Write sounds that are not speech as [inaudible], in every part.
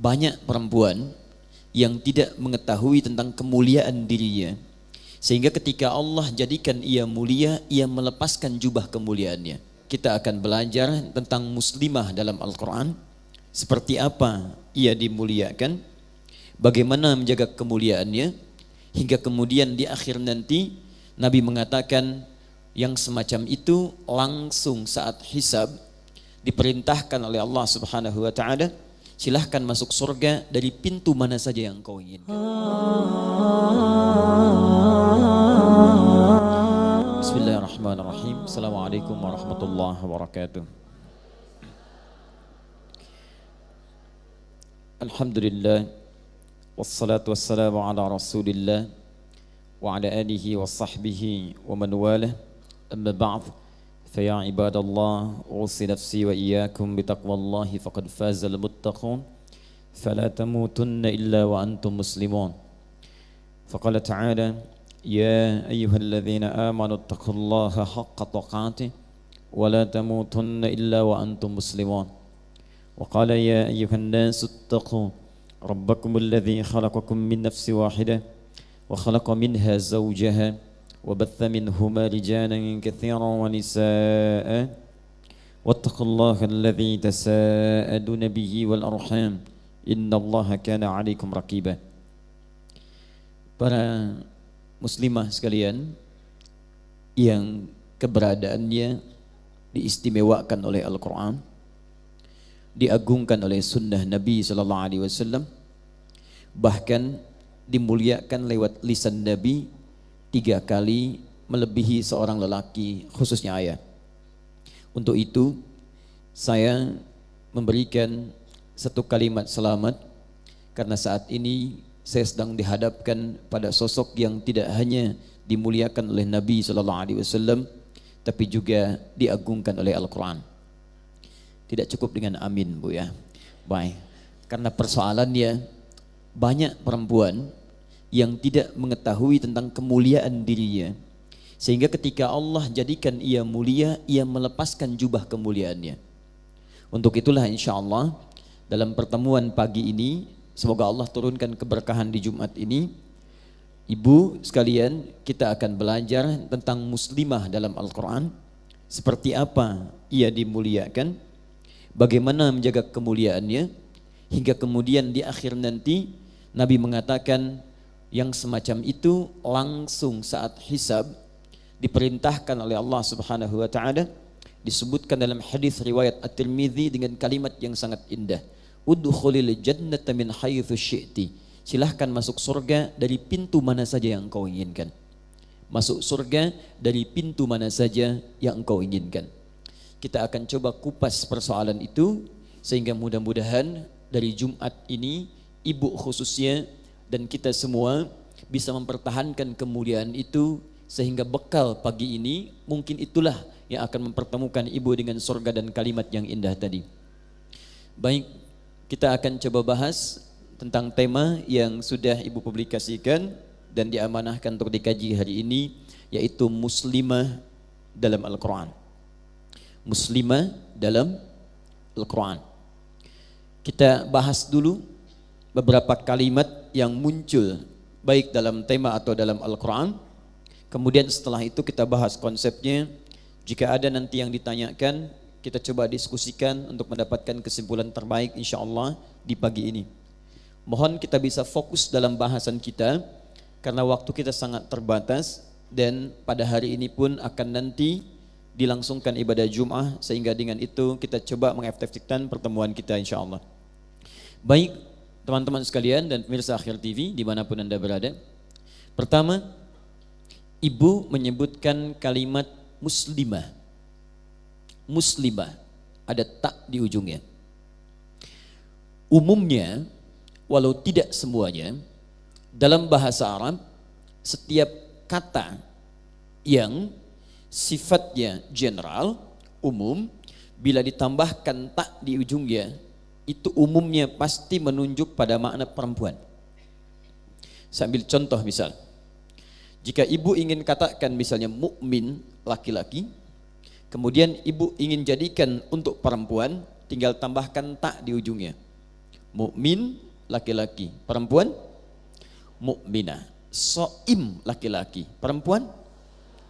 banyak perempuan yang tidak mengetahui tentang kemuliaan dirinya. Sehingga ketika Allah jadikan ia mulia, ia melepaskan jubah kemuliaannya. Kita akan belajar tentang muslimah dalam Al-Quran. Seperti apa ia dimuliakan, bagaimana menjaga kemuliaannya, hingga kemudian di akhir nanti Nabi mengatakan yang semacam itu langsung saat hisab diperintahkan oleh Allah Subhanahu wa taala silahkan masuk surga dari pintu mana saja yang kau inginkan. Bismillahirrahmanirrahim. Assalamualaikum warahmatullahi wabarakatuh. Alhamdulillah. Wassalatu wassalamu ala rasulillah. Wa ala alihi wa sahbihi wa man walah. Amma ba'du. فيا عباد الله أوصي نفسي وإياكم بتقوى الله فقد فاز المتقون فلا تموتن إلا وأنتم مسلمون فقال تعالى يا أيها الذين آمنوا اتقوا الله حق تقاته ولا تموتن إلا وأنتم مسلمون وقال يا أيها الناس اتقوا ربكم الذي خلقكم من نفس واحدة وخلق منها زوجها وبث منهما رجالا كثيرا ونساء واتقوا الله الذي تساءلون به والأرحام إن الله كان عليكم رقيبا Para muslimah sekalian yang keberadaannya diistimewakan oleh Al-Quran diagungkan oleh sunnah Nabi Sallallahu Alaihi Wasallam bahkan dimuliakan lewat lisan Nabi tiga kali melebihi seorang lelaki khususnya ayah. Untuk itu saya memberikan satu kalimat selamat karena saat ini saya sedang dihadapkan pada sosok yang tidak hanya dimuliakan oleh Nabi sallallahu alaihi wasallam tapi juga diagungkan oleh Al-Qur'an. Tidak cukup dengan amin, Bu ya. Baik. Karena persoalannya banyak perempuan yang tidak mengetahui tentang kemuliaan dirinya. Sehingga ketika Allah jadikan ia mulia, ia melepaskan jubah kemuliaannya. Untuk itulah insya Allah dalam pertemuan pagi ini, semoga Allah turunkan keberkahan di Jumat ini. Ibu sekalian, kita akan belajar tentang muslimah dalam Al-Quran. Seperti apa ia dimuliakan, bagaimana menjaga kemuliaannya, hingga kemudian di akhir nanti Nabi mengatakan yang semacam itu langsung saat hisab diperintahkan oleh Allah Subhanahu wa taala disebutkan dalam hadis riwayat At-Tirmizi dengan kalimat yang sangat indah udkhulil jannata min haitsu syi'ti silahkan masuk surga dari pintu mana saja yang engkau inginkan masuk surga dari pintu mana saja yang engkau inginkan kita akan coba kupas persoalan itu sehingga mudah-mudahan dari Jumat ini ibu khususnya dan kita semua bisa mempertahankan kemuliaan itu sehingga bekal pagi ini mungkin itulah yang akan mempertemukan ibu dengan surga dan kalimat yang indah tadi. Baik, kita akan coba bahas tentang tema yang sudah ibu publikasikan dan diamanahkan untuk dikaji hari ini yaitu muslimah dalam Al-Qur'an. Muslimah dalam Al-Quran. Kita bahas dulu beberapa kalimat yang muncul baik dalam tema atau dalam Al-Quran. Kemudian setelah itu kita bahas konsepnya. Jika ada nanti yang ditanyakan, kita coba diskusikan untuk mendapatkan kesimpulan terbaik insya Allah di pagi ini. Mohon kita bisa fokus dalam bahasan kita karena waktu kita sangat terbatas dan pada hari ini pun akan nanti dilangsungkan ibadah Jum'ah sehingga dengan itu kita coba mengefektifkan pertemuan kita insya Allah. Baik, teman-teman sekalian dan pemirsa Akhir TV dimanapun Anda berada. Pertama, ibu menyebutkan kalimat muslimah. Muslimah, ada tak di ujungnya. Umumnya, walau tidak semuanya, dalam bahasa Arab, setiap kata yang sifatnya general, umum, bila ditambahkan tak di ujungnya itu umumnya pasti menunjuk pada makna perempuan. Saya ambil contoh misal. Jika ibu ingin katakan misalnya mukmin laki-laki, kemudian ibu ingin jadikan untuk perempuan, tinggal tambahkan tak di ujungnya. Mukmin laki-laki, perempuan mukminah. Soim laki-laki, perempuan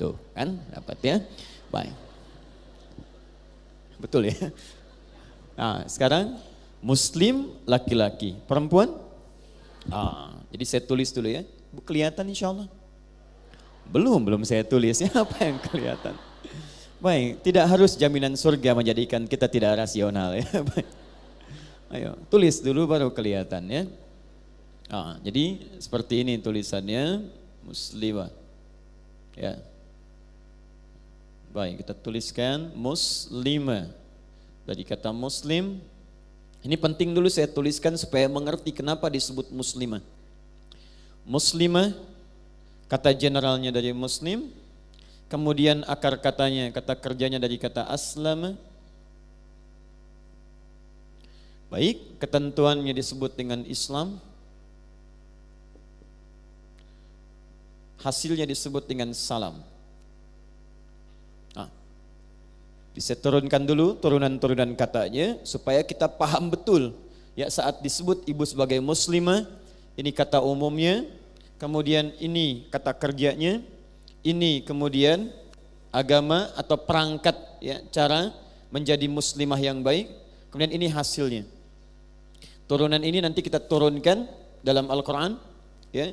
tuh kan dapat ya, Baik. Betul ya? Nah, sekarang Muslim laki-laki. Perempuan? Ah, jadi saya tulis dulu ya. Kelihatan insya Allah. Belum, belum saya tulis. Ya, [laughs] apa yang kelihatan? Baik, tidak harus jaminan surga menjadikan kita tidak rasional ya. [laughs] Baik. Ayo, tulis dulu baru kelihatan ya. Ah, jadi seperti ini tulisannya muslimah. Ya. Baik, kita tuliskan muslimah. Dari kata muslim ini penting dulu saya tuliskan supaya mengerti kenapa disebut muslimah. Muslimah, kata generalnya dari muslim, kemudian akar katanya, kata kerjanya dari kata aslam. Baik, ketentuannya disebut dengan Islam. Hasilnya disebut dengan salam. Diseturunkan dulu turunan-turunan katanya supaya kita paham betul. Ya saat disebut ibu sebagai muslimah, ini kata umumnya, kemudian ini kata kerjanya, ini kemudian agama atau perangkat ya cara menjadi muslimah yang baik. Kemudian ini hasilnya. Turunan ini nanti kita turunkan dalam Al-Qur'an ya.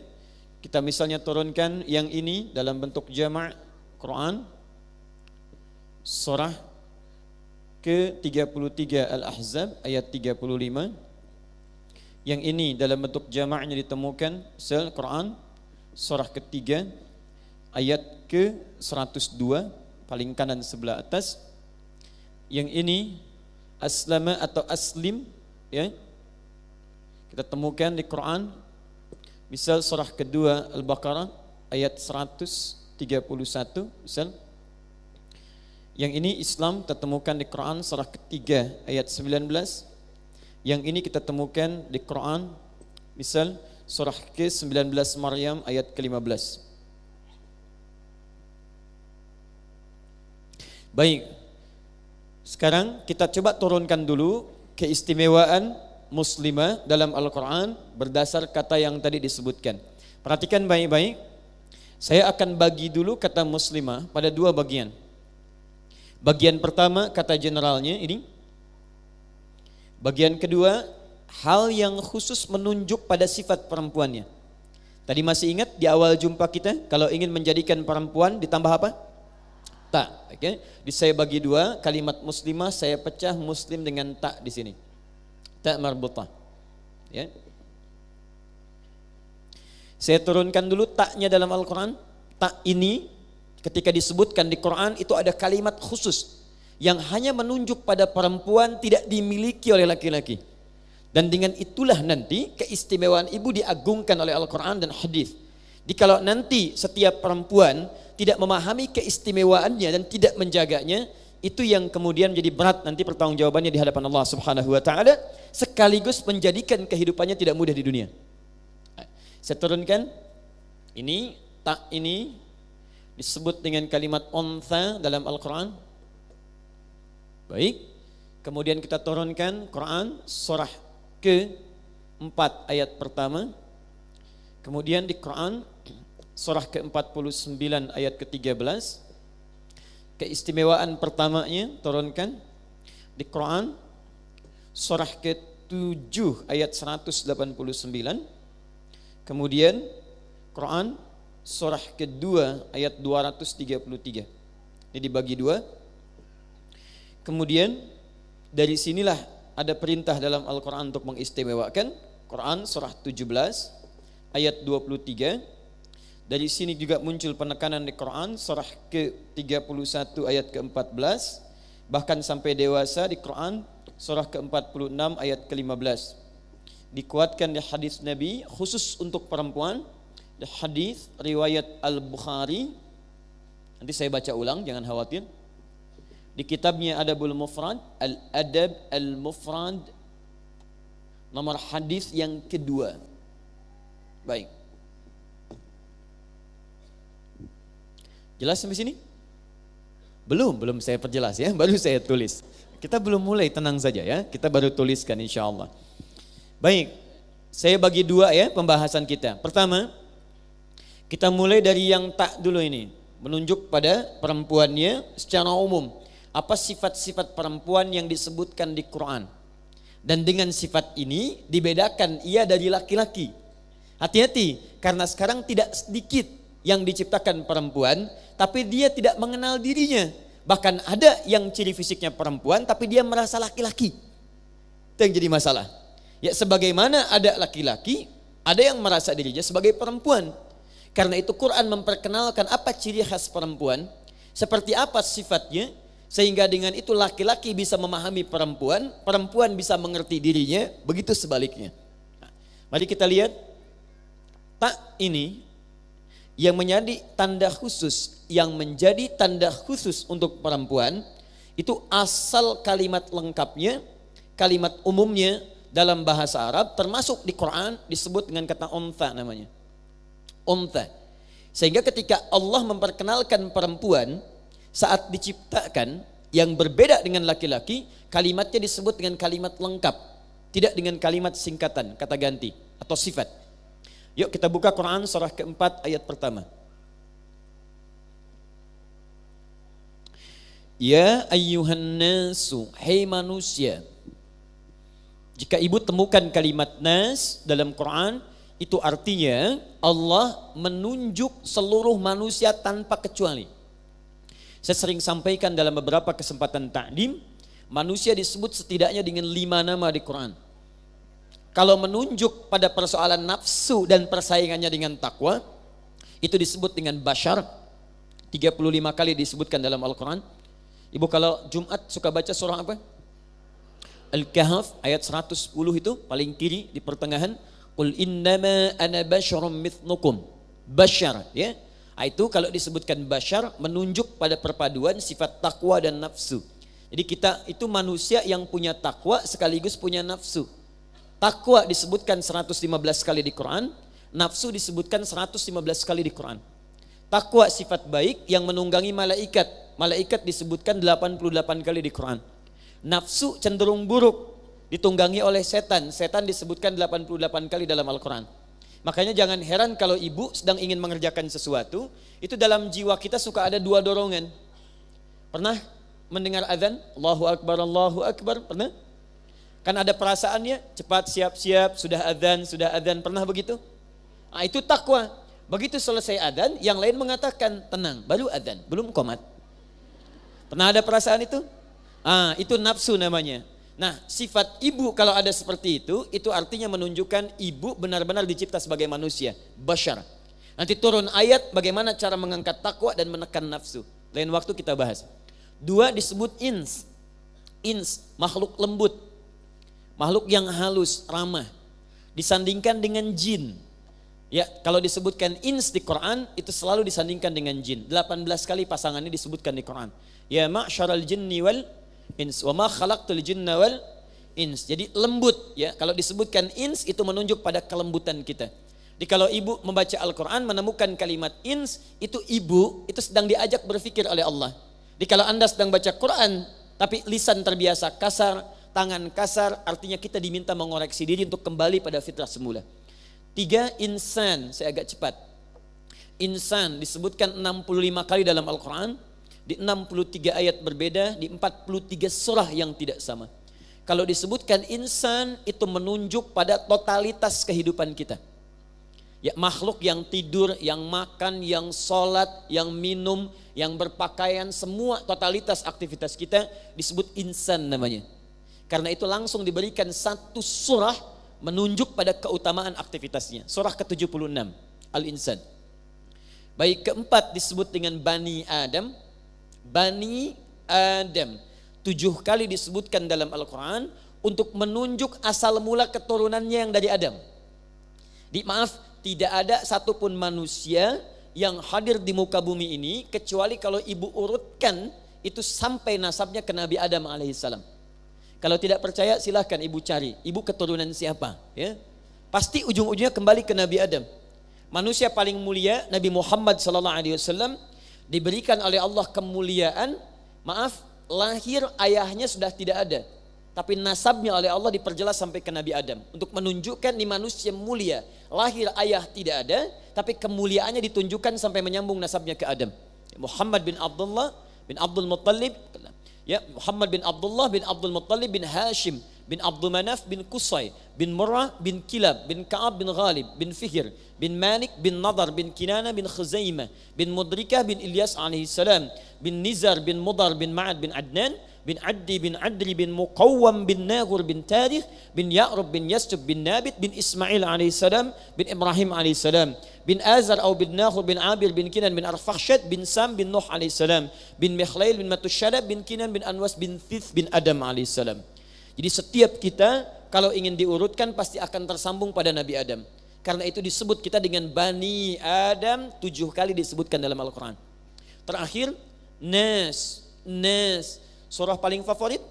Kita misalnya turunkan yang ini dalam bentuk jamak Quran surah ke-33 Al-Ahzab ayat 35 yang ini dalam bentuk jamaknya ditemukan sel Quran surah ketiga ayat ke-102 paling kanan sebelah atas yang ini aslama atau aslim ya kita temukan di Quran misal surah kedua Al-Baqarah ayat 131 misal yang ini Islam temukan di Quran surah ketiga ayat 19. Yang ini kita temukan di Quran misal surah ke-19 Maryam ayat ke-15. Baik. Sekarang kita coba turunkan dulu keistimewaan muslimah dalam Al-Quran berdasar kata yang tadi disebutkan. Perhatikan baik-baik. Saya akan bagi dulu kata muslimah pada dua bagian. Bagian pertama kata generalnya ini. Bagian kedua, hal yang khusus menunjuk pada sifat perempuannya. Tadi masih ingat di awal jumpa kita, kalau ingin menjadikan perempuan ditambah apa? Tak. Oke. Okay. Di saya bagi dua, kalimat muslimah saya pecah muslim dengan tak di sini. Tak marbutah. Ya. Saya turunkan dulu taknya dalam Al-Quran. Tak ini Ketika disebutkan di Quran itu ada kalimat khusus yang hanya menunjuk pada perempuan tidak dimiliki oleh laki-laki. Dan dengan itulah nanti keistimewaan ibu diagungkan oleh Al-Quran dan hadis. kalau nanti setiap perempuan tidak memahami keistimewaannya dan tidak menjaganya, itu yang kemudian menjadi berat nanti pertanggungjawabannya di hadapan Allah Subhanahu wa taala sekaligus menjadikan kehidupannya tidak mudah di dunia. Saya turunkan ini tak ini disebut dengan kalimat onta dalam Al-Quran. Baik, kemudian kita turunkan Quran surah ke-4 ayat pertama. Kemudian di Quran surah ke sembilan ayat ke-13 keistimewaan pertamanya turunkan di Quran surah ke-7 ayat 189 kemudian Quran surah kedua ayat 233. Ini dibagi dua. Kemudian dari sinilah ada perintah dalam Al-Quran untuk mengistimewakan. Quran surah 17 ayat 23. Dari sini juga muncul penekanan di Quran surah ke-31 ayat ke-14 bahkan sampai dewasa di Quran surah ke-46 ayat ke-15. Dikuatkan di hadis Nabi khusus untuk perempuan hadis riwayat Al-Bukhari. Nanti saya baca ulang, jangan khawatir. Di kitabnya Adabul Mufrad, Al-Adab Al-Mufrad nomor hadis yang kedua. Baik. Jelas sampai sini? Belum, belum saya perjelas ya, [laughs] baru saya tulis. Kita belum mulai, tenang saja ya. Kita baru tuliskan insya Allah. Baik, saya bagi dua ya pembahasan kita. Pertama, kita mulai dari yang tak dulu ini, menunjuk pada perempuannya secara umum. Apa sifat-sifat perempuan yang disebutkan di Quran? Dan dengan sifat ini dibedakan ia dari laki-laki. Hati-hati, karena sekarang tidak sedikit yang diciptakan perempuan, tapi dia tidak mengenal dirinya. Bahkan ada yang ciri fisiknya perempuan, tapi dia merasa laki-laki. Itu yang jadi masalah. Ya sebagaimana ada laki-laki, ada yang merasa dirinya sebagai perempuan. Karena itu Quran memperkenalkan apa ciri khas perempuan, seperti apa sifatnya, sehingga dengan itu laki-laki bisa memahami perempuan, perempuan bisa mengerti dirinya, begitu sebaliknya. Nah, mari kita lihat tak ini yang menjadi tanda khusus, yang menjadi tanda khusus untuk perempuan itu asal kalimat lengkapnya, kalimat umumnya dalam bahasa Arab termasuk di Quran disebut dengan kata onta namanya unta. Sehingga ketika Allah memperkenalkan perempuan saat diciptakan yang berbeda dengan laki-laki, kalimatnya disebut dengan kalimat lengkap, tidak dengan kalimat singkatan, kata ganti atau sifat. Yuk kita buka Quran surah keempat ayat pertama. Ya ayyuhan nasu, hei manusia. Jika ibu temukan kalimat nas dalam Quran, itu artinya Allah menunjuk seluruh manusia tanpa kecuali. Saya sering sampaikan dalam beberapa kesempatan takdim, manusia disebut setidaknya dengan lima nama di Quran. Kalau menunjuk pada persoalan nafsu dan persaingannya dengan takwa, itu disebut dengan bashar. 35 kali disebutkan dalam Al-Quran. Ibu kalau Jumat suka baca surah apa? Al-Kahf ayat 110 itu paling kiri di pertengahan Qul innama ana basyarum mithnukum. Basyar, ya. Ah, itu kalau disebutkan basyar menunjuk pada perpaduan sifat takwa dan nafsu. Jadi kita itu manusia yang punya takwa sekaligus punya nafsu. Takwa disebutkan 115 kali di Quran, nafsu disebutkan 115 kali di Quran. Takwa sifat baik yang menunggangi malaikat. Malaikat disebutkan 88 kali di Quran. Nafsu cenderung buruk, ditunggangi oleh setan. Setan disebutkan 88 kali dalam Al-Quran. Makanya jangan heran kalau ibu sedang ingin mengerjakan sesuatu, itu dalam jiwa kita suka ada dua dorongan. Pernah mendengar azan? Allahu Akbar, Allahu Akbar. Pernah? Kan ada perasaannya, cepat siap-siap, sudah azan, sudah azan. Pernah begitu? Nah, itu takwa. Begitu selesai azan, yang lain mengatakan tenang, baru azan, belum komat. Pernah ada perasaan itu? Ah, itu nafsu namanya. Nah, sifat ibu kalau ada seperti itu, itu artinya menunjukkan ibu benar-benar dicipta sebagai manusia, bashar. Nanti turun ayat bagaimana cara mengangkat takwa dan menekan nafsu. Lain waktu kita bahas. Dua disebut ins. Ins, makhluk lembut. Makhluk yang halus, ramah. Disandingkan dengan jin. Ya, kalau disebutkan ins di Quran itu selalu disandingkan dengan jin. 18 kali pasangannya disebutkan di Quran. Ya ma'syaral jinni wal ins. Wa ma khalaqtul jinna wal ins. Jadi lembut ya. Kalau disebutkan ins itu menunjuk pada kelembutan kita. Jadi kalau ibu membaca Al-Quran menemukan kalimat ins itu ibu itu sedang diajak berpikir oleh Allah. Jadi kalau anda sedang baca Quran tapi lisan terbiasa kasar, tangan kasar, artinya kita diminta mengoreksi diri untuk kembali pada fitrah semula. Tiga, insan, saya agak cepat. Insan disebutkan 65 kali dalam Al-Quran, di 63 ayat berbeda, di 43 surah yang tidak sama. Kalau disebutkan insan itu menunjuk pada totalitas kehidupan kita. Ya, makhluk yang tidur, yang makan, yang sholat, yang minum, yang berpakaian, semua totalitas aktivitas kita disebut insan namanya. Karena itu langsung diberikan satu surah menunjuk pada keutamaan aktivitasnya. Surah ke-76, Al-Insan. Baik keempat disebut dengan Bani Adam, Bani Adam. Tujuh kali disebutkan dalam Al-Quran untuk menunjuk asal mula keturunannya yang dari Adam. Di maaf, tidak ada satupun manusia yang hadir di muka bumi ini kecuali kalau ibu urutkan itu sampai nasabnya ke Nabi Adam alaihissalam. Kalau tidak percaya silahkan ibu cari, ibu keturunan siapa ya. Pasti ujung-ujungnya kembali ke Nabi Adam. Manusia paling mulia Nabi Muhammad sallallahu alaihi wasallam diberikan oleh Allah kemuliaan, maaf, lahir ayahnya sudah tidak ada. Tapi nasabnya oleh Allah diperjelas sampai ke Nabi Adam. Untuk menunjukkan di manusia mulia. Lahir ayah tidak ada, tapi kemuliaannya ditunjukkan sampai menyambung nasabnya ke Adam. Muhammad bin Abdullah bin Abdul Muttalib. Ya, Muhammad bin Abdullah bin Abdul Muttalib bin Hashim bin Abdul Manaf bin Qusay bin Murrah bin Kilab bin Ka'ab bin Ghalib bin Fihir بن مالك بن نضر بن كنانة بن خزيمة بن مدركة بن إلياس عليه السلام بن نزر بن مضر بن معد بن عدنان بن عدي بن عدري بن مقوم بن ناغر بن تاريخ بن يأرب بن يسجب بن نابت بن إسماعيل عليه السلام بن إبراهيم عليه السلام بن آزر أو بن ناغر بن عابر بن كنان بن أرفخشت بن سام بن نوح عليه السلام بن مخليل بن متشلب بن كنان بن أنوس بن ثيث بن أدم عليه السلام Jadi setiap kita kalau ingin diurutkan pasti akan tersambung pada Nabi Adam. Karena itu disebut kita dengan Bani Adam tujuh kali disebutkan dalam Al-Quran. Terakhir, Nas, Nas. Surah paling favorit?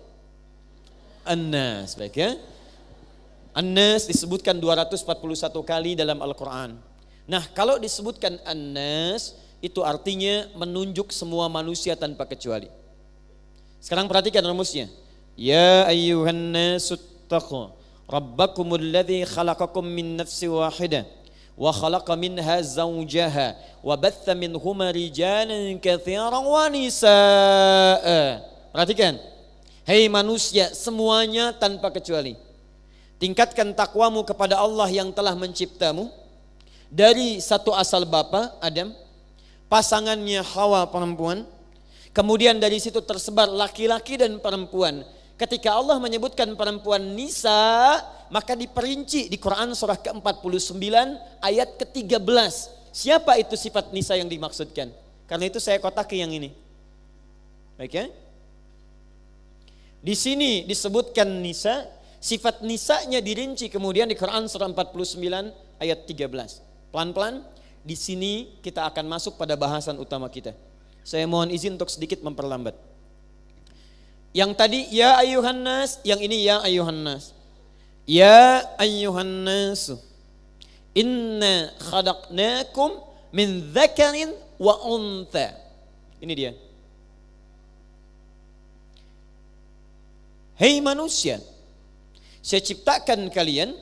An-Nas, baik ya. An-Nas disebutkan 241 kali dalam Al-Quran. Nah kalau disebutkan an itu artinya menunjuk semua manusia tanpa kecuali. Sekarang perhatikan rumusnya. Ya ayyuhan nasuttaqu ربكم الذي خلقكم من نفس واحدة وخلق منها زوجها وبث منهما رجالا كثيرا ونساء Perhatikan. Hei manusia, semuanya tanpa kecuali. Tingkatkan takwamu kepada Allah yang telah menciptamu dari satu asal bapa Adam, pasangannya Hawa perempuan, kemudian dari situ tersebar laki-laki dan perempuan Ketika Allah menyebutkan perempuan Nisa, maka diperinci di Quran surah ke-49 ayat ke-13. Siapa itu sifat Nisa yang dimaksudkan? Karena itu saya ke yang ini. Baik ya? Di sini disebutkan Nisa, sifat Nisanya dirinci kemudian di Quran surah 49 ayat 13. Pelan-pelan di sini kita akan masuk pada bahasan utama kita. Saya mohon izin untuk sedikit memperlambat. Yang tadi ya ayuhan nas, yang ini ya ayuhan nas. Ya ayuhan nas. Inna khalaqnakum min dzakarin wa untha. Ini dia. Hei manusia, saya ciptakan kalian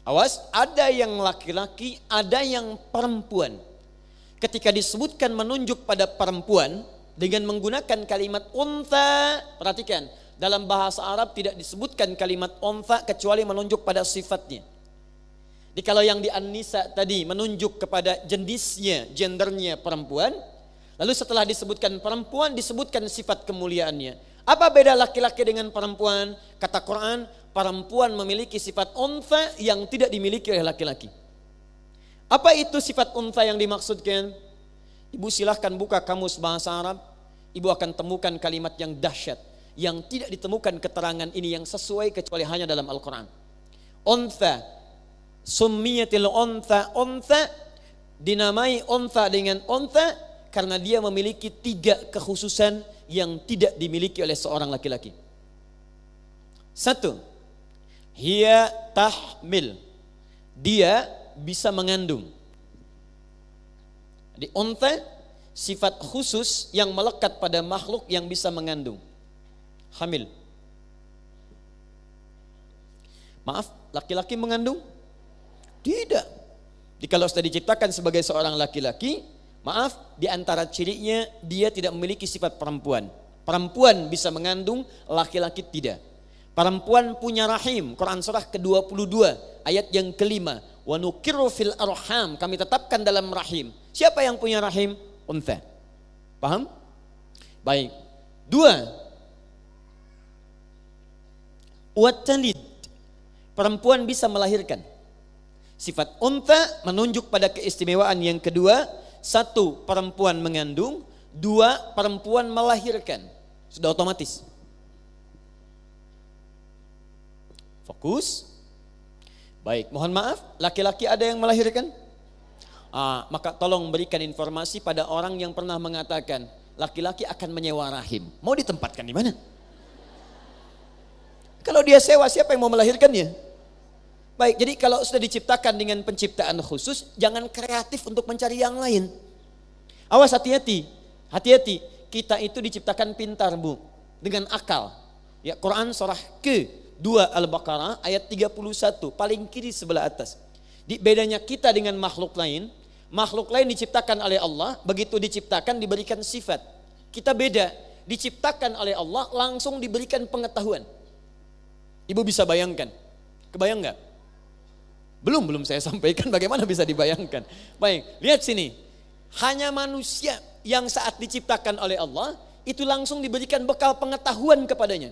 Awas, ada yang laki-laki, ada yang perempuan. Ketika disebutkan menunjuk pada perempuan, dengan menggunakan kalimat unta. Perhatikan, dalam bahasa Arab tidak disebutkan kalimat unta kecuali menunjuk pada sifatnya. Jadi kalau yang di an tadi menunjuk kepada jenisnya, gendernya perempuan, lalu setelah disebutkan perempuan disebutkan sifat kemuliaannya. Apa beda laki-laki dengan perempuan? Kata Quran, perempuan memiliki sifat unta yang tidak dimiliki oleh laki-laki. Apa itu sifat unta yang dimaksudkan? Ibu silahkan buka kamus bahasa Arab. Ibu akan temukan kalimat yang dahsyat yang tidak ditemukan keterangan ini yang sesuai kecuali hanya dalam Al-Qur'an. Ontha summiyatil onta, ontha dinamai ontha dengan onta karena dia memiliki tiga kekhususan yang tidak dimiliki oleh seorang laki-laki. Satu, hiya tahmil. Dia bisa mengandung. Di onta sifat khusus yang melekat pada makhluk yang bisa mengandung. Hamil. Maaf, laki-laki mengandung? Tidak. Jikalau sudah diciptakan sebagai seorang laki-laki, maaf, di antara cirinya dia tidak memiliki sifat perempuan. Perempuan bisa mengandung, laki-laki tidak. Perempuan punya rahim, Quran surah ke-22 ayat yang kelima. Wa fil arham, kami tetapkan dalam rahim. Siapa yang punya rahim? Unta, Paham? Baik. Dua. Watalid. Perempuan bisa melahirkan. Sifat unta menunjuk pada keistimewaan yang kedua. Satu, perempuan mengandung. Dua, perempuan melahirkan. Sudah otomatis. Fokus. Baik, mohon maaf, laki-laki ada yang melahirkan? Uh, maka tolong berikan informasi pada orang yang pernah mengatakan laki-laki akan menyewa rahim. Mau ditempatkan di mana? Kalau dia sewa, siapa yang mau melahirkannya? Baik, jadi kalau sudah diciptakan dengan penciptaan khusus, jangan kreatif untuk mencari yang lain. Awas hati-hati, hati-hati. Kita itu diciptakan pintar, Bu, dengan akal. Ya, Quran surah ke-2 Al-Baqarah ayat 31, paling kiri sebelah atas. Di bedanya kita dengan makhluk lain, Makhluk lain diciptakan oleh Allah, begitu diciptakan diberikan sifat. Kita beda, diciptakan oleh Allah langsung diberikan pengetahuan. Ibu bisa bayangkan, kebayang nggak? Belum, belum saya [laughs] sampaikan bagaimana bisa dibayangkan. Baik, lihat sini. Hanya manusia yang saat diciptakan oleh Allah, itu langsung diberikan bekal pengetahuan kepadanya.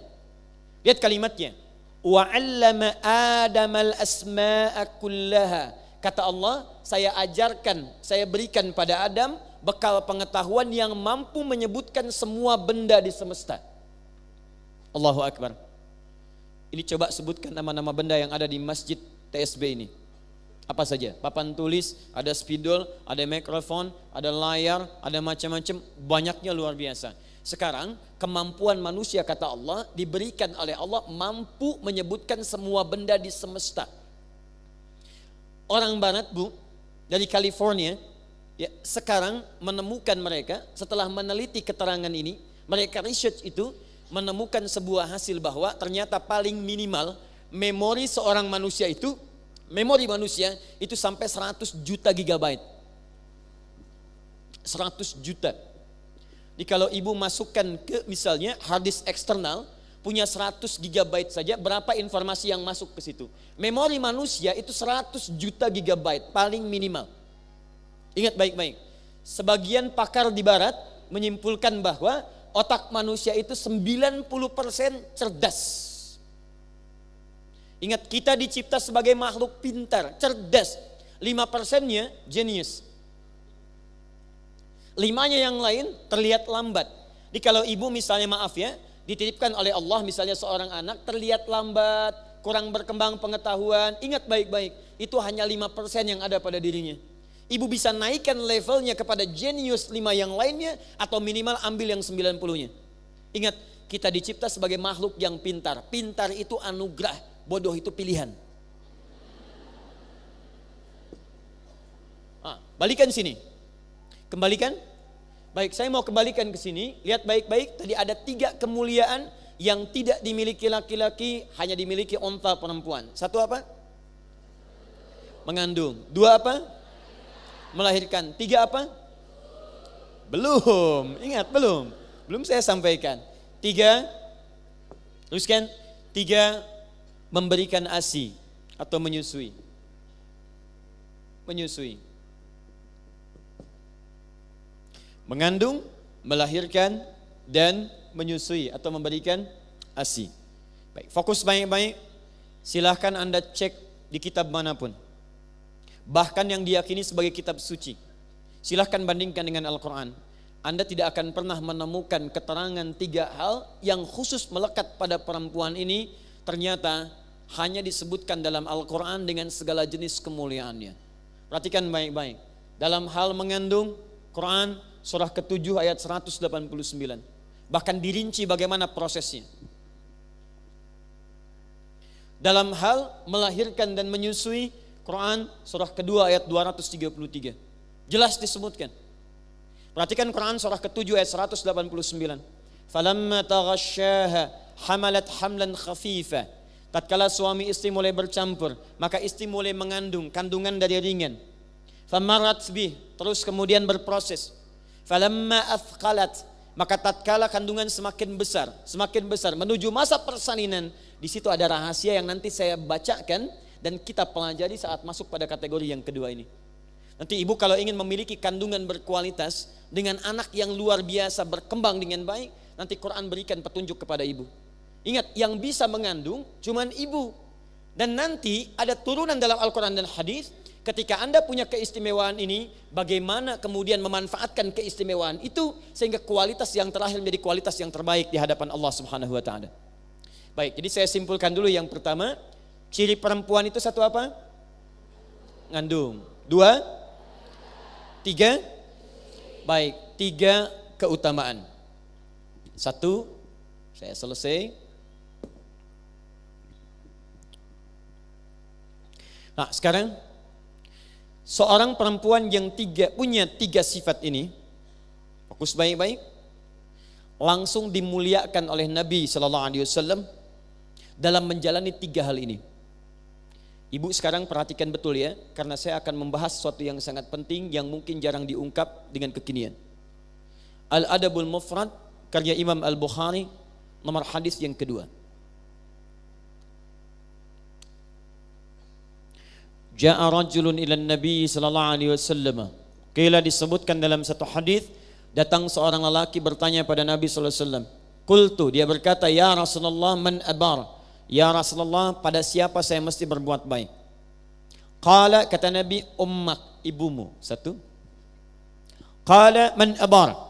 Lihat kalimatnya. Wa'allama Adamal asma'a kullaha Kata Allah, saya ajarkan, saya berikan pada Adam bekal pengetahuan yang mampu menyebutkan semua benda di semesta. Allahu Akbar. Ini coba sebutkan nama-nama benda yang ada di masjid TSB ini. Apa saja? Papan tulis, ada spidol, ada mikrofon, ada layar, ada macam-macam. Banyaknya luar biasa. Sekarang kemampuan manusia kata Allah diberikan oleh Allah mampu menyebutkan semua benda di semesta orang barat bu dari California ya, sekarang menemukan mereka setelah meneliti keterangan ini mereka research itu menemukan sebuah hasil bahwa ternyata paling minimal memori seorang manusia itu memori manusia itu sampai 100 juta gigabyte 100 juta jadi kalau ibu masukkan ke misalnya hard disk eksternal punya 100 GB saja, berapa informasi yang masuk ke situ. Memori manusia itu 100 juta GB paling minimal. Ingat baik-baik. Sebagian pakar di barat menyimpulkan bahwa otak manusia itu 90% cerdas. Ingat kita dicipta sebagai makhluk pintar, cerdas. 5 persennya genius. Limanya yang lain terlihat lambat. Jadi kalau ibu misalnya maaf ya, dititipkan oleh Allah misalnya seorang anak terlihat lambat, kurang berkembang pengetahuan, ingat baik-baik, itu hanya 5% yang ada pada dirinya. Ibu bisa naikkan levelnya kepada genius 5 yang lainnya atau minimal ambil yang 90-nya. Ingat, kita dicipta sebagai makhluk yang pintar. Pintar itu anugerah, bodoh itu pilihan. Ah, balikan sini. Kembalikan. Baik, saya mau kembalikan ke sini. Lihat baik-baik, tadi ada tiga kemuliaan yang tidak dimiliki laki-laki, hanya dimiliki onta perempuan. Satu apa? Mengandung. Dua apa? Melahirkan. Tiga apa? Belum. Ingat, belum. Belum saya sampaikan. Tiga, teruskan. Tiga, memberikan asi atau menyusui. Menyusui. mengandung, melahirkan, dan menyusui atau memberikan ASI. Baik, fokus baik-baik. Silahkan Anda cek di kitab manapun. Bahkan yang diyakini sebagai kitab suci. Silahkan bandingkan dengan Al-Quran. Anda tidak akan pernah menemukan keterangan tiga hal yang khusus melekat pada perempuan ini ternyata hanya disebutkan dalam Al-Quran dengan segala jenis kemuliaannya. Perhatikan baik-baik. Dalam hal mengandung, Quran surah ke-7 ayat 189. Bahkan dirinci bagaimana prosesnya. Dalam hal melahirkan dan menyusui Quran surah ke-2 ayat 233. Jelas disebutkan. Perhatikan Quran surah ke-7 ayat 189. Falamma taghasyaha hamalat hamlan khafifa. Tatkala suami istri mulai bercampur, maka istri mulai mengandung kandungan dari ringan. Famarat bi terus kemudian berproses. Falamma athqalat maka tatkala kandungan semakin besar, semakin besar menuju masa persalinan, di situ ada rahasia yang nanti saya bacakan dan kita pelajari saat masuk pada kategori yang kedua ini. Nanti ibu kalau ingin memiliki kandungan berkualitas dengan anak yang luar biasa berkembang dengan baik, nanti Quran berikan petunjuk kepada ibu. Ingat, yang bisa mengandung cuman ibu. Dan nanti ada turunan dalam Al-Quran dan hadis ketika Anda punya keistimewaan ini, bagaimana kemudian memanfaatkan keistimewaan itu sehingga kualitas yang terakhir menjadi kualitas yang terbaik di hadapan Allah Subhanahu wa taala. Baik, jadi saya simpulkan dulu yang pertama, ciri perempuan itu satu apa? Ngandung. Dua? Tiga? Baik, tiga keutamaan. Satu, saya selesai. Nah, sekarang seorang perempuan yang tiga, punya tiga sifat ini, fokus baik-baik, langsung dimuliakan oleh Nabi Shallallahu Alaihi Wasallam dalam menjalani tiga hal ini. Ibu sekarang perhatikan betul ya, karena saya akan membahas sesuatu yang sangat penting yang mungkin jarang diungkap dengan kekinian. Al-Adabul Mufrad karya Imam Al-Bukhari nomor hadis yang kedua. Ja'a rajulun ila Nabi sallallahu alaihi wasallam. Kila disebutkan dalam satu hadis datang seorang lelaki bertanya pada Nabi sallallahu alaihi wasallam. Qultu dia berkata ya Rasulullah man abar? Ya Rasulullah pada siapa saya mesti berbuat baik? Qala kata Nabi ummak ibumu. Satu. Qala man abar?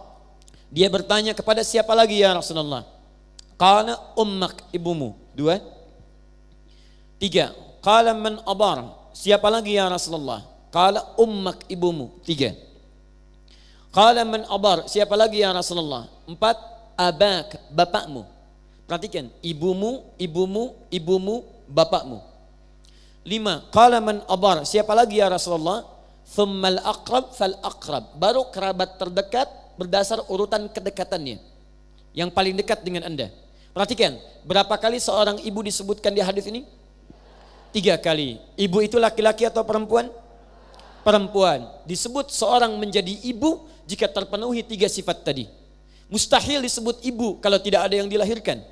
Dia bertanya kepada siapa lagi ya Rasulullah? Qala ummak ibumu. Dua. Tiga. Qala man abar? Siapa lagi ya Rasulullah? Kala ummak ibumu. Tiga. Kala man abar. Siapa lagi ya Rasulullah? Empat. Abak, bapakmu. Perhatikan, ibumu, ibumu, ibumu, bapakmu. Lima. Kala man abar. Siapa lagi ya Rasulullah? Thummal akrab fal akrab. Baru kerabat terdekat berdasar urutan kedekatannya. Yang paling dekat dengan anda. Perhatikan, berapa kali seorang ibu disebutkan di hadis ini? tiga kali. Ibu itu laki-laki atau perempuan? Perempuan. Disebut seorang menjadi ibu jika terpenuhi tiga sifat tadi. Mustahil disebut ibu kalau tidak ada yang dilahirkan.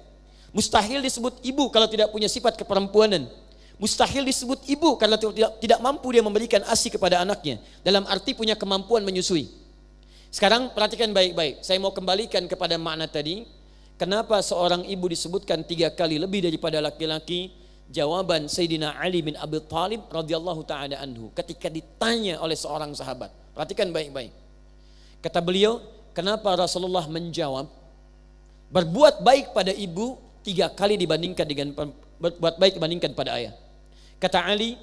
Mustahil disebut ibu kalau tidak punya sifat keperempuanan. Mustahil disebut ibu karena tidak, tidak mampu dia memberikan ASI kepada anaknya. Dalam arti punya kemampuan menyusui. Sekarang perhatikan baik-baik. Saya mau kembalikan kepada makna tadi. Kenapa seorang ibu disebutkan tiga kali lebih daripada laki-laki? jawaban Sayyidina Ali bin Abi Thalib radhiyallahu taala anhu ketika ditanya oleh seorang sahabat. Perhatikan baik-baik. Kata beliau, kenapa Rasulullah menjawab berbuat baik pada ibu tiga kali dibandingkan dengan berbuat baik dibandingkan pada ayah. Kata Ali,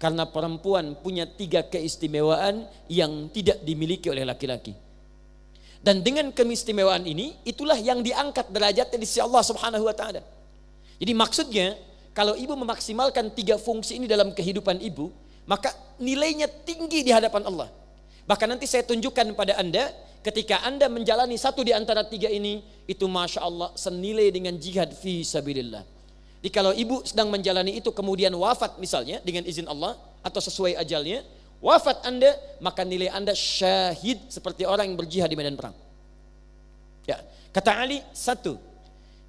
karena perempuan punya tiga keistimewaan yang tidak dimiliki oleh laki-laki. Dan dengan keistimewaan ini, itulah yang diangkat derajatnya di sisi Allah Subhanahu wa taala. Jadi maksudnya kalau ibu memaksimalkan tiga fungsi ini dalam kehidupan ibu, maka nilainya tinggi di hadapan Allah. Bahkan nanti saya tunjukkan pada Anda, ketika Anda menjalani satu di antara tiga ini, itu Masya Allah senilai dengan jihad fi sabilillah. Jadi kalau ibu sedang menjalani itu kemudian wafat misalnya dengan izin Allah atau sesuai ajalnya, wafat Anda maka nilai Anda syahid seperti orang yang berjihad di medan perang. Ya, kata Ali satu,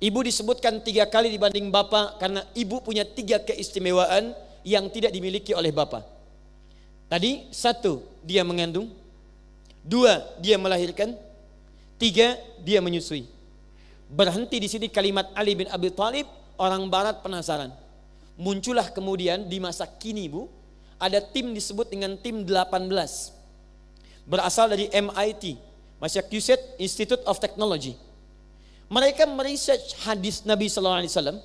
Ibu disebutkan tiga kali dibanding bapak karena ibu punya tiga keistimewaan yang tidak dimiliki oleh bapak. Tadi satu dia mengandung, dua dia melahirkan, tiga dia menyusui. Berhenti di sini kalimat Ali bin Abi Thalib orang Barat penasaran. Muncullah kemudian di masa kini bu ada tim disebut dengan tim 18 berasal dari MIT Massachusetts Institute of Technology mereka meriset hadis Nabi Sallallahu Alaihi Wasallam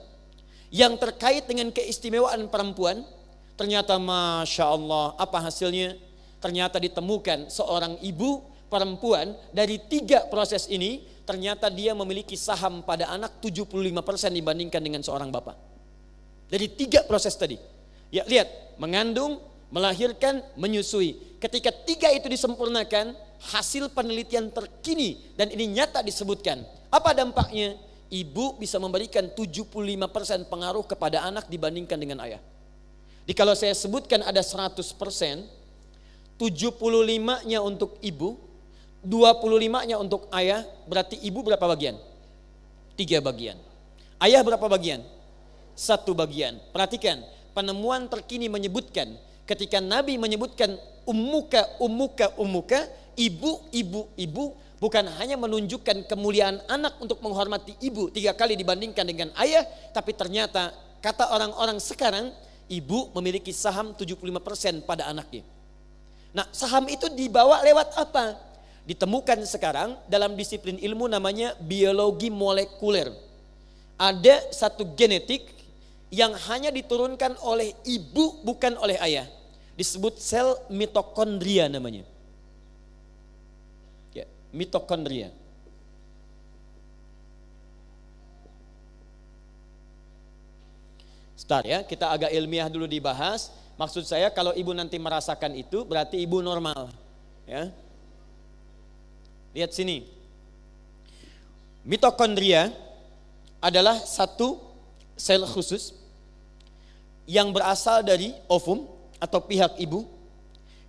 yang terkait dengan keistimewaan perempuan. Ternyata masya Allah, apa hasilnya? Ternyata ditemukan seorang ibu perempuan dari tiga proses ini ternyata dia memiliki saham pada anak 75% dibandingkan dengan seorang bapak. Dari tiga proses tadi. Ya lihat, mengandung, melahirkan, menyusui. Ketika tiga itu disempurnakan, hasil penelitian terkini dan ini nyata disebutkan apa dampaknya? Ibu bisa memberikan 75% pengaruh kepada anak dibandingkan dengan ayah. Jadi kalau saya sebutkan ada 100%, 75-nya untuk ibu, 25-nya untuk ayah, berarti ibu berapa bagian? Tiga bagian. Ayah berapa bagian? Satu bagian. Perhatikan, penemuan terkini menyebutkan ketika Nabi menyebutkan umuka, umuka, umuka, ibu, ibu, ibu, bukan hanya menunjukkan kemuliaan anak untuk menghormati ibu tiga kali dibandingkan dengan ayah, tapi ternyata kata orang-orang sekarang ibu memiliki saham 75% pada anaknya. Nah, saham itu dibawa lewat apa? Ditemukan sekarang dalam disiplin ilmu namanya biologi molekuler. Ada satu genetik yang hanya diturunkan oleh ibu bukan oleh ayah. Disebut sel mitokondria namanya mitokondria. Sebentar ya, kita agak ilmiah dulu dibahas. Maksud saya kalau ibu nanti merasakan itu berarti ibu normal. Ya. Lihat sini. Mitokondria adalah satu sel khusus yang berasal dari ovum atau pihak ibu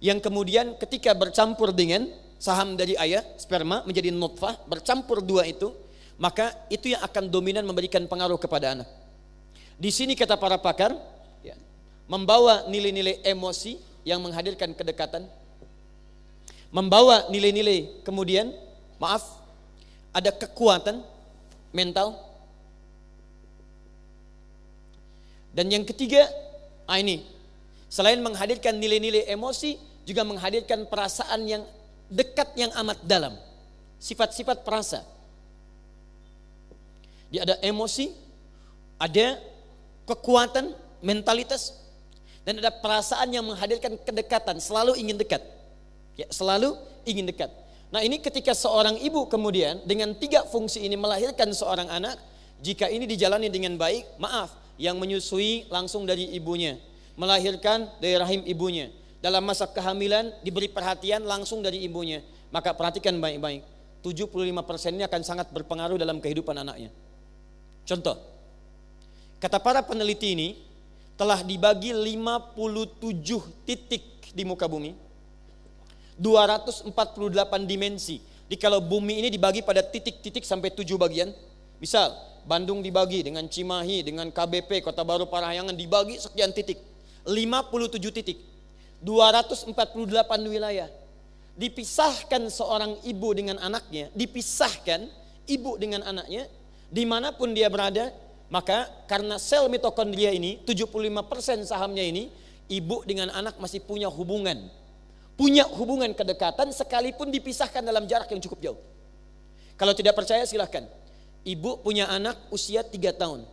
yang kemudian ketika bercampur dengan saham dari ayah, sperma menjadi nutfah, bercampur dua itu, maka itu yang akan dominan memberikan pengaruh kepada anak. Di sini kata para pakar, ya, membawa nilai-nilai emosi yang menghadirkan kedekatan, membawa nilai-nilai kemudian, maaf, ada kekuatan mental. Dan yang ketiga, ah ini, selain menghadirkan nilai-nilai emosi, juga menghadirkan perasaan yang dekat yang amat dalam. Sifat-sifat perasa. Dia ada emosi, ada kekuatan, mentalitas, dan ada perasaan yang menghadirkan kedekatan, selalu ingin dekat. Ya, selalu ingin dekat. Nah ini ketika seorang ibu kemudian dengan tiga fungsi ini melahirkan seorang anak, jika ini dijalani dengan baik, maaf, yang menyusui langsung dari ibunya, melahirkan dari rahim ibunya, dalam masa kehamilan diberi perhatian langsung dari ibunya. Maka perhatikan baik-baik. 75% ini akan sangat berpengaruh dalam kehidupan anaknya. Contoh, kata para peneliti ini telah dibagi 57 titik di muka bumi. 248 dimensi. Jadi kalau bumi ini dibagi pada titik-titik sampai 7 bagian. Misal, Bandung dibagi dengan Cimahi, dengan KBP, Kota Baru Parahyangan dibagi sekian titik. 57 titik. 248 wilayah. Dipisahkan seorang ibu dengan anaknya, dipisahkan ibu dengan anaknya, dimanapun dia berada, maka karena sel mitokondria ini, 75% sahamnya ini, ibu dengan anak masih punya hubungan. Punya hubungan kedekatan sekalipun dipisahkan dalam jarak yang cukup jauh. Kalau tidak percaya silahkan. Ibu punya anak usia 3 tahun.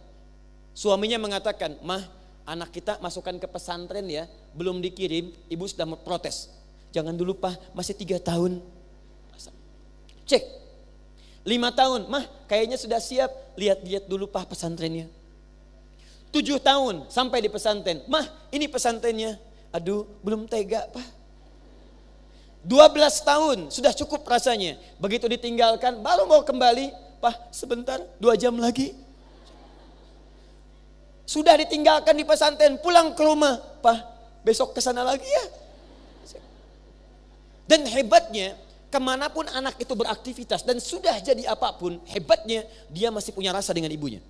Suaminya mengatakan, mah anak kita masukkan ke pesantren ya, belum dikirim, ibu sudah protes. Jangan dulu pak, masih tiga tahun. Cek, lima tahun, mah kayaknya sudah siap. Lihat-lihat dulu pak pesantrennya. Tujuh tahun sampai di pesantren, mah ini pesantrennya. Aduh, belum tega pak. belas tahun sudah cukup rasanya. Begitu ditinggalkan baru mau kembali, Pak sebentar dua jam lagi sudah ditinggalkan di pesantren, pulang ke rumah. Pak, besok ke sana lagi ya. Dan hebatnya, kemanapun anak itu beraktivitas dan sudah jadi apapun, hebatnya dia masih punya rasa dengan ibunya.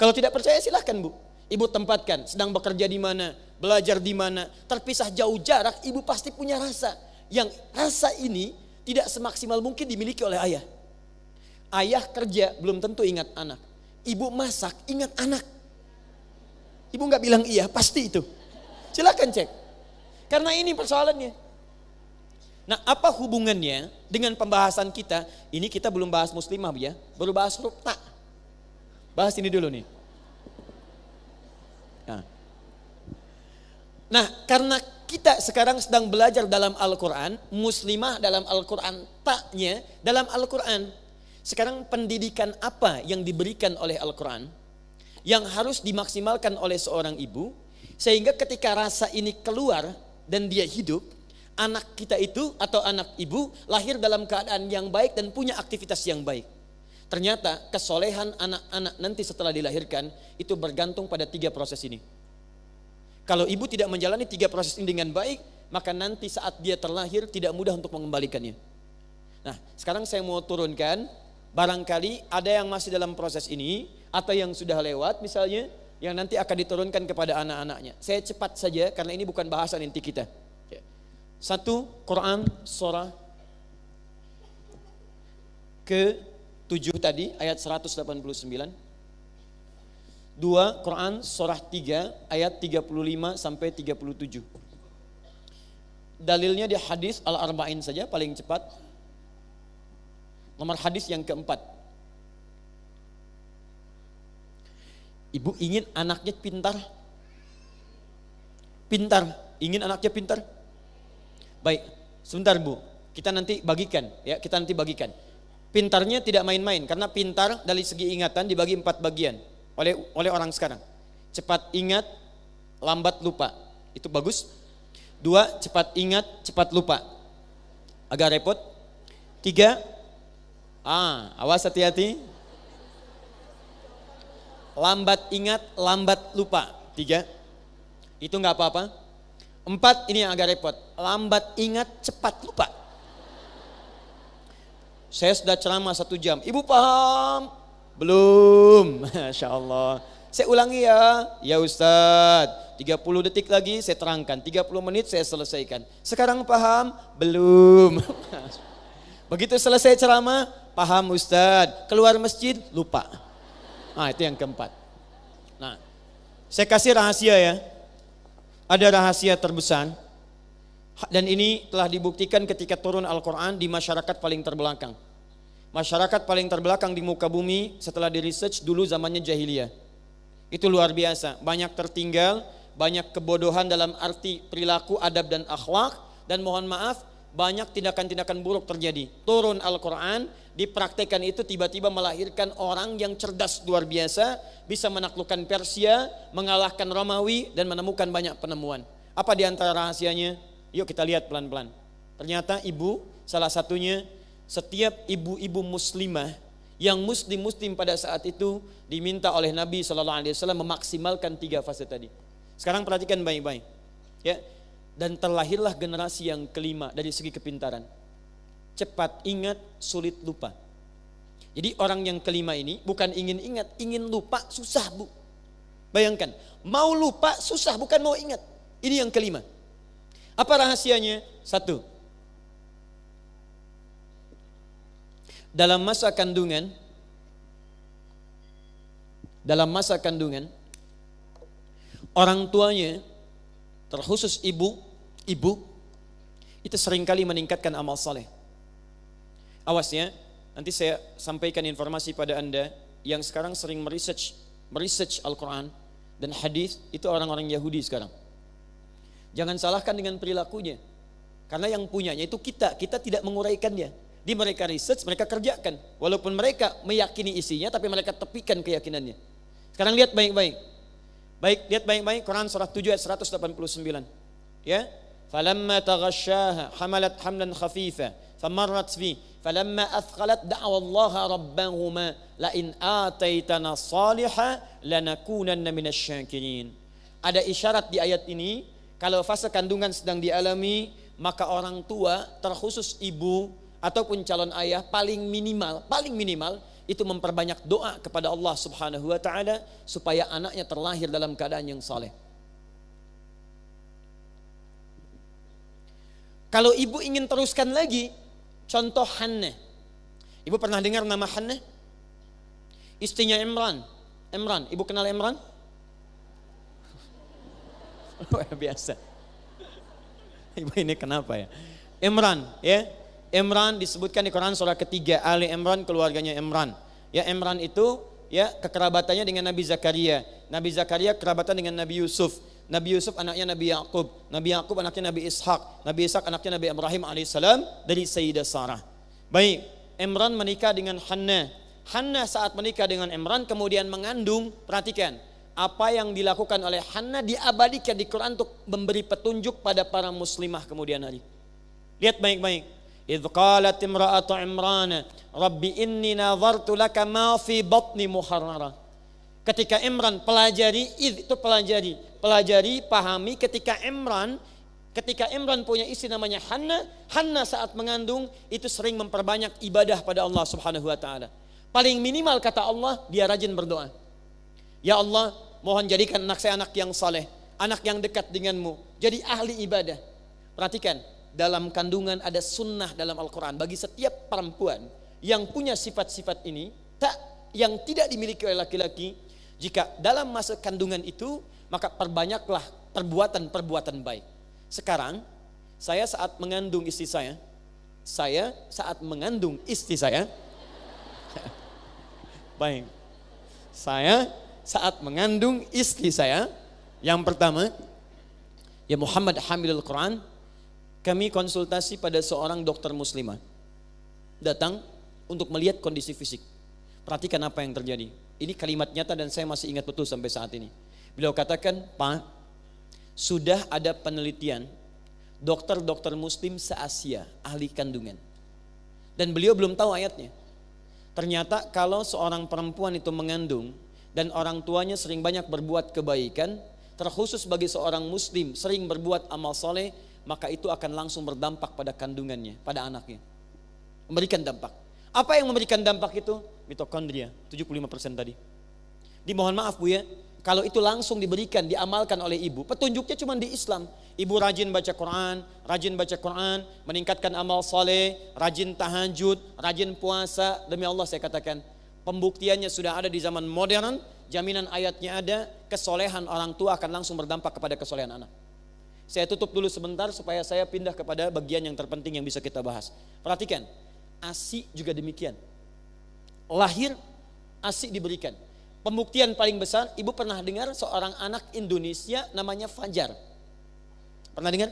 Kalau tidak percaya silahkan bu, ibu tempatkan, sedang bekerja di mana, belajar di mana, terpisah jauh jarak, ibu pasti punya rasa. Yang rasa ini tidak semaksimal mungkin dimiliki oleh ayah. Ayah kerja belum tentu ingat anak. Ibu masak ingat anak. Ibu nggak bilang iya, pasti itu. Silahkan cek. Karena ini persoalannya. Nah apa hubungannya dengan pembahasan kita? Ini kita belum bahas muslimah ya, baru bahas rukna. Bahas ini dulu nih. Nah, nah karena kita sekarang sedang belajar dalam Al-Quran, muslimah dalam Al-Quran, taknya dalam Al-Quran. Sekarang pendidikan apa yang diberikan oleh Al-Quran? yang harus dimaksimalkan oleh seorang ibu sehingga ketika rasa ini keluar dan dia hidup anak kita itu atau anak ibu lahir dalam keadaan yang baik dan punya aktivitas yang baik. Ternyata kesolehan anak-anak nanti setelah dilahirkan itu bergantung pada tiga proses ini. Kalau ibu tidak menjalani tiga proses ini dengan baik, maka nanti saat dia terlahir tidak mudah untuk mengembalikannya. Nah, sekarang saya mau turunkan, barangkali ada yang masih dalam proses ini, atau yang sudah lewat misalnya yang nanti akan diturunkan kepada anak-anaknya. Saya cepat saja karena ini bukan bahasan inti kita. Ya. Satu, Quran surah ke 7 tadi ayat 189. Dua, Quran surah 3 ayat 35 sampai 37. Dalilnya di hadis Al-Arba'in saja paling cepat. Nomor hadis yang keempat Ibu ingin anaknya pintar? Pintar, ingin anaknya pintar? Baik, sebentar Bu. Kita nanti bagikan ya, kita nanti bagikan. Pintarnya tidak main-main karena pintar dari segi ingatan dibagi empat bagian oleh oleh orang sekarang. Cepat ingat, lambat lupa. Itu bagus. Dua, cepat ingat, cepat lupa. Agak repot. Tiga, ah, awas hati-hati lambat ingat, lambat lupa. Tiga, itu nggak apa-apa. Empat, ini yang agak repot. Lambat ingat, cepat lupa. Saya sudah ceramah satu jam. Ibu paham? Belum. [laughs] Masya Allah. Saya ulangi ya. Ya Ustadz. 30 detik lagi saya terangkan. 30 menit saya selesaikan. Sekarang paham? Belum. [laughs] Begitu selesai ceramah, paham Ustadz. Keluar masjid, lupa. Nah, itu yang keempat. Nah, saya kasih rahasia ya. Ada rahasia terbesar dan ini telah dibuktikan ketika turun Al-Qur'an di masyarakat paling terbelakang. Masyarakat paling terbelakang di muka bumi setelah di research dulu zamannya jahiliyah. Itu luar biasa, banyak tertinggal, banyak kebodohan dalam arti perilaku, adab dan akhlak dan mohon maaf banyak tindakan-tindakan buruk terjadi. Turun Al-Qur'an dipraktekkan itu tiba-tiba melahirkan orang yang cerdas luar biasa, bisa menaklukkan Persia, mengalahkan Romawi dan menemukan banyak penemuan. Apa di antara rahasianya? Yuk kita lihat pelan-pelan. Ternyata ibu salah satunya setiap ibu-ibu muslimah yang muslim-muslim pada saat itu diminta oleh Nabi Shallallahu alaihi wasallam memaksimalkan tiga fase tadi. Sekarang perhatikan baik-baik. Ya. Dan terlahirlah generasi yang kelima dari segi kepintaran cepat ingat, sulit lupa. Jadi orang yang kelima ini bukan ingin ingat, ingin lupa susah bu. Bayangkan, mau lupa susah bukan mau ingat. Ini yang kelima. Apa rahasianya? Satu. Dalam masa kandungan, dalam masa kandungan, orang tuanya, terkhusus ibu, ibu, itu seringkali meningkatkan amal saleh Awasnya, nanti saya sampaikan informasi pada Anda yang sekarang sering meresearch, meresearch Al-Quran dan hadis itu orang-orang Yahudi sekarang. Jangan salahkan dengan perilakunya. Karena yang punyanya itu kita, kita tidak menguraikannya. Di mereka research, mereka kerjakan. Walaupun mereka meyakini isinya, tapi mereka tepikan keyakinannya. Sekarang lihat baik-baik. Baik, lihat baik-baik Quran surah 7 ayat 189. Ya. Falamma taghashaha hamalat hamlan khafifa famarrat fi فلما أثقلت دَعْوَ الله ربهما لئن آتيتنا صالحا لنكونن من الشاكرين ada isyarat di ayat ini kalau fase kandungan sedang dialami maka orang tua terkhusus ibu ataupun calon ayah paling minimal paling minimal itu memperbanyak doa kepada Allah Subhanahu wa taala supaya anaknya terlahir dalam keadaan yang saleh. Kalau ibu ingin teruskan lagi, Contoh Hanne. Ibu pernah dengar nama Hanne? Istrinya Imran. Imran, ibu kenal Imran? [laughs] Luar biasa. Ibu ini kenapa ya? Imran, ya. Imran disebutkan di Quran surah ketiga Ali Imran keluarganya Imran. Ya Imran itu ya kekerabatannya dengan Nabi Zakaria. Nabi Zakaria kerabatan dengan Nabi Yusuf. Nabi Yusuf anaknya Nabi Yakub, Nabi Yakub anaknya Nabi Ishak, Nabi Ishak anaknya Nabi Ibrahim alaihissalam dari Sayyidah Sarah. Baik, Imran menikah dengan Hanna. Hanna saat menikah dengan Imran kemudian mengandung, perhatikan, apa yang dilakukan oleh Hanna diabadikan di Quran untuk memberi petunjuk pada para muslimah kemudian hari. Lihat baik-baik. Idh qalat imra'atu Imran, Rabbi inni نظرت laka ma fi batni muharrara. Ketika Imran pelajari, itu pelajari, pelajari, pahami. Ketika Imran, ketika Imran punya istri namanya Hanna, Hanna saat mengandung itu sering memperbanyak ibadah pada Allah Subhanahu wa taala. Paling minimal kata Allah, dia rajin berdoa. Ya Allah, mohon jadikan anak saya anak yang saleh, anak yang dekat denganmu, jadi ahli ibadah. Perhatikan, dalam kandungan ada sunnah dalam Al-Quran bagi setiap perempuan yang punya sifat-sifat ini tak yang tidak dimiliki oleh laki-laki jika dalam masa kandungan itu, maka perbanyaklah perbuatan-perbuatan baik. Sekarang, saya saat mengandung istri saya, saya saat mengandung istri saya, [laughs] baik, saya saat mengandung istri saya, yang pertama, ya Muhammad Hamidul Quran, kami konsultasi pada seorang dokter muslimah. Datang untuk melihat kondisi fisik. Perhatikan apa yang terjadi ini kalimat nyata dan saya masih ingat betul sampai saat ini. Beliau katakan, Pak, sudah ada penelitian dokter-dokter muslim se-Asia, ahli kandungan. Dan beliau belum tahu ayatnya. Ternyata kalau seorang perempuan itu mengandung dan orang tuanya sering banyak berbuat kebaikan, terkhusus bagi seorang muslim sering berbuat amal soleh, maka itu akan langsung berdampak pada kandungannya, pada anaknya. Memberikan dampak. Apa yang memberikan dampak itu? Mitokondria, 75% tadi. Dimohon maaf Bu ya, kalau itu langsung diberikan, diamalkan oleh ibu. Petunjuknya cuma di Islam. Ibu rajin baca Quran, rajin baca Quran, meningkatkan amal soleh, rajin tahajud, rajin puasa. Demi Allah saya katakan, pembuktiannya sudah ada di zaman modern, jaminan ayatnya ada, kesolehan orang tua akan langsung berdampak kepada kesolehan anak. Saya tutup dulu sebentar supaya saya pindah kepada bagian yang terpenting yang bisa kita bahas. Perhatikan, Asik juga demikian. Lahir asik diberikan. Pembuktian paling besar, ibu pernah dengar seorang anak Indonesia namanya Fajar. Pernah dengar?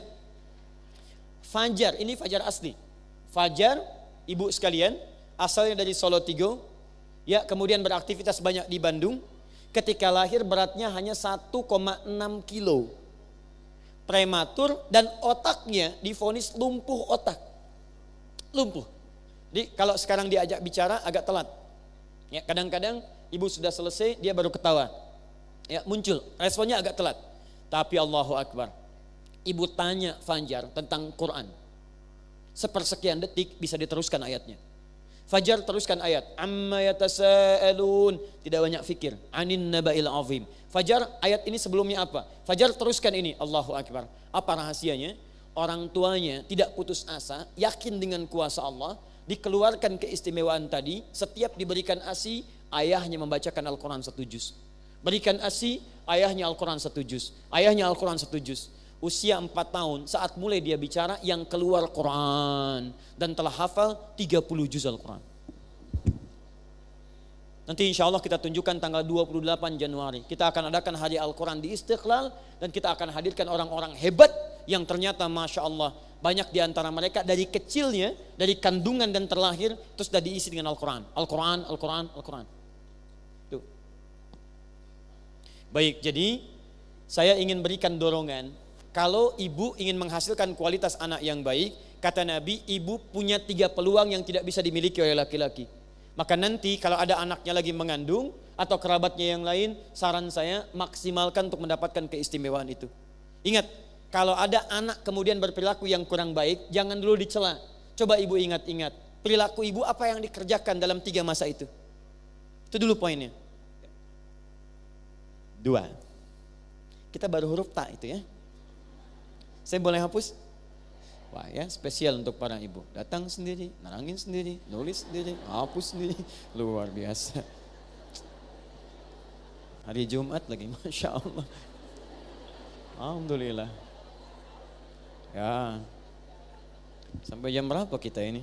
Fajar, ini Fajar asli. Fajar, ibu sekalian, asalnya dari Solo Tigo, ya kemudian beraktivitas banyak di Bandung. Ketika lahir beratnya hanya 1,6 kilo. Prematur dan otaknya difonis lumpuh otak. Lumpuh jadi kalau sekarang diajak bicara agak telat. Ya, kadang-kadang ibu sudah selesai dia baru ketawa. Ya, muncul, responnya agak telat. Tapi Allahu Akbar. Ibu tanya Fajar tentang Quran. Sepersekian detik bisa diteruskan ayatnya. Fajar teruskan ayat. Amma yatasa'alun. Tidak banyak fikir. Anin naba'il azim. Fajar ayat ini sebelumnya apa? Fajar teruskan ini. Allahu Akbar. Apa rahasianya? Orang tuanya tidak putus asa, yakin dengan kuasa Allah, dikeluarkan keistimewaan tadi, setiap diberikan ASI, ayahnya membacakan Al-Quran satu juz. Berikan ASI, ayahnya Al-Quran satu juz. Ayahnya Al-Quran satu juz. Usia empat tahun, saat mulai dia bicara yang keluar Quran. Dan telah hafal 30 juz Al-Quran. Nanti insya Allah kita tunjukkan tanggal 28 Januari. Kita akan adakan hari Al-Quran di Istiqlal dan kita akan hadirkan orang-orang hebat yang ternyata Masya Allah banyak di antara mereka dari kecilnya, dari kandungan dan terlahir, terus sudah diisi dengan Al-Quran. Al-Quran, Al-Quran, Al-Quran. Tuh. Baik, jadi saya ingin berikan dorongan. Kalau ibu ingin menghasilkan kualitas anak yang baik, kata Nabi, ibu punya tiga peluang yang tidak bisa dimiliki oleh laki-laki. Maka nanti kalau ada anaknya lagi mengandung atau kerabatnya yang lain, saran saya maksimalkan untuk mendapatkan keistimewaan itu. Ingat, kalau ada anak kemudian berperilaku yang kurang baik, jangan dulu dicela. Coba ibu ingat-ingat, perilaku ibu apa yang dikerjakan dalam tiga masa itu? Itu dulu poinnya. Dua. Kita baru huruf tak itu ya. Saya boleh hapus? Wah ya, spesial untuk para ibu. Datang sendiri, narangin sendiri, nulis sendiri, hapus sendiri. Luar biasa. Hari Jumat lagi, [laughs] Masya Allah. Alhamdulillah. Ya. Sampai jam berapa kita ini?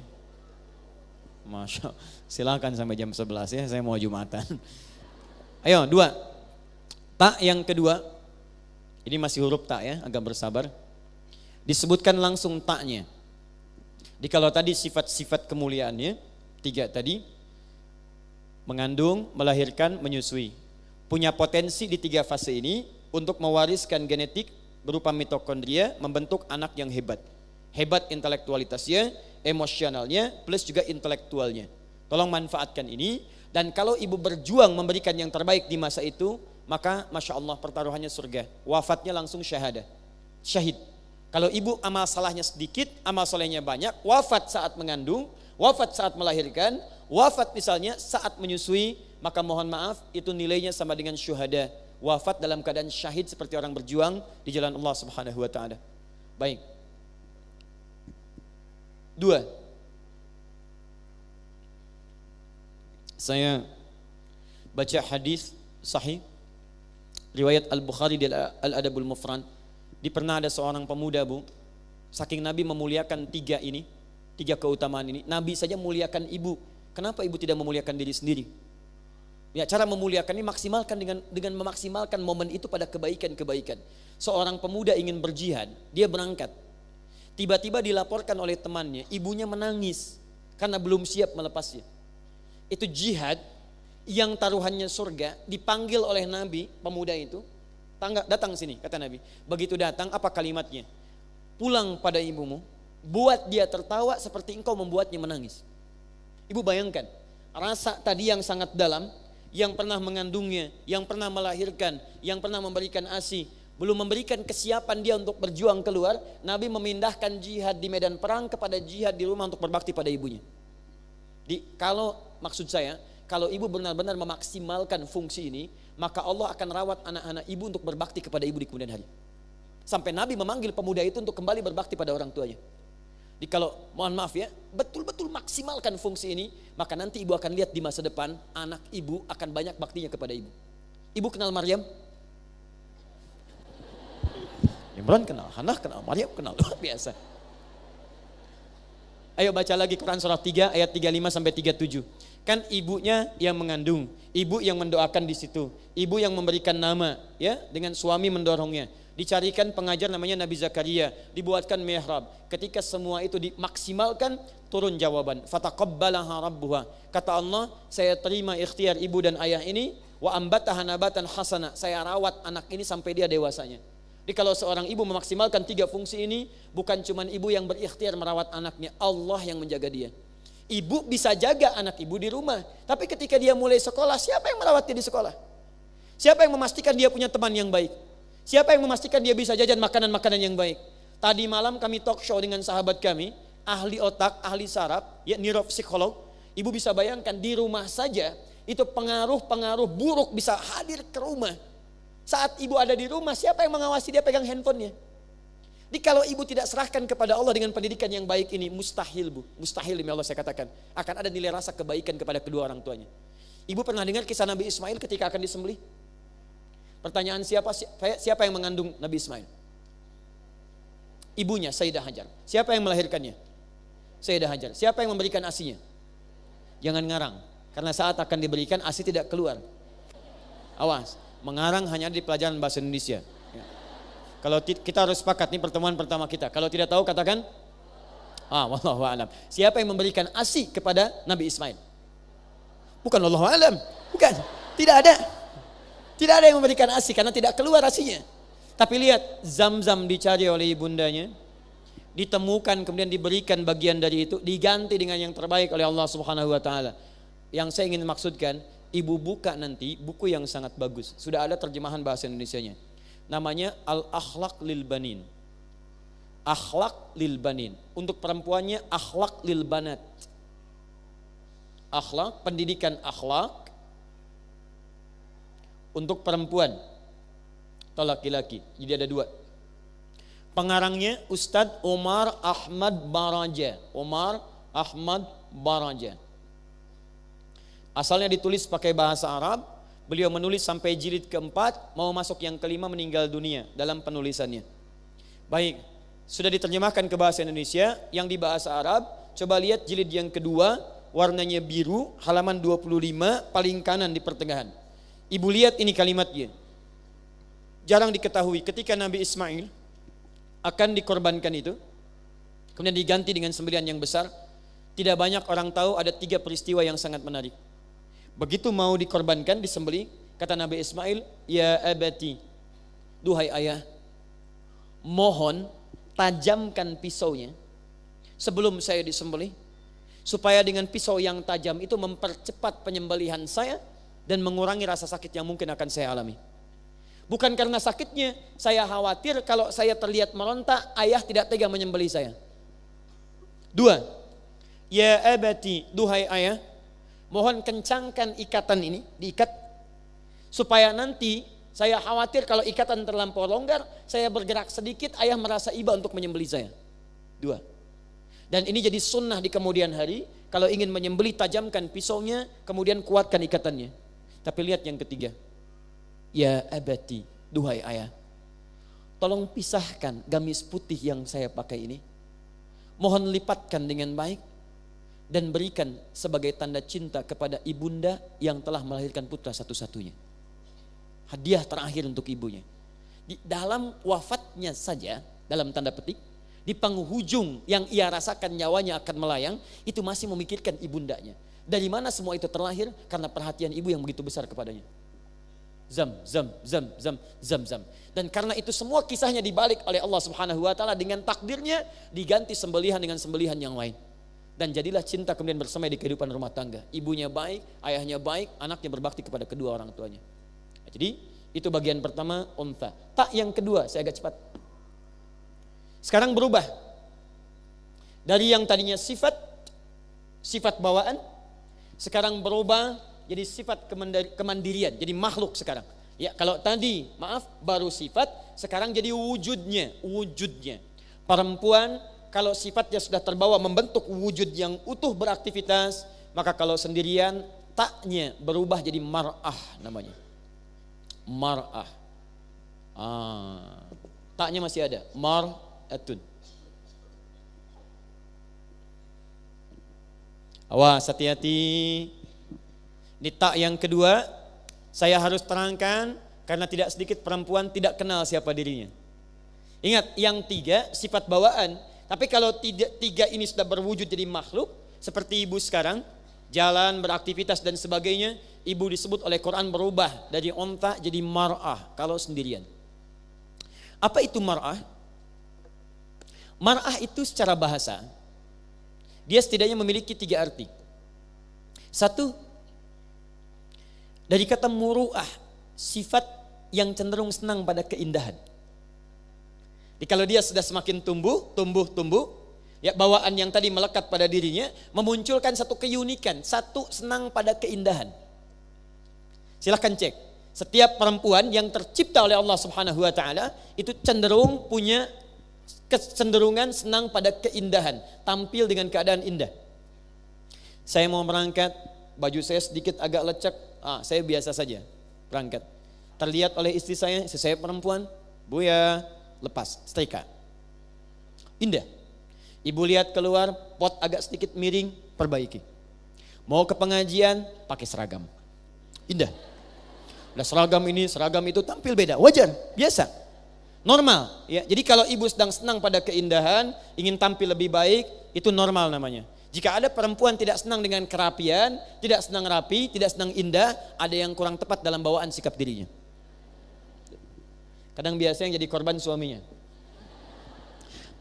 Masya Allah. silakan sampai jam 11 ya, saya mau Jumatan. Ayo, dua. Tak yang kedua, ini masih huruf tak ya, agak bersabar. Disebutkan langsung taknya. Jadi kalau tadi sifat-sifat kemuliaannya, tiga tadi, mengandung, melahirkan, menyusui. Punya potensi di tiga fase ini untuk mewariskan genetik berupa mitokondria membentuk anak yang hebat. Hebat intelektualitasnya, emosionalnya, plus juga intelektualnya. Tolong manfaatkan ini. Dan kalau ibu berjuang memberikan yang terbaik di masa itu, maka Masya Allah pertaruhannya surga. Wafatnya langsung syahada. Syahid. Kalau ibu amal salahnya sedikit, amal solehnya banyak, wafat saat mengandung, wafat saat melahirkan, wafat misalnya saat menyusui, maka mohon maaf itu nilainya sama dengan syuhada wafat dalam keadaan syahid seperti orang berjuang di jalan Allah Subhanahu wa taala. Baik. Dua. Saya baca hadis sahih riwayat Al-Bukhari di Al-Adabul Mufrad. Di pernah ada seorang pemuda, Bu, saking Nabi memuliakan tiga ini, tiga keutamaan ini. Nabi saja muliakan ibu. Kenapa ibu tidak memuliakan diri sendiri? Ya, cara memuliakan ini maksimalkan dengan dengan memaksimalkan momen itu pada kebaikan-kebaikan. Seorang pemuda ingin berjihad, dia berangkat. Tiba-tiba dilaporkan oleh temannya, ibunya menangis karena belum siap melepasnya. Itu jihad yang taruhannya surga dipanggil oleh Nabi pemuda itu tangga, datang sini kata Nabi begitu datang apa kalimatnya pulang pada ibumu buat dia tertawa seperti engkau membuatnya menangis ibu bayangkan rasa tadi yang sangat dalam yang pernah mengandungnya, yang pernah melahirkan, yang pernah memberikan ASI, belum memberikan kesiapan dia untuk berjuang keluar, Nabi memindahkan jihad di medan perang kepada jihad di rumah untuk berbakti pada ibunya. Di, kalau maksud saya, kalau ibu benar-benar memaksimalkan fungsi ini, maka Allah akan rawat anak-anak ibu untuk berbakti kepada ibu di kemudian hari. Sampai Nabi memanggil pemuda itu untuk kembali berbakti pada orang tuanya. Jadi kalau mohon maaf ya, betul-betul maksimalkan fungsi ini, maka nanti ibu akan lihat di masa depan anak ibu akan banyak baktinya kepada ibu. Ibu kenal Maryam? Imran kenal, Hannah kenal, Maryam kenal, [laughs] luar biasa. Ayo baca lagi Quran surah 3 ayat 35 sampai 37. Kan ibunya yang mengandung, ibu yang mendoakan di situ, ibu yang memberikan nama ya dengan suami mendorongnya Dicarikan pengajar namanya Nabi Zakaria, dibuatkan mihrab. Ketika semua itu dimaksimalkan, turun jawaban. Fataqabbalaha rabbuha. Kata Allah, saya terima ikhtiar ibu dan ayah ini, wa ambataha nabatan hasana. Saya rawat anak ini sampai dia dewasanya. Jadi kalau seorang ibu memaksimalkan tiga fungsi ini, bukan cuma ibu yang berikhtiar merawat anaknya, Allah yang menjaga dia. Ibu bisa jaga anak ibu di rumah, tapi ketika dia mulai sekolah, siapa yang merawat dia di sekolah? Siapa yang memastikan dia punya teman yang baik? Siapa yang memastikan dia bisa jajan makanan-makanan yang baik? Tadi malam kami talk show dengan sahabat kami, ahli otak, ahli saraf, ya neuropsikolog. Ibu bisa bayangkan di rumah saja itu pengaruh-pengaruh buruk bisa hadir ke rumah. Saat ibu ada di rumah, siapa yang mengawasi dia pegang handphonenya? Jadi kalau ibu tidak serahkan kepada Allah dengan pendidikan yang baik ini, mustahil bu, mustahil demi Allah saya katakan. Akan ada nilai rasa kebaikan kepada kedua orang tuanya. Ibu pernah dengar kisah Nabi Ismail ketika akan disembelih? Pertanyaan siapa siapa yang mengandung Nabi Ismail? Ibunya Sayyidah Hajar. Siapa yang melahirkannya? Sayyidah Hajar. Siapa yang memberikan asinya? Jangan ngarang, karena saat akan diberikan asi tidak keluar. Awas, mengarang hanya di pelajaran bahasa Indonesia. Ya. Kalau kita harus sepakat nih pertemuan pertama kita. Kalau tidak tahu katakan Ah, wallahu alam. Siapa yang memberikan asi kepada Nabi Ismail? Bukan Allah alam. Bukan. Tidak ada. Tidak ada yang memberikan ASI karena tidak keluar ASINYA. Tapi lihat, zam-zam dicari oleh ibundanya. Ditemukan kemudian diberikan bagian dari itu. Diganti dengan yang terbaik oleh Allah subhanahu wa ta'ala. Yang saya ingin maksudkan, ibu buka nanti buku yang sangat bagus. Sudah ada terjemahan bahasa Indonesia-nya. Namanya Al-Akhlaq Lil Banin. Akhlak lil banin. Untuk perempuannya akhlak lil banat. Akhlak, pendidikan akhlak untuk perempuan. Atau laki-laki. Jadi ada dua. Pengarangnya Ustadz Omar Ahmad Baraja. Omar Ahmad Baraja. Asalnya ditulis pakai bahasa Arab, beliau menulis sampai jilid keempat, mau masuk yang kelima meninggal dunia dalam penulisannya. Baik, sudah diterjemahkan ke bahasa Indonesia, yang di bahasa Arab, coba lihat jilid yang kedua, warnanya biru, halaman 25, paling kanan di pertengahan. Ibu lihat ini kalimatnya. Jarang diketahui ketika Nabi Ismail akan dikorbankan itu. Kemudian diganti dengan sembelian yang besar. Tidak banyak orang tahu ada tiga peristiwa yang sangat menarik. Begitu mau dikorbankan, disembeli, kata Nabi Ismail, Ya abati, duhai ayah, mohon tajamkan pisaunya sebelum saya disembeli supaya dengan pisau yang tajam itu mempercepat penyembelihan saya dan mengurangi rasa sakit yang mungkin akan saya alami. Bukan karena sakitnya, saya khawatir kalau saya terlihat meronta, ayah tidak tega menyembeli saya. Dua, ya abati, duhai ayah, mohon kencangkan ikatan ini, diikat, supaya nanti saya khawatir kalau ikatan terlampau longgar, saya bergerak sedikit, ayah merasa iba untuk menyembeli saya. Dua. Dan ini jadi sunnah di kemudian hari, kalau ingin menyembeli tajamkan pisaunya, kemudian kuatkan ikatannya. Tapi lihat yang ketiga. Ya abati, duhai ayah. Tolong pisahkan gamis putih yang saya pakai ini. Mohon lipatkan dengan baik dan berikan sebagai tanda cinta kepada ibunda yang telah melahirkan putra satu-satunya. Hadiah terakhir untuk ibunya. Di dalam wafatnya saja, dalam tanda petik, di penghujung yang ia rasakan nyawanya akan melayang, itu masih memikirkan ibundanya. Dari mana semua itu terlahir? Karena perhatian ibu yang begitu besar kepadanya. Zam, zam, zam, zam, zam, zam. Dan karena itu semua kisahnya dibalik oleh Allah Subhanahu wa taala dengan takdirnya diganti sembelihan dengan sembelihan yang lain. Dan jadilah cinta kemudian bersama di kehidupan rumah tangga. Ibunya baik, ayahnya baik, anaknya berbakti kepada kedua orang tuanya. jadi itu bagian pertama unta. Tak yang kedua, saya agak cepat. Sekarang berubah. Dari yang tadinya sifat, sifat bawaan sekarang berubah jadi sifat kemandirian, jadi makhluk sekarang. Ya, kalau tadi maaf baru sifat, sekarang jadi wujudnya, wujudnya. Perempuan kalau sifatnya sudah terbawa membentuk wujud yang utuh beraktivitas, maka kalau sendirian taknya berubah jadi mar'ah namanya. Mar'ah. Ah, taknya masih ada, mar mar'atun. Awas hati-hati. Di tak yang kedua, saya harus terangkan karena tidak sedikit perempuan tidak kenal siapa dirinya. Ingat, yang tiga sifat bawaan. Tapi kalau tiga, tiga ini sudah berwujud jadi makhluk, seperti ibu sekarang, jalan, beraktivitas dan sebagainya, ibu disebut oleh Quran berubah dari onta jadi mar'ah kalau sendirian. Apa itu mar'ah? Mar'ah itu secara bahasa, dia setidaknya memiliki tiga arti. Satu, dari kata muruah, sifat yang cenderung senang pada keindahan. Jadi kalau dia sudah semakin tumbuh, tumbuh, tumbuh, ya bawaan yang tadi melekat pada dirinya memunculkan satu keunikan, satu senang pada keindahan. Silahkan cek. Setiap perempuan yang tercipta oleh Allah Subhanahu wa taala itu cenderung punya kecenderungan senang pada keindahan, tampil dengan keadaan indah. Saya mau berangkat, baju saya sedikit agak lecek, ah, saya biasa saja berangkat. Terlihat oleh istri saya, istri saya perempuan, buya, lepas, setrika. Indah. Ibu lihat keluar, pot agak sedikit miring, perbaiki. Mau ke pengajian, pakai seragam. Indah. Udah seragam ini, seragam itu tampil beda, wajar, biasa normal ya. Jadi kalau ibu sedang senang pada keindahan, ingin tampil lebih baik, itu normal namanya. Jika ada perempuan tidak senang dengan kerapian, tidak senang rapi, tidak senang indah, ada yang kurang tepat dalam bawaan sikap dirinya. Kadang biasa yang jadi korban suaminya.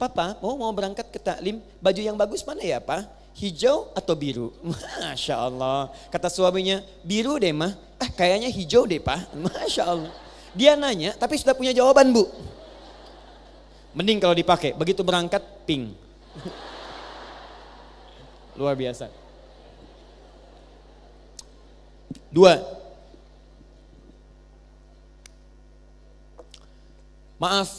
Papa, mau mau berangkat ke taklim, baju yang bagus mana ya, Pak? Hijau atau biru? [laughs] Masya Allah. Kata suaminya, biru deh, mah. Ah, kayaknya hijau deh, Pak. Masya Allah. Dia nanya tapi sudah punya jawaban bu. Mending kalau dipakai, begitu berangkat ping. [laughs] Luar biasa. Dua. Maaf,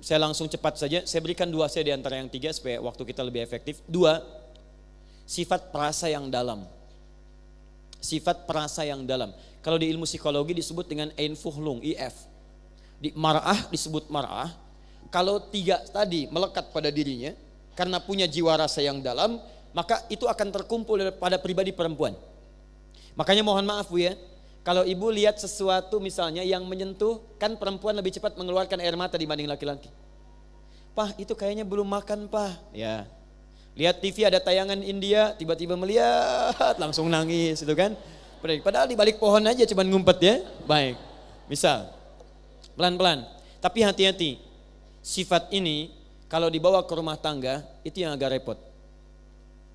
saya langsung cepat saja. Saya berikan dua saya di antara yang tiga supaya waktu kita lebih efektif. Dua, sifat perasa yang dalam. Sifat perasa yang dalam. Kalau di ilmu psikologi disebut dengan einfuhlung, IF. Di marah disebut marah. Kalau tiga tadi melekat pada dirinya, karena punya jiwa rasa yang dalam, maka itu akan terkumpul pada pribadi perempuan. Makanya mohon maaf Bu ya, kalau ibu lihat sesuatu misalnya yang menyentuh, kan perempuan lebih cepat mengeluarkan air mata dibanding laki-laki. Pah, itu kayaknya belum makan, Pah. Ya. Lihat TV ada tayangan India, tiba-tiba melihat, langsung nangis itu kan. Break. Padahal di balik pohon aja cuman ngumpet ya. Baik. Misal. Pelan-pelan. Tapi hati-hati. Sifat ini kalau dibawa ke rumah tangga itu yang agak repot.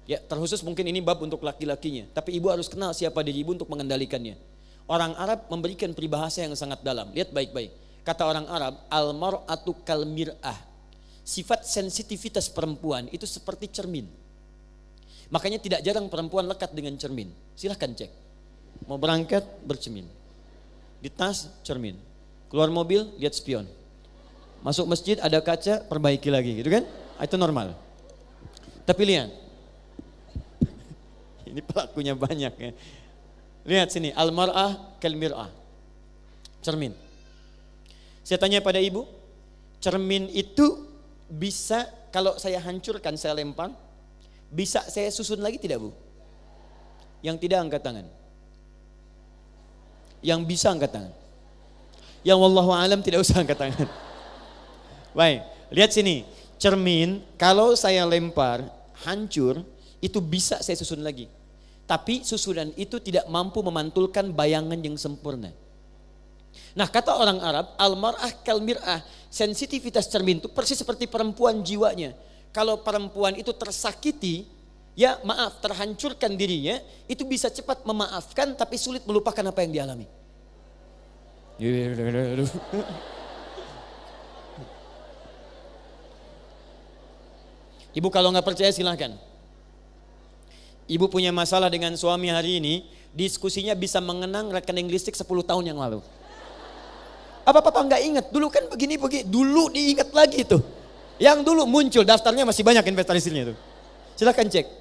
Ya, terkhusus mungkin ini bab untuk laki-lakinya, tapi ibu harus kenal siapa diri ibu untuk mengendalikannya. Orang Arab memberikan peribahasa yang sangat dalam. Lihat baik-baik. Kata orang Arab, almar'atu kalmir'ah. Sifat sensitivitas perempuan itu seperti cermin. Makanya tidak jarang perempuan lekat dengan cermin. Silahkan cek. Mau berangkat, bercermin. Di tas, cermin. Keluar mobil, lihat spion. Masuk masjid, ada kaca, perbaiki lagi gitu kan? Ah, itu normal. Tapi lihat. [laughs] Ini pelakunya banyak ya. Lihat sini, almarah kelmirah, Cermin. Saya tanya pada ibu, cermin itu bisa kalau saya hancurkan, saya lempar, bisa saya susun lagi tidak bu? Yang tidak angkat tangan. Yang bisa angkat tangan. Yang wallahu alam tidak usah angkat tangan. Baik, lihat sini. Cermin kalau saya lempar hancur, itu bisa saya susun lagi. Tapi susunan itu tidak mampu memantulkan bayangan yang sempurna. Nah kata orang Arab, almarah kalmirah, sensitivitas cermin itu persis seperti perempuan jiwanya. Kalau perempuan itu tersakiti, ya maaf terhancurkan dirinya itu bisa cepat memaafkan tapi sulit melupakan apa yang dialami. [laughs] Ibu kalau nggak percaya silahkan. Ibu punya masalah dengan suami hari ini, diskusinya bisa mengenang rekening listrik 10 tahun yang lalu. Apa papa nggak ingat? Dulu kan begini begini, dulu diingat lagi tuh. Yang dulu muncul daftarnya masih banyak investasinya tuh. Silahkan cek.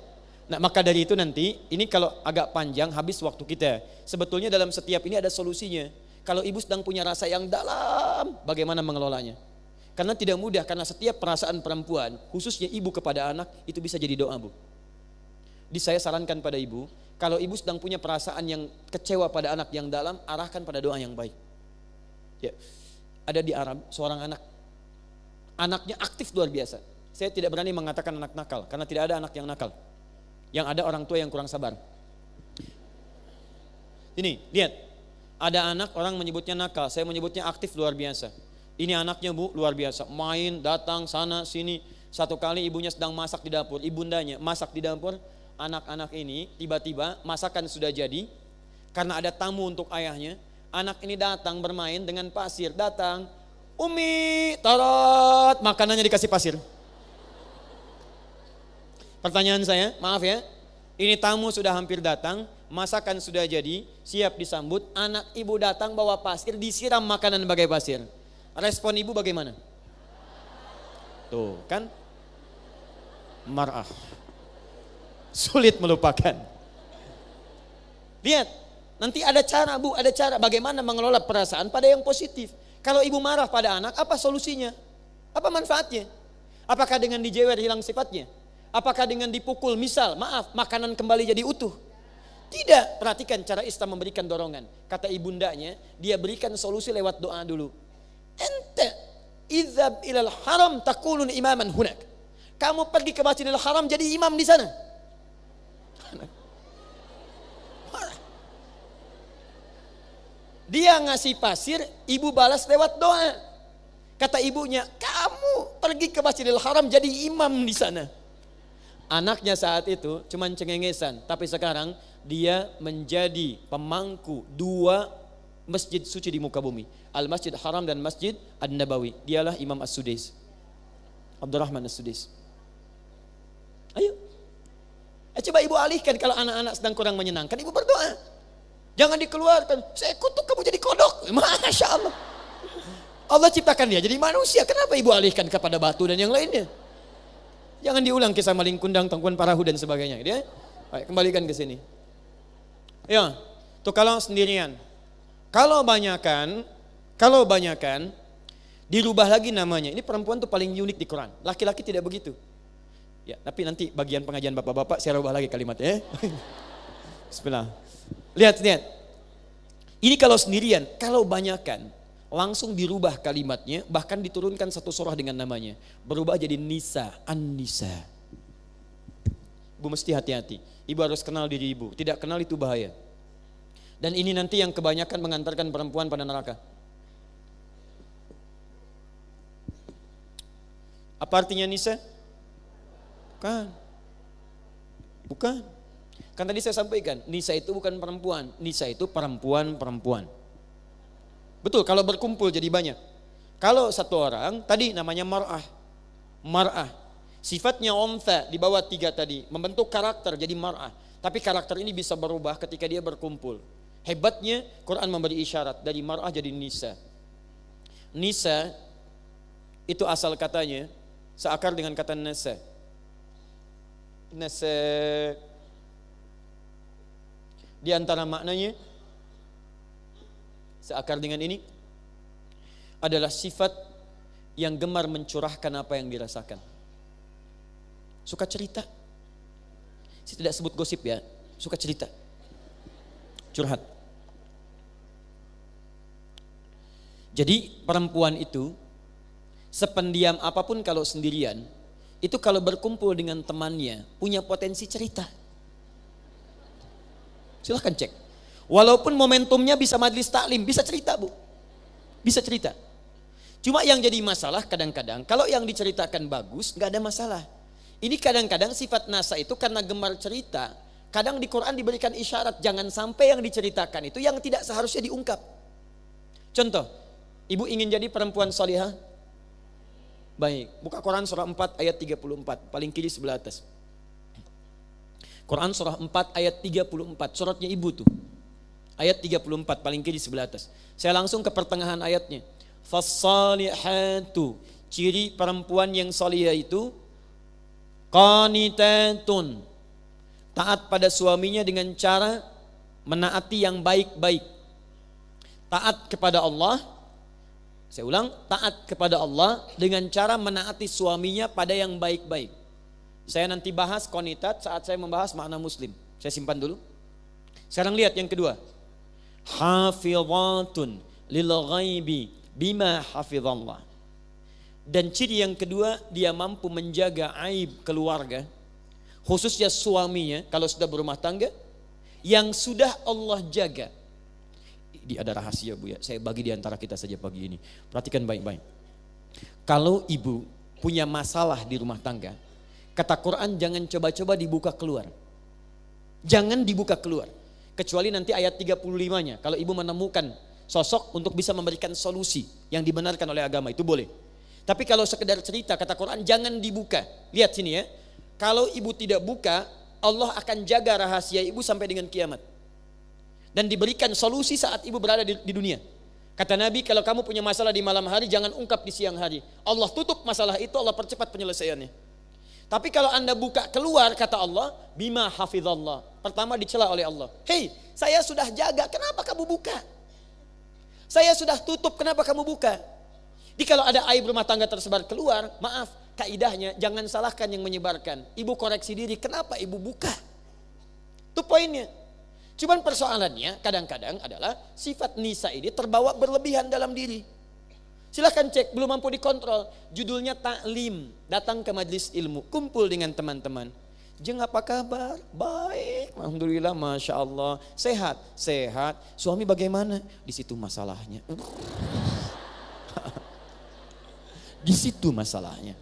Nah, maka dari itu nanti ini kalau agak panjang habis waktu kita. Sebetulnya dalam setiap ini ada solusinya. Kalau ibu sedang punya rasa yang dalam, bagaimana mengelolanya? Karena tidak mudah karena setiap perasaan perempuan, khususnya ibu kepada anak itu bisa jadi doa, Bu. Di saya sarankan pada ibu, kalau ibu sedang punya perasaan yang kecewa pada anak yang dalam, arahkan pada doa yang baik. Ya. Ada di Arab seorang anak anaknya aktif luar biasa. Saya tidak berani mengatakan anak nakal karena tidak ada anak yang nakal yang ada orang tua yang kurang sabar. Ini, lihat. Ada anak orang menyebutnya nakal, saya menyebutnya aktif luar biasa. Ini anaknya bu, luar biasa. Main, datang, sana, sini. Satu kali ibunya sedang masak di dapur, ibundanya masak di dapur. Anak-anak ini tiba-tiba masakan sudah jadi, karena ada tamu untuk ayahnya. Anak ini datang bermain dengan pasir, datang. Umi, tarot, makanannya dikasih pasir. Pertanyaan saya, maaf ya. Ini tamu sudah hampir datang, masakan sudah jadi, siap disambut. Anak ibu datang bawa pasir, disiram makanan bagai pasir. Respon ibu bagaimana? Tuh kan, marah. Sulit melupakan. Lihat, nanti ada cara bu, ada cara bagaimana mengelola perasaan pada yang positif. Kalau ibu marah pada anak, apa solusinya? Apa manfaatnya? Apakah dengan dijewer hilang sifatnya? Apakah dengan dipukul misal, maaf, makanan kembali jadi utuh? Tidak, perhatikan cara Islam memberikan dorongan. Kata ibundanya, dia berikan solusi lewat doa dulu. Ente idzab ilal haram takulun imaman hunak. Kamu pergi ke Masjidil Haram jadi imam di sana. Dia ngasih pasir, ibu balas lewat doa. Kata ibunya, kamu pergi ke Masjidil Haram jadi imam di sana. Anaknya saat itu cuma cengengesan, tapi sekarang dia menjadi pemangku dua masjid suci di muka bumi. Al-Masjid Haram dan Masjid An-Nabawi. Dialah Imam As-Sudais. Abdurrahman As-Sudais. Ayo. Eh, coba ibu alihkan kalau anak-anak sedang kurang menyenangkan. Ibu berdoa. Jangan dikeluarkan. Saya kutuk kamu jadi kodok. Masya Allah. Allah ciptakan dia jadi manusia. Kenapa ibu alihkan kepada batu dan yang lainnya? Jangan diulang kisah maling kundang, tangkuan parahu dan sebagainya. Gitu ya? baik, kembalikan ke sini. Ya, itu kalau sendirian. Kalau banyakan, kalau banyakan, dirubah lagi namanya. Ini perempuan tuh paling unik di Quran. Laki-laki tidak begitu. Ya, tapi nanti bagian pengajian bapak-bapak saya rubah lagi kalimatnya. Ya. Sebelah. [laughs] Lihat, lihat. Ini kalau sendirian, kalau banyakan, langsung dirubah kalimatnya, bahkan diturunkan satu surah dengan namanya. Berubah jadi Nisa, An-Nisa. Ibu mesti hati-hati. Ibu harus kenal diri ibu, tidak kenal itu bahaya. Dan ini nanti yang kebanyakan mengantarkan perempuan pada neraka. Apa artinya Nisa? Bukan. Bukan. Kan tadi saya sampaikan, Nisa itu bukan perempuan, Nisa itu perempuan-perempuan. Betul, kalau berkumpul jadi banyak. Kalau satu orang, tadi namanya mar'ah. Mar'ah. Sifatnya onta di bawah tiga tadi. Membentuk karakter jadi mar'ah. Tapi karakter ini bisa berubah ketika dia berkumpul. Hebatnya Quran memberi isyarat dari mar'ah jadi nisa. Nisa itu asal katanya seakar dengan kata nasa. Nasa di antara maknanya Seakar dengan ini adalah sifat yang gemar mencurahkan apa yang dirasakan. Suka cerita. Saya tidak sebut gosip ya, suka cerita. Curhat. Jadi perempuan itu sependiam apapun kalau sendirian, itu kalau berkumpul dengan temannya punya potensi cerita. Silahkan cek. Walaupun momentumnya bisa majelis taklim, bisa cerita bu. Bisa cerita. Cuma yang jadi masalah kadang-kadang, kalau yang diceritakan bagus, nggak ada masalah. Ini kadang-kadang sifat nasa itu karena gemar cerita, kadang di Quran diberikan isyarat, jangan sampai yang diceritakan itu yang tidak seharusnya diungkap. Contoh, ibu ingin jadi perempuan solihah? Baik, buka Quran surah 4 ayat 34, paling kiri sebelah atas. Quran surah 4 ayat 34, suratnya ibu tuh. Ayat 34 paling kiri sebelah atas. Saya langsung ke pertengahan ayatnya. Fasalihatu ciri perempuan yang solia itu qanitatun taat pada suaminya dengan cara menaati yang baik-baik. Taat kepada Allah. Saya ulang, taat kepada Allah dengan cara menaati suaminya pada yang baik-baik. Saya nanti bahas konitat saat saya membahas makna muslim. Saya simpan dulu. Sekarang lihat yang kedua hafizatun lil ghaibi bima hafizallah. Dan ciri yang kedua, dia mampu menjaga aib keluarga, khususnya suaminya kalau sudah berumah tangga yang sudah Allah jaga. Ini ada rahasia Bu ya, saya bagi di antara kita saja pagi ini. Perhatikan baik-baik. Kalau ibu punya masalah di rumah tangga, kata Quran jangan coba-coba dibuka keluar. Jangan dibuka keluar. Kecuali nanti ayat 35-nya. Kalau ibu menemukan sosok untuk bisa memberikan solusi yang dibenarkan oleh agama itu boleh. Tapi kalau sekedar cerita kata Quran jangan dibuka. Lihat sini ya. Kalau ibu tidak buka, Allah akan jaga rahasia ibu sampai dengan kiamat. Dan diberikan solusi saat ibu berada di, di dunia. Kata Nabi, kalau kamu punya masalah di malam hari, jangan ungkap di siang hari. Allah tutup masalah itu, Allah percepat penyelesaiannya. Tapi kalau Anda buka keluar kata Allah, bima hafizallah. Pertama dicela oleh Allah. Hei, saya sudah jaga, kenapa kamu buka? Saya sudah tutup, kenapa kamu buka? Jadi kalau ada aib rumah tangga tersebar keluar, maaf, kaidahnya jangan salahkan yang menyebarkan. Ibu koreksi diri, kenapa ibu buka? Itu poinnya. Cuman persoalannya kadang-kadang adalah sifat nisa ini terbawa berlebihan dalam diri. Silahkan cek, belum mampu dikontrol. Judulnya taklim, datang ke majelis ilmu, kumpul dengan teman-teman. Jeng apa kabar? Baik, Alhamdulillah, Masya Allah. Sehat? Sehat. Suami bagaimana? Di situ masalahnya. [laughs] Di situ masalahnya.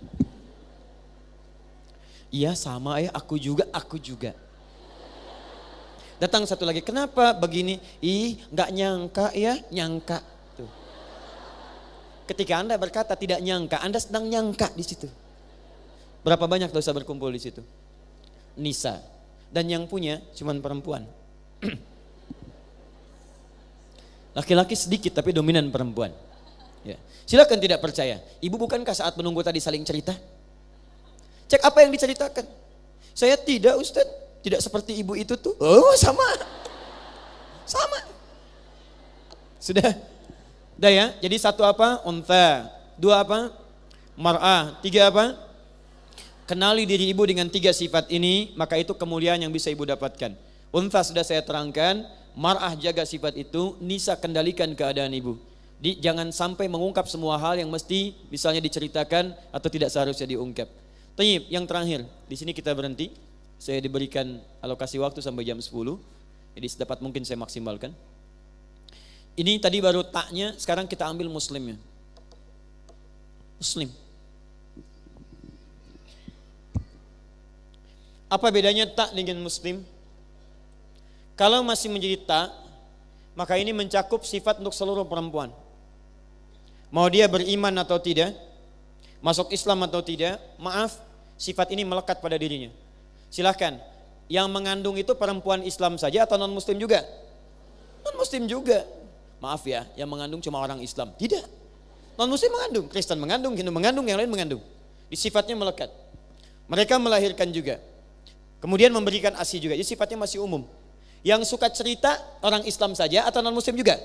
Iya sama ya, aku juga, aku juga. Datang satu lagi, kenapa begini? Ih, gak nyangka ya, nyangka. Ketika Anda berkata tidak nyangka, Anda sedang nyangka di situ. Berapa banyak dosa berkumpul di situ? Nisa. Dan yang punya cuma perempuan. [clears throat] Laki-laki sedikit tapi dominan perempuan. Ya. Silakan tidak percaya. Ibu bukankah saat menunggu tadi saling cerita? Cek apa yang diceritakan. Saya tidak Ustadz. Tidak seperti ibu itu tuh. Oh sama. Sama. Sudah Udah ya. Jadi satu apa? Unta. Dua apa? Mar'ah. Tiga apa? Kenali diri ibu dengan tiga sifat ini, maka itu kemuliaan yang bisa ibu dapatkan. Unta sudah saya terangkan, mar'ah jaga sifat itu, nisa kendalikan keadaan ibu. Di, jangan sampai mengungkap semua hal yang mesti misalnya diceritakan atau tidak seharusnya diungkap. Tayyib, yang terakhir, di sini kita berhenti. Saya diberikan alokasi waktu sampai jam 10. Jadi sedapat mungkin saya maksimalkan. Ini tadi baru taknya, sekarang kita ambil muslimnya. Muslim. Apa bedanya tak dengan muslim? Kalau masih menjadi tak, maka ini mencakup sifat untuk seluruh perempuan. Mau dia beriman atau tidak, masuk Islam atau tidak, maaf, sifat ini melekat pada dirinya. Silahkan, yang mengandung itu perempuan Islam saja atau non-muslim juga? Non-muslim juga. Maaf ya, yang mengandung cuma orang Islam. Tidak. Non-muslim mengandung, Kristen mengandung, Hindu mengandung, yang lain mengandung. sifatnya melekat. Mereka melahirkan juga. Kemudian memberikan ASI juga. Jadi sifatnya masih umum. Yang suka cerita orang Islam saja atau non-muslim juga?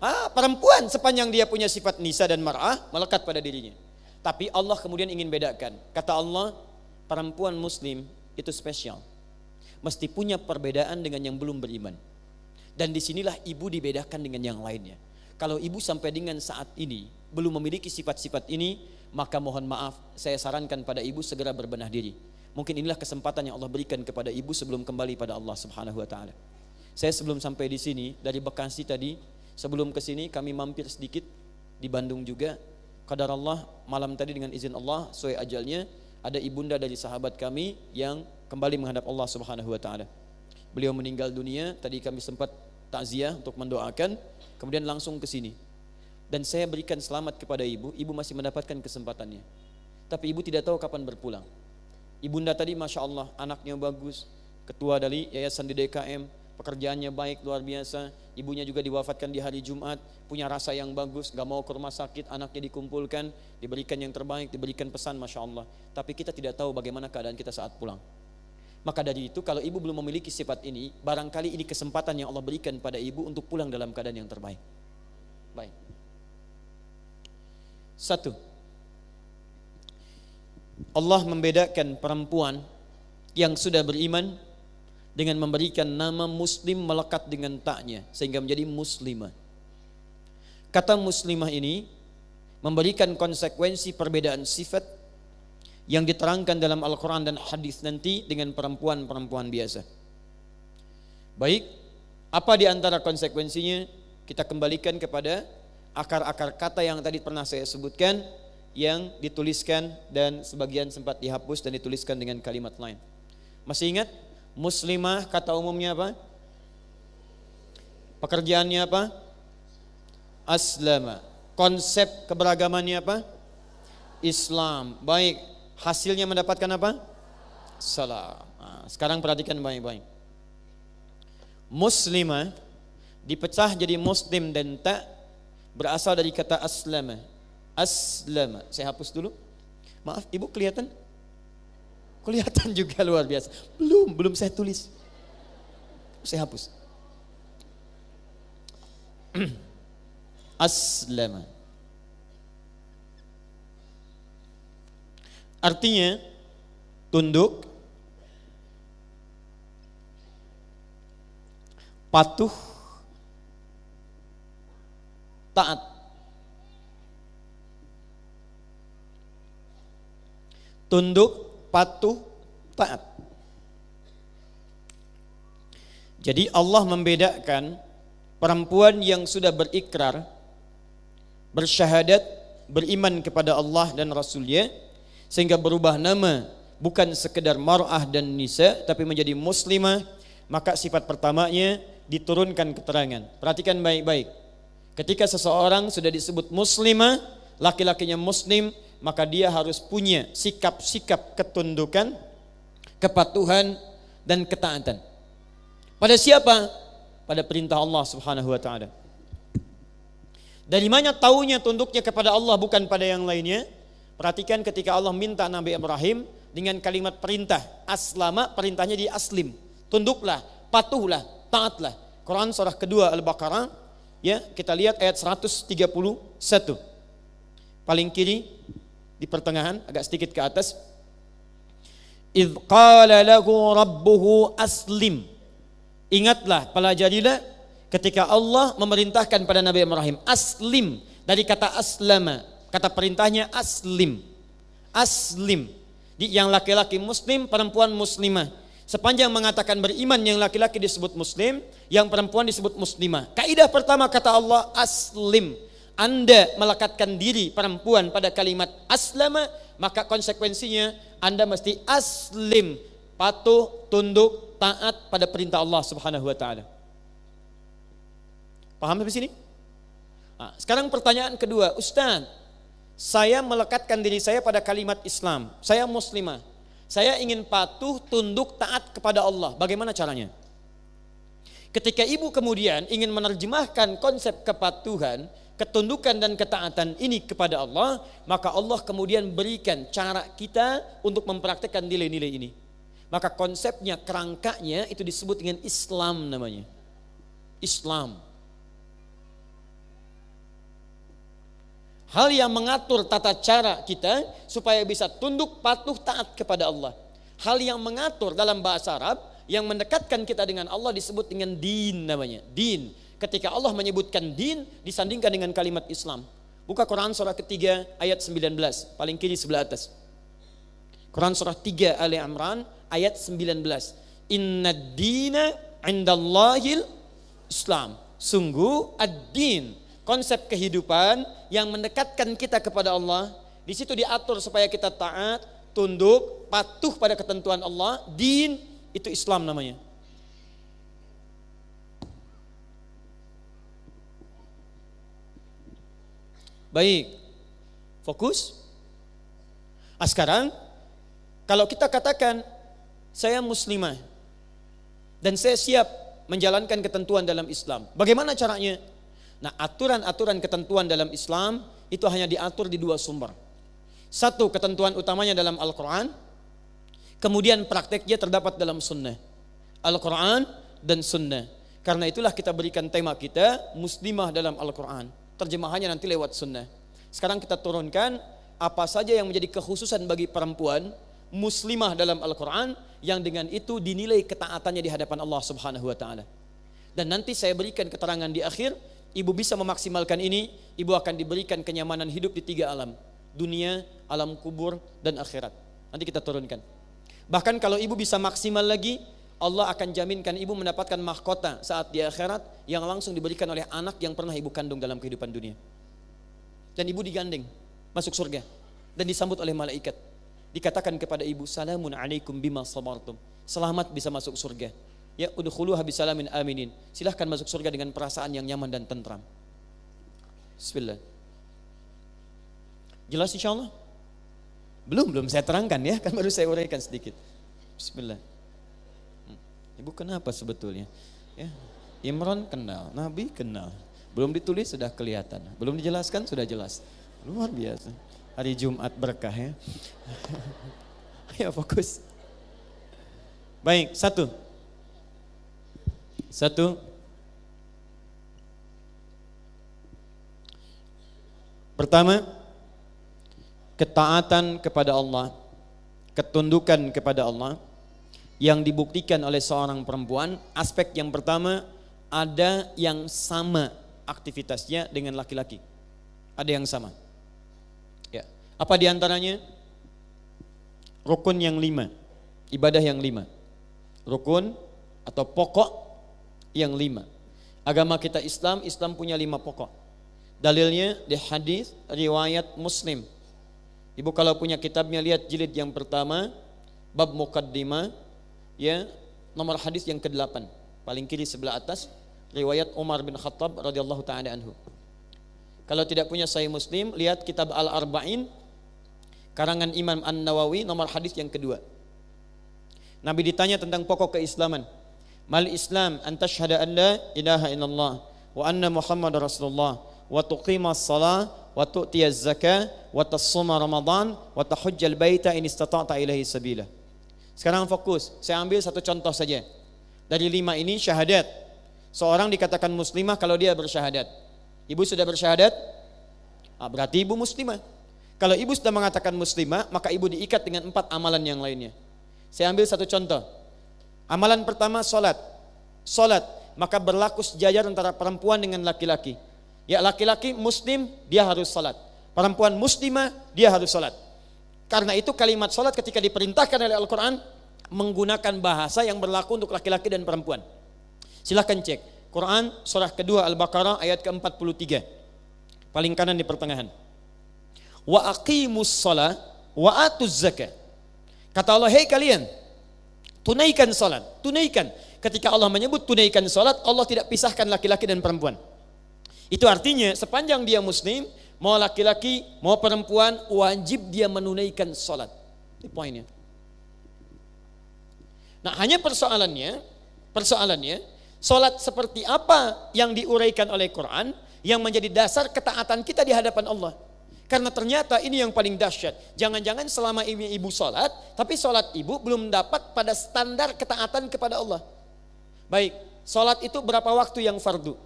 Ah, perempuan sepanjang dia punya sifat nisa dan mar'ah melekat pada dirinya. Tapi Allah kemudian ingin bedakan. Kata Allah, perempuan muslim itu spesial. Mesti punya perbedaan dengan yang belum beriman. Dan disinilah ibu dibedakan dengan yang lainnya. Kalau ibu sampai dengan saat ini belum memiliki sifat-sifat ini, maka mohon maaf, saya sarankan pada ibu segera berbenah diri. Mungkin inilah kesempatan yang Allah berikan kepada ibu sebelum kembali pada Allah Subhanahu wa taala. Saya sebelum sampai di sini dari Bekasi tadi, sebelum ke sini kami mampir sedikit di Bandung juga. Kadar Allah malam tadi dengan izin Allah sesuai ajalnya ada ibunda dari sahabat kami yang kembali menghadap Allah Subhanahu wa taala. Beliau meninggal dunia, tadi kami sempat takziah untuk mendoakan, kemudian langsung ke sini. Dan saya berikan selamat kepada ibu, ibu masih mendapatkan kesempatannya. Tapi ibu tidak tahu kapan berpulang. Ibunda tadi Masya Allah anaknya bagus, ketua dari yayasan di DKM, pekerjaannya baik luar biasa, ibunya juga diwafatkan di hari Jumat, punya rasa yang bagus, gak mau ke rumah sakit, anaknya dikumpulkan, diberikan yang terbaik, diberikan pesan Masya Allah. Tapi kita tidak tahu bagaimana keadaan kita saat pulang. Maka dari itu kalau ibu belum memiliki sifat ini, barangkali ini kesempatan yang Allah berikan pada ibu untuk pulang dalam keadaan yang terbaik. Baik. Satu. Allah membedakan perempuan yang sudah beriman dengan memberikan nama muslim melekat dengan taknya sehingga menjadi muslimah. Kata muslimah ini memberikan konsekuensi perbedaan sifat yang diterangkan dalam Al-Quran dan hadis nanti dengan perempuan-perempuan biasa. Baik, apa di antara konsekuensinya? Kita kembalikan kepada akar-akar kata yang tadi pernah saya sebutkan yang dituliskan dan sebagian sempat dihapus dan dituliskan dengan kalimat lain. Masih ingat? Muslimah kata umumnya apa? Pekerjaannya apa? Aslama. Konsep keberagamannya apa? Islam. Baik, hasilnya mendapatkan apa? Salam. Ah, sekarang perhatikan baik-baik. Muslimah dipecah jadi muslim dan tak berasal dari kata aslama. Aslama. Saya hapus dulu. Maaf, Ibu kelihatan? Kelihatan juga luar biasa. Belum, belum saya tulis. Saya hapus. [clears throat] aslama. Artinya tunduk patuh taat tunduk patuh taat jadi Allah membedakan perempuan yang sudah berikrar bersyahadat beriman kepada Allah dan Rasulnya sehingga berubah nama bukan sekedar mar'ah dan nisa tapi menjadi muslimah maka sifat pertamanya diturunkan keterangan perhatikan baik-baik ketika seseorang sudah disebut muslimah laki-lakinya muslim maka dia harus punya sikap-sikap ketundukan kepatuhan dan ketaatan pada siapa pada perintah Allah Subhanahu wa taala dari mana taunya tunduknya kepada Allah bukan pada yang lainnya Perhatikan ketika Allah minta Nabi Ibrahim dengan kalimat perintah. Aslama perintahnya di aslim. Tunduklah, patuhlah, taatlah. Quran surah kedua Al-Baqarah. Ya, kita lihat ayat 131. Paling kiri di pertengahan agak sedikit ke atas. Idh qala lahu rabbuhu aslim. Ingatlah, pelajarilah ketika Allah memerintahkan pada Nabi Ibrahim aslim dari kata aslama Kata perintahnya aslim. Aslim. Di yang laki-laki muslim, perempuan muslimah. Sepanjang mengatakan beriman yang laki-laki disebut muslim, yang perempuan disebut muslimah. Kaidah pertama kata Allah aslim. Anda melekatkan diri perempuan pada kalimat aslama, maka konsekuensinya Anda mesti aslim, patuh, tunduk, taat pada perintah Allah Subhanahu wa taala. Paham sampai sini? Nah, sekarang pertanyaan kedua, Ustaz, saya melekatkan diri saya pada kalimat Islam. Saya muslimah. Saya ingin patuh, tunduk, taat kepada Allah. Bagaimana caranya? Ketika ibu kemudian ingin menerjemahkan konsep kepatuhan, ketundukan dan ketaatan ini kepada Allah, maka Allah kemudian berikan cara kita untuk mempraktekkan nilai-nilai ini. Maka konsepnya, kerangkanya itu disebut dengan Islam namanya. Islam. Hal yang mengatur tata cara kita supaya bisa tunduk patuh taat kepada Allah. Hal yang mengatur dalam bahasa Arab yang mendekatkan kita dengan Allah disebut dengan din namanya. Din. Ketika Allah menyebutkan din disandingkan dengan kalimat Islam. Buka Quran surah ketiga ayat 19 paling kiri sebelah atas. Quran surah 3 Ali Imran ayat 19. Inna dina indallahil Islam. Sungguh ad-din konsep kehidupan yang mendekatkan kita kepada Allah. Di situ diatur supaya kita taat, tunduk, patuh pada ketentuan Allah. Din itu Islam namanya. Baik. Fokus. Nah, sekarang kalau kita katakan saya muslimah dan saya siap menjalankan ketentuan dalam Islam. Bagaimana caranya? Nah aturan-aturan ketentuan dalam Islam itu hanya diatur di dua sumber. Satu ketentuan utamanya dalam Al-Quran, kemudian prakteknya terdapat dalam sunnah. Al-Quran dan sunnah. Karena itulah kita berikan tema kita muslimah dalam Al-Quran. Terjemahannya nanti lewat sunnah. Sekarang kita turunkan apa saja yang menjadi kekhususan bagi perempuan muslimah dalam Al-Quran yang dengan itu dinilai ketaatannya di hadapan Allah Subhanahu wa taala. Dan nanti saya berikan keterangan di akhir ibu bisa memaksimalkan ini, ibu akan diberikan kenyamanan hidup di tiga alam. Dunia, alam kubur, dan akhirat. Nanti kita turunkan. Bahkan kalau ibu bisa maksimal lagi, Allah akan jaminkan ibu mendapatkan mahkota saat di akhirat yang langsung diberikan oleh anak yang pernah ibu kandung dalam kehidupan dunia. Dan ibu digandeng, masuk surga. Dan disambut oleh malaikat. Dikatakan kepada ibu, Salamun alaikum bima sabartum. Selamat bisa masuk surga ya habis salamin aminin. Silahkan masuk surga dengan perasaan yang nyaman dan tentram. Bismillah. Jelas insya Allah? Belum, belum saya terangkan ya, [laughs] kan baru saya uraikan sedikit. Bismillah. Ibu hmm. ya, kenapa sebetulnya? Ya. Imron kenal, Nabi kenal. Belum ditulis sudah kelihatan, belum dijelaskan sudah jelas. Luar biasa. Hari Jumat berkah ya. Ayo [laughs] ya, fokus. Baik, satu. Satu. Pertama, ketaatan kepada Allah, ketundukan kepada Allah yang dibuktikan oleh seorang perempuan. Aspek yang pertama, ada yang sama aktivitasnya dengan laki-laki. Ada yang sama. Ya. Apa diantaranya? Rukun yang lima, ibadah yang lima. Rukun atau pokok yang lima, agama kita Islam, Islam punya lima pokok. Dalilnya di hadis riwayat Muslim. Ibu kalau punya kitabnya lihat jilid yang pertama, bab mukaddimah, ya nomor hadis yang ke-8, paling kiri sebelah atas, riwayat Umar bin Khattab radhiyallahu taala anhu. Kalau tidak punya Sahih Muslim, lihat kitab Al-Arba'in karangan Imam An-Nawawi nomor hadis yang kedua. Nabi ditanya tentang pokok keislaman mal Islam an tashhada an la ilaha illallah wa anna Muhammad Rasulullah wa tuqima as-salah wa tu'ti az-zakah wa tasuma Ramadan wa tahujjal baita in istata'ta ilaihi sabila. Sekarang fokus, saya ambil satu contoh saja. Dari lima ini syahadat. Seorang dikatakan muslimah kalau dia bersyahadat. Ibu sudah bersyahadat? Ah, berarti ibu muslimah. Kalau ibu sudah mengatakan muslimah, maka ibu diikat dengan empat amalan yang lainnya. Saya ambil satu contoh. Amalan pertama salat. Salat, maka berlaku sejajar antara perempuan dengan laki-laki. Ya laki-laki muslim dia harus salat. Perempuan muslimah dia harus salat. Karena itu kalimat salat ketika diperintahkan oleh Al-Qur'an menggunakan bahasa yang berlaku untuk laki-laki dan perempuan. Silahkan cek. Quran surah kedua Al-Baqarah ayat ke-43. Paling kanan di pertengahan. Wa aqimus shalah wa atuz zakah. Kata Allah, "Hei kalian, Tunaikan solat, tunaikan. Ketika Allah menyebut tunaikan solat, Allah tidak pisahkan laki-laki dan perempuan. Itu artinya sepanjang dia muslim, mau laki-laki, mau perempuan, wajib dia menunaikan solat. Ini poinnya. Nah, hanya persoalannya, persoalannya, solat seperti apa yang diuraikan oleh Quran yang menjadi dasar ketaatan kita di hadapan Allah. Karena ternyata ini yang paling dahsyat. Jangan-jangan selama ini ibu sholat, tapi sholat ibu belum dapat pada standar ketaatan kepada Allah. Baik, sholat itu berapa waktu yang fardu?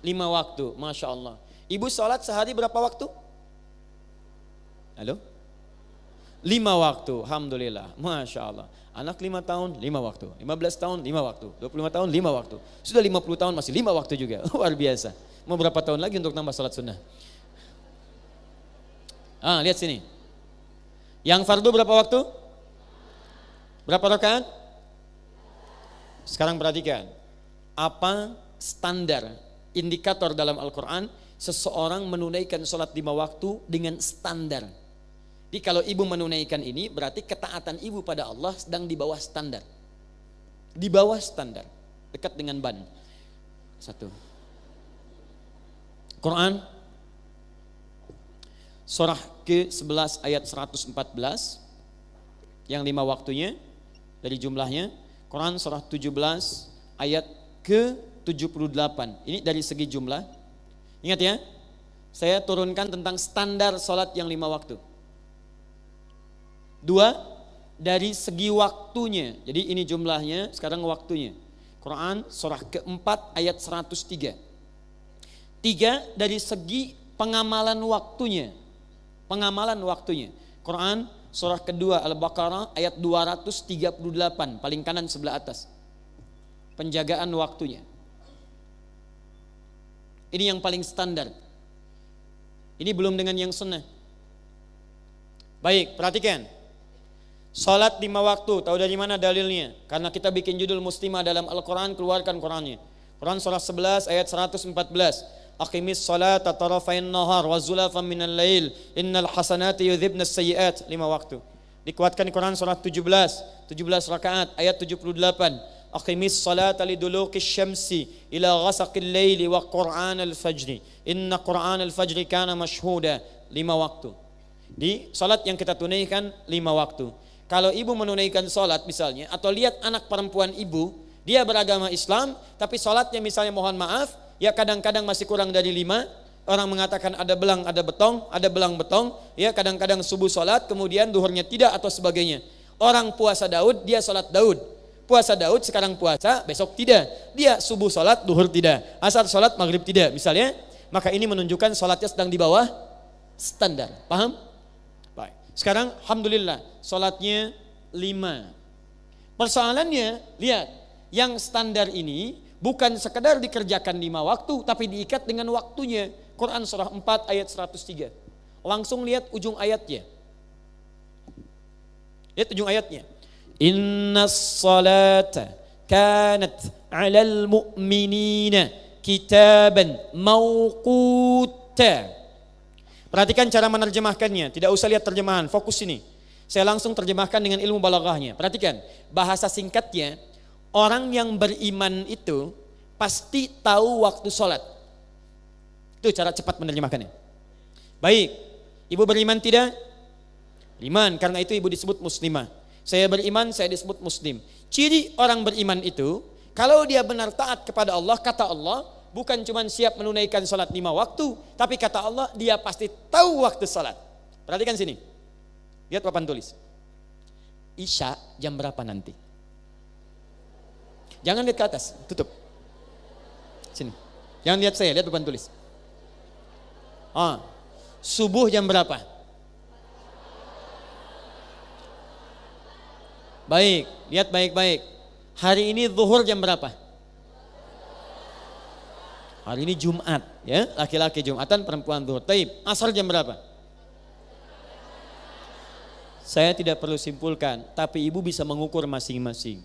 Lima waktu, Masya Allah. Ibu sholat sehari berapa waktu? Halo? Lima waktu, Alhamdulillah, Masya Allah. Anak lima tahun, lima waktu. Lima belas tahun, lima waktu. Dua puluh lima tahun, lima waktu. Sudah lima puluh tahun masih lima waktu juga. [laughs] Luar biasa. Mau berapa tahun lagi untuk nambah sholat sunnah? Ah, lihat sini. Yang fardu berapa waktu? Berapa rakaat? Sekarang perhatikan. Apa standar indikator dalam Al-Qur'an seseorang menunaikan sholat lima waktu dengan standar. Jadi kalau ibu menunaikan ini berarti ketaatan ibu pada Allah sedang di bawah standar. Di bawah standar, dekat dengan ban. Satu. Quran surah ke-11 ayat 114 yang lima waktunya dari jumlahnya Quran surah 17 ayat ke-78 ini dari segi jumlah ingat ya saya turunkan tentang standar sholat yang lima waktu dua dari segi waktunya jadi ini jumlahnya sekarang waktunya Quran surah keempat ayat 103 tiga dari segi pengamalan waktunya pengamalan waktunya. Quran surah kedua Al-Baqarah ayat 238 paling kanan sebelah atas. Penjagaan waktunya. Ini yang paling standar. Ini belum dengan yang sunnah. Baik, perhatikan. Salat lima waktu, tahu dari mana dalilnya? Karena kita bikin judul muslimah dalam Al-Quran, keluarkan Qurannya. Quran surah 11 ayat 114 aqimis salata tarafain nahar wa zulafan minal lail innal hasanati yudhibnas sayyiat lima waktu dikuatkan di Quran surah 17 17 rakaat ayat 78 aqimis salata liduluki syamsi ila ghasaqil laili wa qur'an al-fajri inna qur'an al-fajri kana mashhuda lima waktu di salat yang kita tunaikan lima waktu kalau ibu menunaikan salat misalnya atau lihat anak perempuan ibu dia beragama Islam tapi salatnya misalnya mohon maaf ya kadang-kadang masih kurang dari lima, orang mengatakan ada belang, ada betong, ada belang betong, ya kadang-kadang subuh sholat, kemudian duhurnya tidak atau sebagainya. Orang puasa Daud, dia sholat Daud. Puasa Daud sekarang puasa, besok tidak. Dia subuh sholat, duhur tidak. Asar sholat, maghrib tidak. Misalnya, maka ini menunjukkan sholatnya sedang di bawah standar. Paham? Baik. Sekarang, Alhamdulillah, sholatnya lima. Persoalannya, lihat, yang standar ini Bukan sekedar dikerjakan lima waktu, tapi diikat dengan waktunya. Quran surah 4 ayat 103. Langsung lihat ujung ayatnya. Lihat ujung ayatnya. Inna salata kanat alal mu'minina kitaban mawquta. Perhatikan cara menerjemahkannya, tidak usah lihat terjemahan, fokus ini Saya langsung terjemahkan dengan ilmu balaghahnya. Perhatikan, bahasa singkatnya orang yang beriman itu pasti tahu waktu sholat. Itu cara cepat menerjemahkannya. Baik, ibu beriman tidak? Beriman, karena itu ibu disebut muslimah. Saya beriman, saya disebut muslim. Ciri orang beriman itu, kalau dia benar taat kepada Allah, kata Allah, bukan cuma siap menunaikan sholat lima waktu, tapi kata Allah, dia pasti tahu waktu sholat. Perhatikan sini, lihat papan tulis. Isya jam berapa nanti? Jangan lihat ke atas, tutup. Sini. Jangan lihat saya, lihat papan tulis. Ah, subuh jam berapa? Baik, lihat baik-baik. Hari ini zuhur jam berapa? Hari ini Jumat, ya. Laki-laki Jumatan, perempuan zuhur. Taib, asar jam berapa? Saya tidak perlu simpulkan, tapi ibu bisa mengukur masing-masing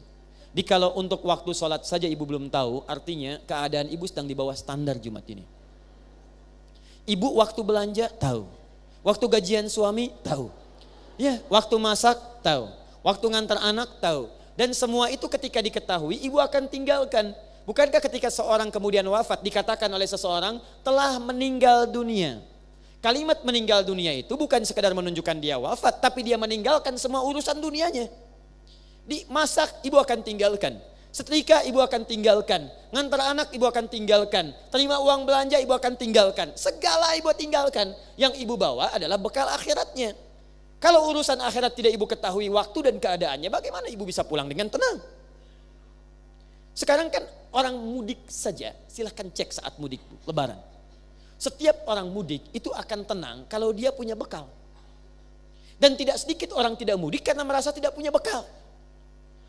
kalau untuk waktu sholat saja ibu belum tahu, artinya keadaan ibu sedang di bawah standar Jumat ini. Ibu waktu belanja tahu, waktu gajian suami tahu, ya waktu masak tahu, waktu ngantar anak tahu, dan semua itu ketika diketahui ibu akan tinggalkan. Bukankah ketika seorang kemudian wafat dikatakan oleh seseorang telah meninggal dunia? Kalimat meninggal dunia itu bukan sekedar menunjukkan dia wafat, tapi dia meninggalkan semua urusan dunianya. Dimasak ibu akan tinggalkan. Setrika ibu akan tinggalkan. Ngantar anak ibu akan tinggalkan. Terima uang belanja ibu akan tinggalkan. Segala ibu tinggalkan. Yang ibu bawa adalah bekal akhiratnya. Kalau urusan akhirat tidak ibu ketahui waktu dan keadaannya, bagaimana ibu bisa pulang dengan tenang? Sekarang kan orang mudik saja, silahkan cek saat mudik lebaran. Setiap orang mudik itu akan tenang kalau dia punya bekal. Dan tidak sedikit orang tidak mudik karena merasa tidak punya bekal.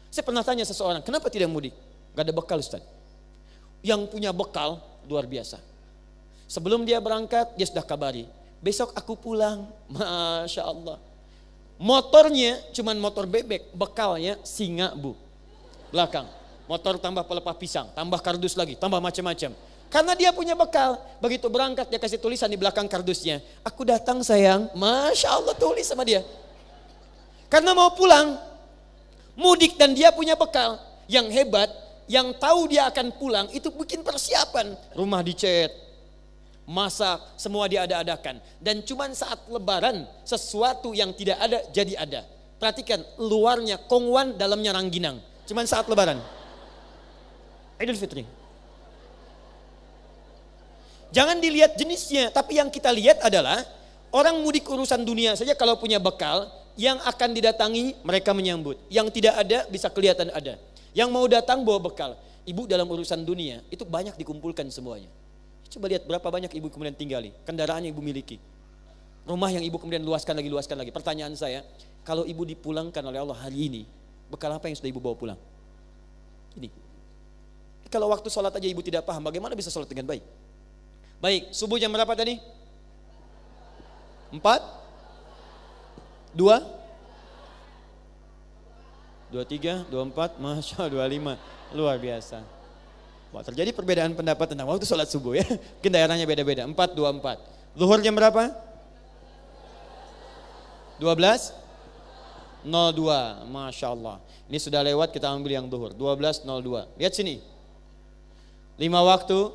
Saya pernah tanya seseorang, kenapa tidak mudik? Gak ada bekal Ustaz. Yang punya bekal luar biasa. Sebelum dia berangkat, dia sudah kabari. Besok aku pulang. [laughs] Masya Allah. Motornya cuma motor bebek, bekalnya singa bu. Belakang. Motor tambah pelepah pisang, tambah kardus lagi, tambah macam-macam. Karena dia punya bekal. Begitu berangkat dia kasih tulisan di belakang kardusnya. Aku datang sayang. Masya Allah tulis sama dia. Karena mau pulang, mudik dan dia punya bekal. Yang hebat, yang tahu dia akan pulang itu bikin persiapan. Rumah dicet, masak, semua diada-adakan. Dan cuman saat lebaran sesuatu yang tidak ada jadi ada. Perhatikan luarnya kongwan dalamnya rangginang. Cuman saat lebaran. Idul Fitri. Jangan dilihat jenisnya, tapi yang kita lihat adalah orang mudik urusan dunia saja kalau punya bekal, yang akan didatangi mereka menyambut. Yang tidak ada bisa kelihatan ada. Yang mau datang bawa bekal. Ibu dalam urusan dunia itu banyak dikumpulkan semuanya. Coba lihat berapa banyak ibu kemudian tinggali, kendaraan yang ibu miliki. Rumah yang ibu kemudian luaskan lagi, luaskan lagi. Pertanyaan saya, kalau ibu dipulangkan oleh Allah hari ini, bekal apa yang sudah ibu bawa pulang? Ini. Kalau waktu sholat aja ibu tidak paham, bagaimana bisa sholat dengan baik? Baik, subuh jam berapa tadi? Empat? dua, dua tiga, dua empat, masya Allah dua lima, luar biasa. Wah, terjadi perbedaan pendapat tentang waktu sholat subuh ya. Mungkin daerahnya beda-beda. Empat, dua empat. Zuhur jam berapa? Dua belas? 02, Masya Allah. Ini sudah lewat kita ambil yang dua belas nol dua Lihat sini. Lima waktu,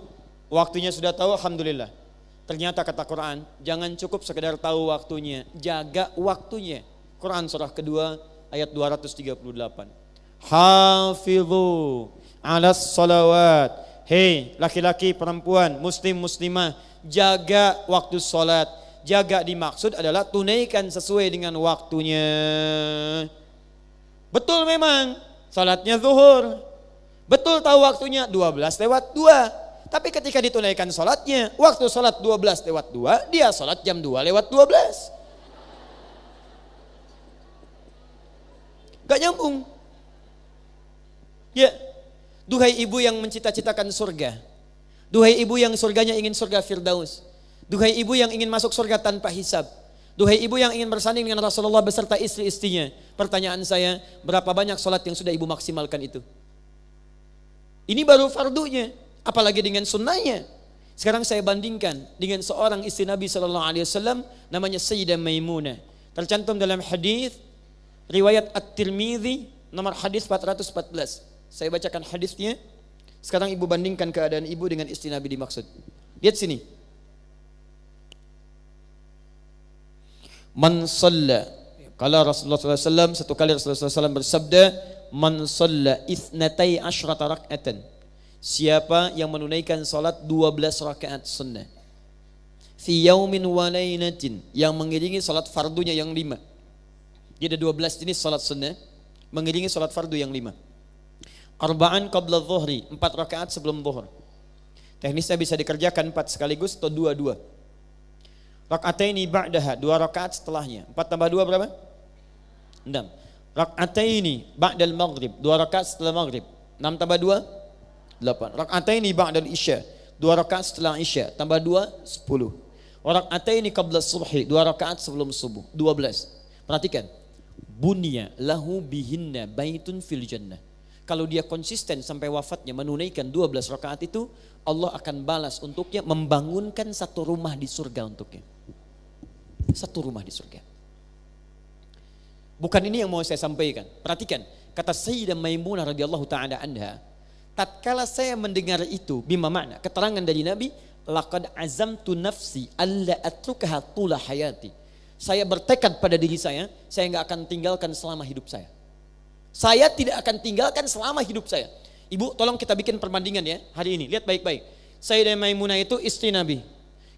waktunya sudah tahu, Alhamdulillah. Ternyata kata Quran, jangan cukup sekedar tahu waktunya, jaga waktunya. Quran surah kedua ayat 238. Hafidhu alas salawat. Hei laki-laki perempuan muslim muslimah jaga waktu sholat. Jaga dimaksud adalah tunaikan sesuai dengan waktunya. Betul memang salatnya zuhur. Betul tahu waktunya 12 lewat 2. Tapi ketika ditunaikan sholatnya, waktu sholat 12 lewat 2, dia sholat jam 2 lewat 12. Gak nyambung. Ya, duhai ibu yang mencita-citakan surga. Duhai ibu yang surganya ingin surga Firdaus. Duhai ibu yang ingin masuk surga tanpa hisab. Duhai ibu yang ingin bersanding dengan Rasulullah beserta istri-istrinya. Pertanyaan saya, berapa banyak sholat yang sudah ibu maksimalkan itu? Ini baru fardunya apalagi dengan sunnahnya. Sekarang saya bandingkan dengan seorang istri Nabi Shallallahu Alaihi Wasallam namanya Sayyidah Maimunah. Tercantum dalam hadis riwayat At-Tirmidzi nomor hadis 414. Saya bacakan hadisnya. Sekarang ibu bandingkan keadaan ibu dengan istri Nabi dimaksud. Lihat sini. Man salla. Kalau Rasulullah SAW satu kali Rasulullah SAW bersabda, Man salla ithnatai asyrata rak'atan siapa yang menunaikan salat 12 rakaat sunnah fi yaumin walainatin yang mengiringi salat fardunya yang lima jadi ada 12 jenis salat sunnah mengiringi salat fardu yang lima arba'an qabla zuhri empat rakaat sebelum zuhur teknisnya bisa dikerjakan empat sekaligus atau dua-dua Rakataini ba'daha, dua rakaat setelahnya. Empat tambah dua berapa? Enam. Rakataini ba'dal maghrib, dua rakaat setelah maghrib. Enam tambah dua, 8. Rak'ataini ba'dal isya. Dua rakaat setelah isya. Tambah 2, 10. Rak'ataini qabla subhi. Dua rakaat sebelum subuh. 12. Perhatikan. Bunya lahu bihinna baitun fil jannah. Kalau dia konsisten sampai wafatnya menunaikan 12 rakaat itu, Allah akan balas untuknya membangunkan satu rumah di surga untuknya. Satu rumah di surga. Bukan ini yang mau saya sampaikan. Perhatikan, kata Sayyidah Maimunah radhiyallahu taala anha, tatkala saya mendengar itu bima makna keterangan dari Nabi laqad azamtu nafsi alla atrukaha tula hayati saya bertekad pada diri saya saya nggak akan tinggalkan selama hidup saya saya tidak akan tinggalkan selama hidup saya ibu tolong kita bikin perbandingan ya hari ini lihat baik-baik saya dan Maimunah itu istri Nabi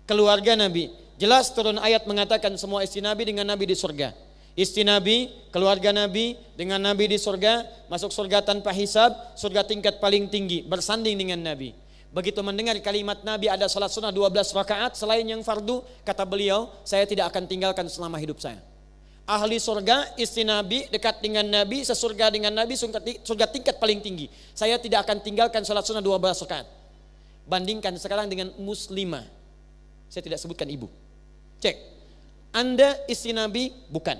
keluarga Nabi jelas turun ayat mengatakan semua istri Nabi dengan Nabi di surga Istri Nabi, keluarga Nabi, dengan Nabi di surga, masuk surga tanpa hisab, surga tingkat paling tinggi, bersanding dengan Nabi. Begitu mendengar kalimat Nabi ada salat sunnah 12 rakaat selain yang fardu, kata beliau, saya tidak akan tinggalkan selama hidup saya. Ahli surga, istri Nabi, dekat dengan Nabi, sesurga dengan Nabi, surga tingkat paling tinggi. Saya tidak akan tinggalkan salat sunnah 12 rakaat. Bandingkan sekarang dengan muslimah. Saya tidak sebutkan ibu. Cek. Anda istri Nabi? Bukan.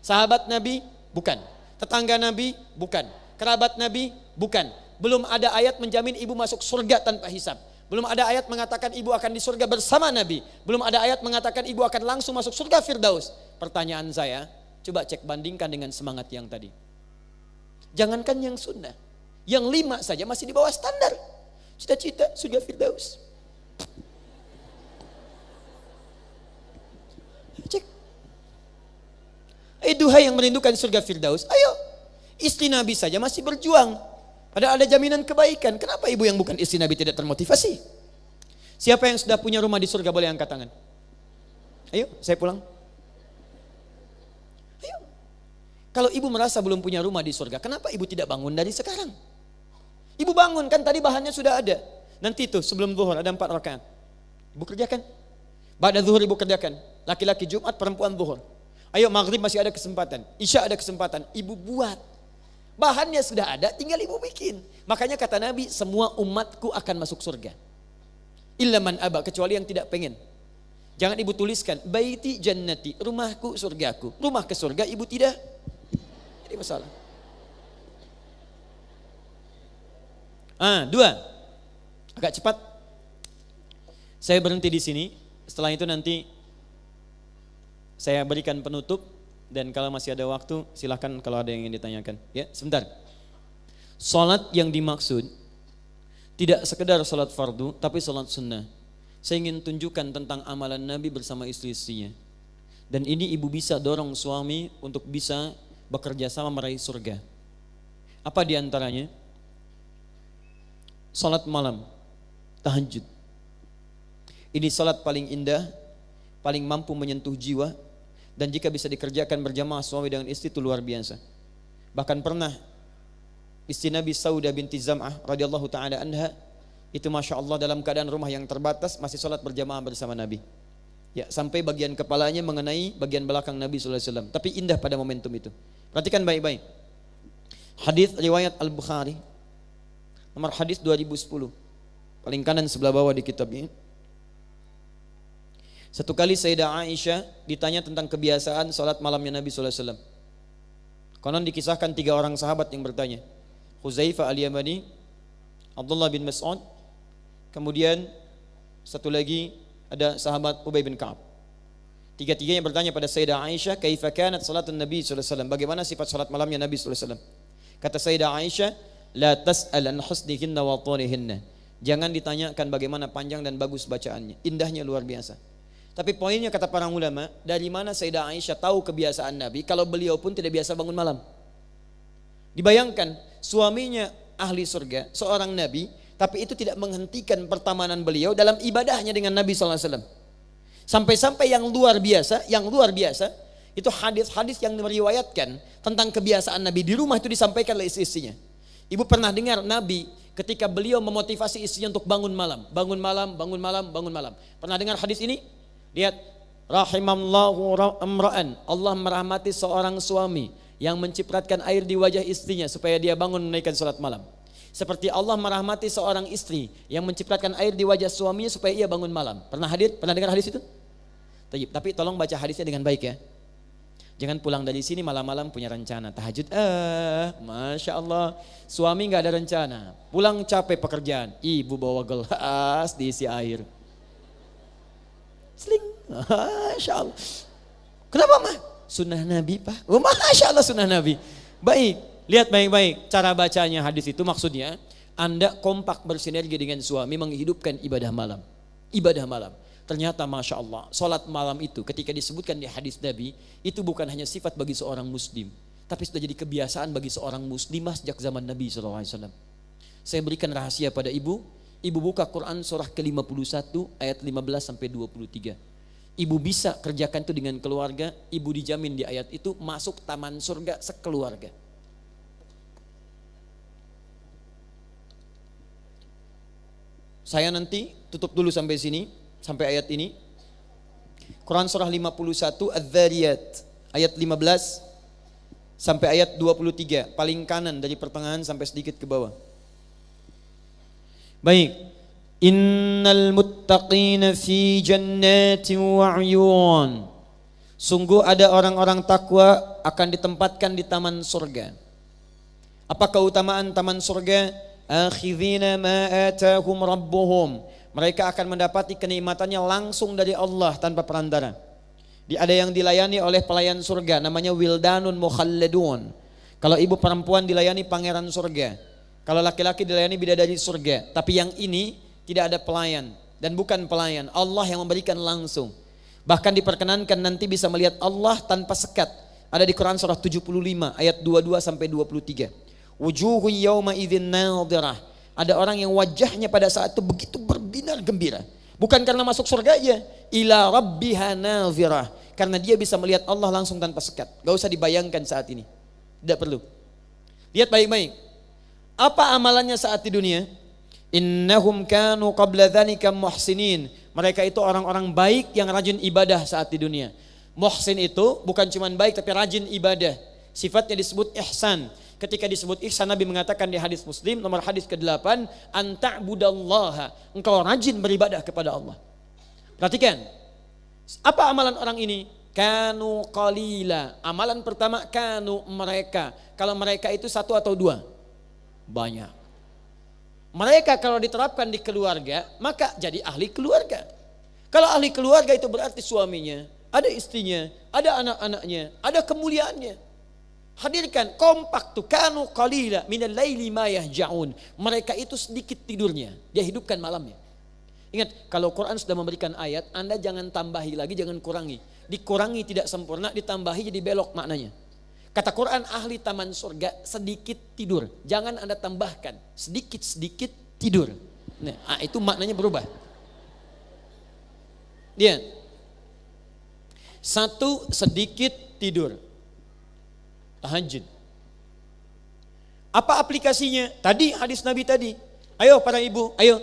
Sahabat Nabi? Bukan. Tetangga Nabi? Bukan. Kerabat Nabi? Bukan. Belum ada ayat menjamin ibu masuk surga tanpa hisab. Belum ada ayat mengatakan ibu akan di surga bersama Nabi. Belum ada ayat mengatakan ibu akan langsung masuk surga Firdaus. Pertanyaan saya, coba cek bandingkan dengan semangat yang tadi. Jangankan yang sunnah, yang lima saja masih di bawah standar. Cita-cita surga Firdaus. Eh duhai yang merindukan surga Firdaus, ayo. Istri Nabi saja masih berjuang. Padahal ada jaminan kebaikan. Kenapa ibu yang bukan istri Nabi tidak termotivasi? Siapa yang sudah punya rumah di surga boleh angkat tangan? Ayo, saya pulang. Ayo. Kalau ibu merasa belum punya rumah di surga, kenapa ibu tidak bangun dari sekarang? Ibu bangun kan tadi bahannya sudah ada. Nanti itu sebelum zuhur ada empat rakaat. Ibu kerjakan. Bada zuhur ibu kerjakan. Laki-laki Jumat, perempuan zuhur. Ayo maghrib masih ada kesempatan. Isya ada kesempatan. Ibu buat. Bahannya sudah ada, tinggal ibu bikin. Makanya kata Nabi, semua umatku akan masuk surga. Ilaman aba, kecuali yang tidak pengen. Jangan ibu tuliskan, baiti jannati, rumahku surgaku. Rumah ke surga, ibu tidak. Jadi masalah. Ah, dua. Agak cepat. Saya berhenti di sini. Setelah itu nanti saya berikan penutup dan kalau masih ada waktu silahkan kalau ada yang ingin ditanyakan. Ya, sebentar. Salat yang dimaksud tidak sekedar salat fardu tapi salat sunnah. Saya ingin tunjukkan tentang amalan Nabi bersama istri-istrinya. Dan ini ibu bisa dorong suami untuk bisa bekerja sama meraih surga. Apa diantaranya? Salat malam, tahajud. Ini salat paling indah, paling mampu menyentuh jiwa, dan jika bisa dikerjakan berjamaah suami dengan istri itu luar biasa. Bahkan pernah istri Nabi Sauda binti Zam'ah radhiyallahu taala anha itu masya Allah dalam keadaan rumah yang terbatas masih sholat berjamaah bersama Nabi. Ya, sampai bagian kepalanya mengenai bagian belakang Nabi sallallahu alaihi wasallam. Tapi indah pada momentum itu. Perhatikan baik-baik. Hadis riwayat Al-Bukhari nomor hadis 2010. Paling kanan sebelah bawah di kitab ini. Satu kali Sayyidah Aisyah ditanya tentang kebiasaan salat malamnya Nabi sallallahu alaihi wasallam. Konon dikisahkan tiga orang sahabat yang bertanya. Huzaifah al-Yamani, Abdullah bin Mas'ud, kemudian satu lagi ada sahabat Ubay bin Ka'ab. Tiga-tiganya bertanya pada Sayyidah Aisyah, "Kaifa kanat salatun Nabi sallallahu alaihi wasallam?" Bagaimana sifat salat malamnya Nabi sallallahu alaihi wasallam? Kata Sayyidah Aisyah, "La tas'al an husnihinna wa tunihinna." Jangan ditanyakan bagaimana panjang dan bagus bacaannya. Indahnya luar biasa. Tapi poinnya kata para ulama, dari mana Sayyidah Aisyah tahu kebiasaan Nabi kalau beliau pun tidak biasa bangun malam? Dibayangkan suaminya ahli surga, seorang nabi, tapi itu tidak menghentikan pertamanan beliau dalam ibadahnya dengan Nabi SAW. Sampai-sampai yang luar biasa, yang luar biasa, itu hadis-hadis yang meriwayatkan tentang kebiasaan Nabi di rumah itu disampaikan oleh istrinya Ibu pernah dengar Nabi ketika beliau memotivasi istrinya untuk bangun malam, bangun malam, bangun malam, bangun malam. Pernah dengar hadis ini? Lihat, rahimallahu amra'an. Allah merahmati seorang suami yang mencipratkan air di wajah istrinya supaya dia bangun menaikkan salat malam. Seperti Allah merahmati seorang istri yang mencipratkan air di wajah suaminya supaya ia bangun malam. Pernah hadir? Pernah dengar hadis itu? Tapi tolong baca hadisnya dengan baik ya. Jangan pulang dari sini malam-malam punya rencana tahajud. Eh, masya Allah, suami nggak ada rencana. Pulang capek pekerjaan, ibu bawa gelas diisi air. Seling. Masya Allah. Kenapa mah? Sunnah Nabi pak. Oh, Masya Allah sunnah Nabi. Baik, lihat baik-baik cara bacanya hadis itu maksudnya. Anda kompak bersinergi dengan suami menghidupkan ibadah malam. Ibadah malam. Ternyata Masya Allah, solat malam itu ketika disebutkan di hadis Nabi, itu bukan hanya sifat bagi seorang muslim. Tapi sudah jadi kebiasaan bagi seorang muslimah sejak zaman Nabi SAW. Saya berikan rahasia pada ibu, Ibu buka Quran surah ke-51 ayat 15 sampai 23. Ibu bisa kerjakan itu dengan keluarga, ibu dijamin di ayat itu masuk taman surga sekeluarga. Saya nanti tutup dulu sampai sini, sampai ayat ini. Quran surah 51 Adz-Dzariyat ayat 15 sampai ayat 23, paling kanan dari pertengahan sampai sedikit ke bawah. Baik. Innal muttaqina fi jannatin wa uyun. Sungguh ada orang-orang takwa akan ditempatkan di taman surga. Apa keutamaan taman surga? Akhidhina ma atahum rabbuhum. Mereka akan mendapati kenikmatannya langsung dari Allah tanpa perantara. Di ada yang dilayani oleh pelayan surga namanya wildanun mukhalladun. Kalau ibu perempuan dilayani pangeran surga. Kalau laki-laki dilayani bidadari surga, tapi yang ini tidak ada pelayan dan bukan pelayan. Allah yang memberikan langsung. Bahkan diperkenankan nanti bisa melihat Allah tanpa sekat. Ada di Quran surah 75 ayat 22 sampai 23. Wujuhu yauma idzin Ada orang yang wajahnya pada saat itu begitu berbinar gembira. Bukan karena masuk surga ya, ila rabbiha nadhirah. Karena dia bisa melihat Allah langsung tanpa sekat. Gak usah dibayangkan saat ini. Tidak perlu. Lihat baik-baik. Apa amalannya saat di dunia? Innahum kanu qabla dzalika muhsinin. Mereka itu orang-orang baik yang rajin ibadah saat di dunia. Muhsin itu bukan cuma baik tapi rajin ibadah. Sifatnya disebut ihsan. Ketika disebut ihsan Nabi mengatakan di hadis Muslim nomor hadis ke-8, anta'budallaha, engkau rajin beribadah kepada Allah. Perhatikan. Apa amalan orang ini? Kanu qalila. Amalan pertama kanu mereka. Kalau mereka itu satu atau dua banyak. Mereka kalau diterapkan di keluarga, maka jadi ahli keluarga. Kalau ahli keluarga itu berarti suaminya, ada istrinya, ada anak-anaknya, ada kemuliaannya. Hadirkan kompak kanu qalila minal laili ma yahjaun. Mereka itu sedikit tidurnya, dia hidupkan malamnya. Ingat, kalau Quran sudah memberikan ayat, Anda jangan tambahi lagi, jangan kurangi. Dikurangi tidak sempurna, ditambahi jadi belok maknanya. Kata Quran ahli taman surga sedikit tidur. Jangan Anda tambahkan. Sedikit-sedikit tidur. Nah, itu maknanya berubah. Dia satu sedikit tidur. Tahajud. Apa aplikasinya? Tadi hadis Nabi tadi. Ayo para ibu, ayo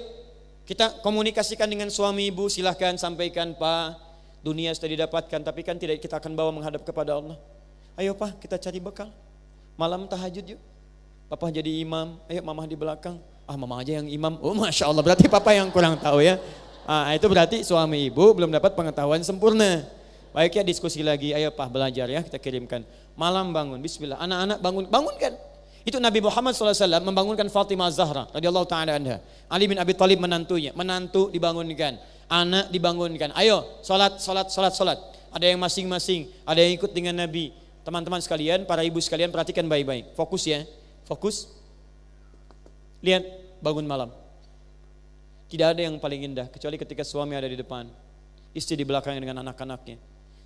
kita komunikasikan dengan suami ibu, silahkan sampaikan Pak, dunia sudah didapatkan, tapi kan tidak kita akan bawa menghadap kepada Allah ayo pak kita cari bekal. Malam tahajud yuk. Papa jadi imam, ayo mama di belakang. Ah mama aja yang imam, oh Masya Allah berarti papa yang kurang tahu ya. Ah, itu berarti suami ibu belum dapat pengetahuan sempurna. baik ya diskusi lagi, ayo pak belajar ya kita kirimkan. Malam bangun, bismillah, anak-anak bangun, Bangun kan Itu Nabi Muhammad SAW membangunkan Fatimah Zahra radhiyallahu taala anha. Ali bin Abi Thalib menantunya, menantu dibangunkan, anak dibangunkan. Ayo, salat, salat, salat, salat. Ada yang masing-masing, ada yang ikut dengan Nabi. Teman-teman sekalian, para ibu sekalian perhatikan baik-baik. Fokus ya, fokus. Lihat, bangun malam. Tidak ada yang paling indah, kecuali ketika suami ada di depan. Istri di belakang dengan anak-anaknya.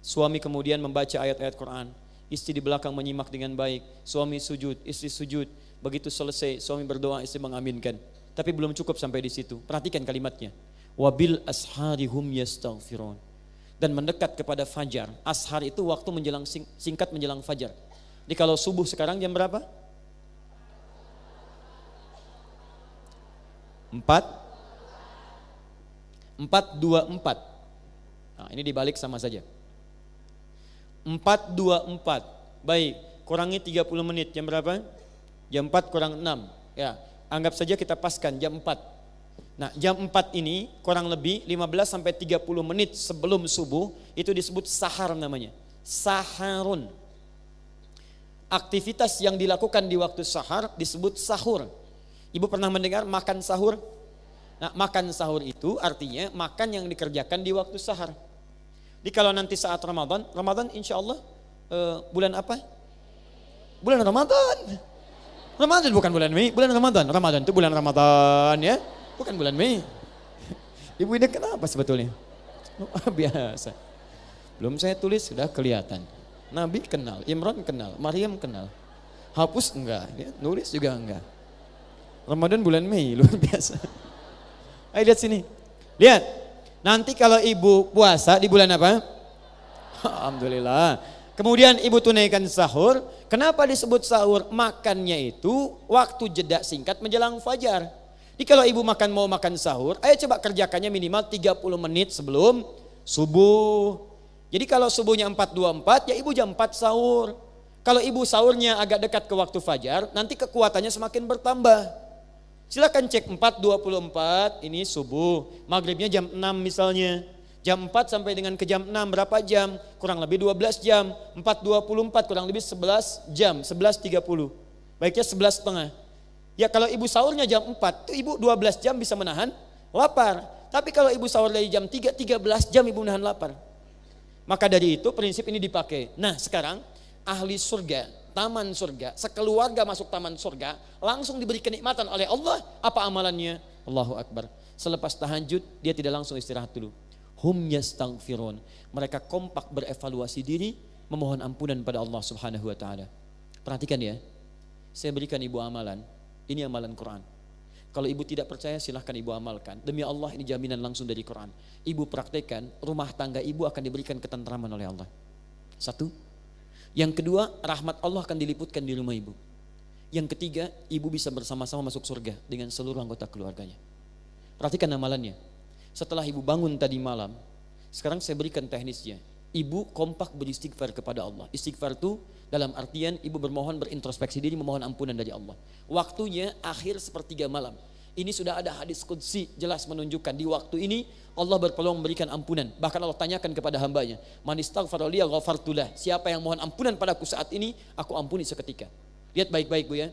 Suami kemudian membaca ayat-ayat Quran. Istri di belakang menyimak dengan baik. Suami sujud, istri sujud. Begitu selesai, suami berdoa, istri mengaminkan. Tapi belum cukup sampai di situ. Perhatikan kalimatnya. Wabil asharihum yastaghfirun dan mendekat kepada fajar. Ashar itu waktu menjelang singkat menjelang fajar. Jadi kalau subuh sekarang jam berapa? Empat? Empat, dua, empat. Nah, ini dibalik sama saja. Empat, dua, empat. Baik, kurangi 30 menit. Jam berapa? Jam empat kurang enam. Ya, anggap saja kita paskan jam empat. Nah, jam 4 ini kurang lebih 15 sampai 30 menit sebelum subuh itu disebut sahar namanya. Saharun. Aktivitas yang dilakukan di waktu sahar disebut sahur. Ibu pernah mendengar makan sahur? Nah, makan sahur itu artinya makan yang dikerjakan di waktu sahar. Jadi kalau nanti saat Ramadan, Ramadan insya Allah uh, bulan apa? Bulan Ramadan. Ramadan bukan bulan Mei, bulan Ramadan. Ramadan itu bulan Ramadan ya bukan bulan Mei. [laughs] Ibu ini kenapa sebetulnya? Luar [laughs] biasa. Belum saya tulis sudah kelihatan. Nabi kenal, Imran kenal, Maryam kenal. Hapus enggak, ya, nulis juga enggak. Ramadan bulan Mei, [laughs] luar biasa. Ayo lihat sini. Lihat, nanti kalau ibu puasa di bulan apa? Alhamdulillah. Kemudian ibu tunaikan sahur. Kenapa disebut sahur? Makannya itu waktu jeda singkat menjelang fajar. Jadi kalau ibu makan mau makan sahur, ayo coba kerjakannya minimal 30 menit sebelum subuh. Jadi kalau subuhnya 424, ya ibu jam 4 sahur. Kalau ibu sahurnya agak dekat ke waktu fajar, nanti kekuatannya semakin bertambah. Silahkan cek 424, ini subuh, maghribnya jam 6 misalnya. Jam 4 sampai dengan ke jam 6 berapa jam? Kurang lebih 12 jam. 4.24 kurang lebih 11 jam, 11.30. Baiknya 11 setengah. Ya kalau ibu sahurnya jam 4, tuh ibu 12 jam bisa menahan lapar. Tapi kalau ibu sahur dari jam 3, 13 jam ibu menahan lapar. Maka dari itu prinsip ini dipakai. Nah sekarang ahli surga, taman surga, sekeluarga masuk taman surga, langsung diberi kenikmatan oleh Allah. Apa amalannya? Allahu Akbar. Selepas tahajud, dia tidak langsung istirahat dulu. stang yastangfirun. Mereka kompak berevaluasi diri, memohon ampunan pada Allah subhanahu wa ta'ala. Perhatikan ya, saya berikan ibu amalan, ini amalan Quran. Kalau ibu tidak percaya silahkan ibu amalkan. Demi Allah ini jaminan langsung dari Quran. Ibu praktekkan, rumah tangga ibu akan diberikan ketentraman oleh Allah. Satu. Yang kedua, rahmat Allah akan diliputkan di rumah ibu. Yang ketiga, ibu bisa bersama-sama masuk surga dengan seluruh anggota keluarganya. Perhatikan amalannya. Setelah ibu bangun tadi malam, sekarang saya berikan teknisnya. Ibu kompak beristighfar kepada Allah. Istighfar itu dalam artian ibu bermohon berintrospeksi diri memohon ampunan dari Allah. Waktunya akhir sepertiga malam. Ini sudah ada hadis kudsi jelas menunjukkan di waktu ini Allah berpeluang memberikan ampunan. Bahkan Allah tanyakan kepada hambanya. Man Siapa yang mohon ampunan padaku saat ini, aku ampuni seketika. Lihat baik-baik Bu ya.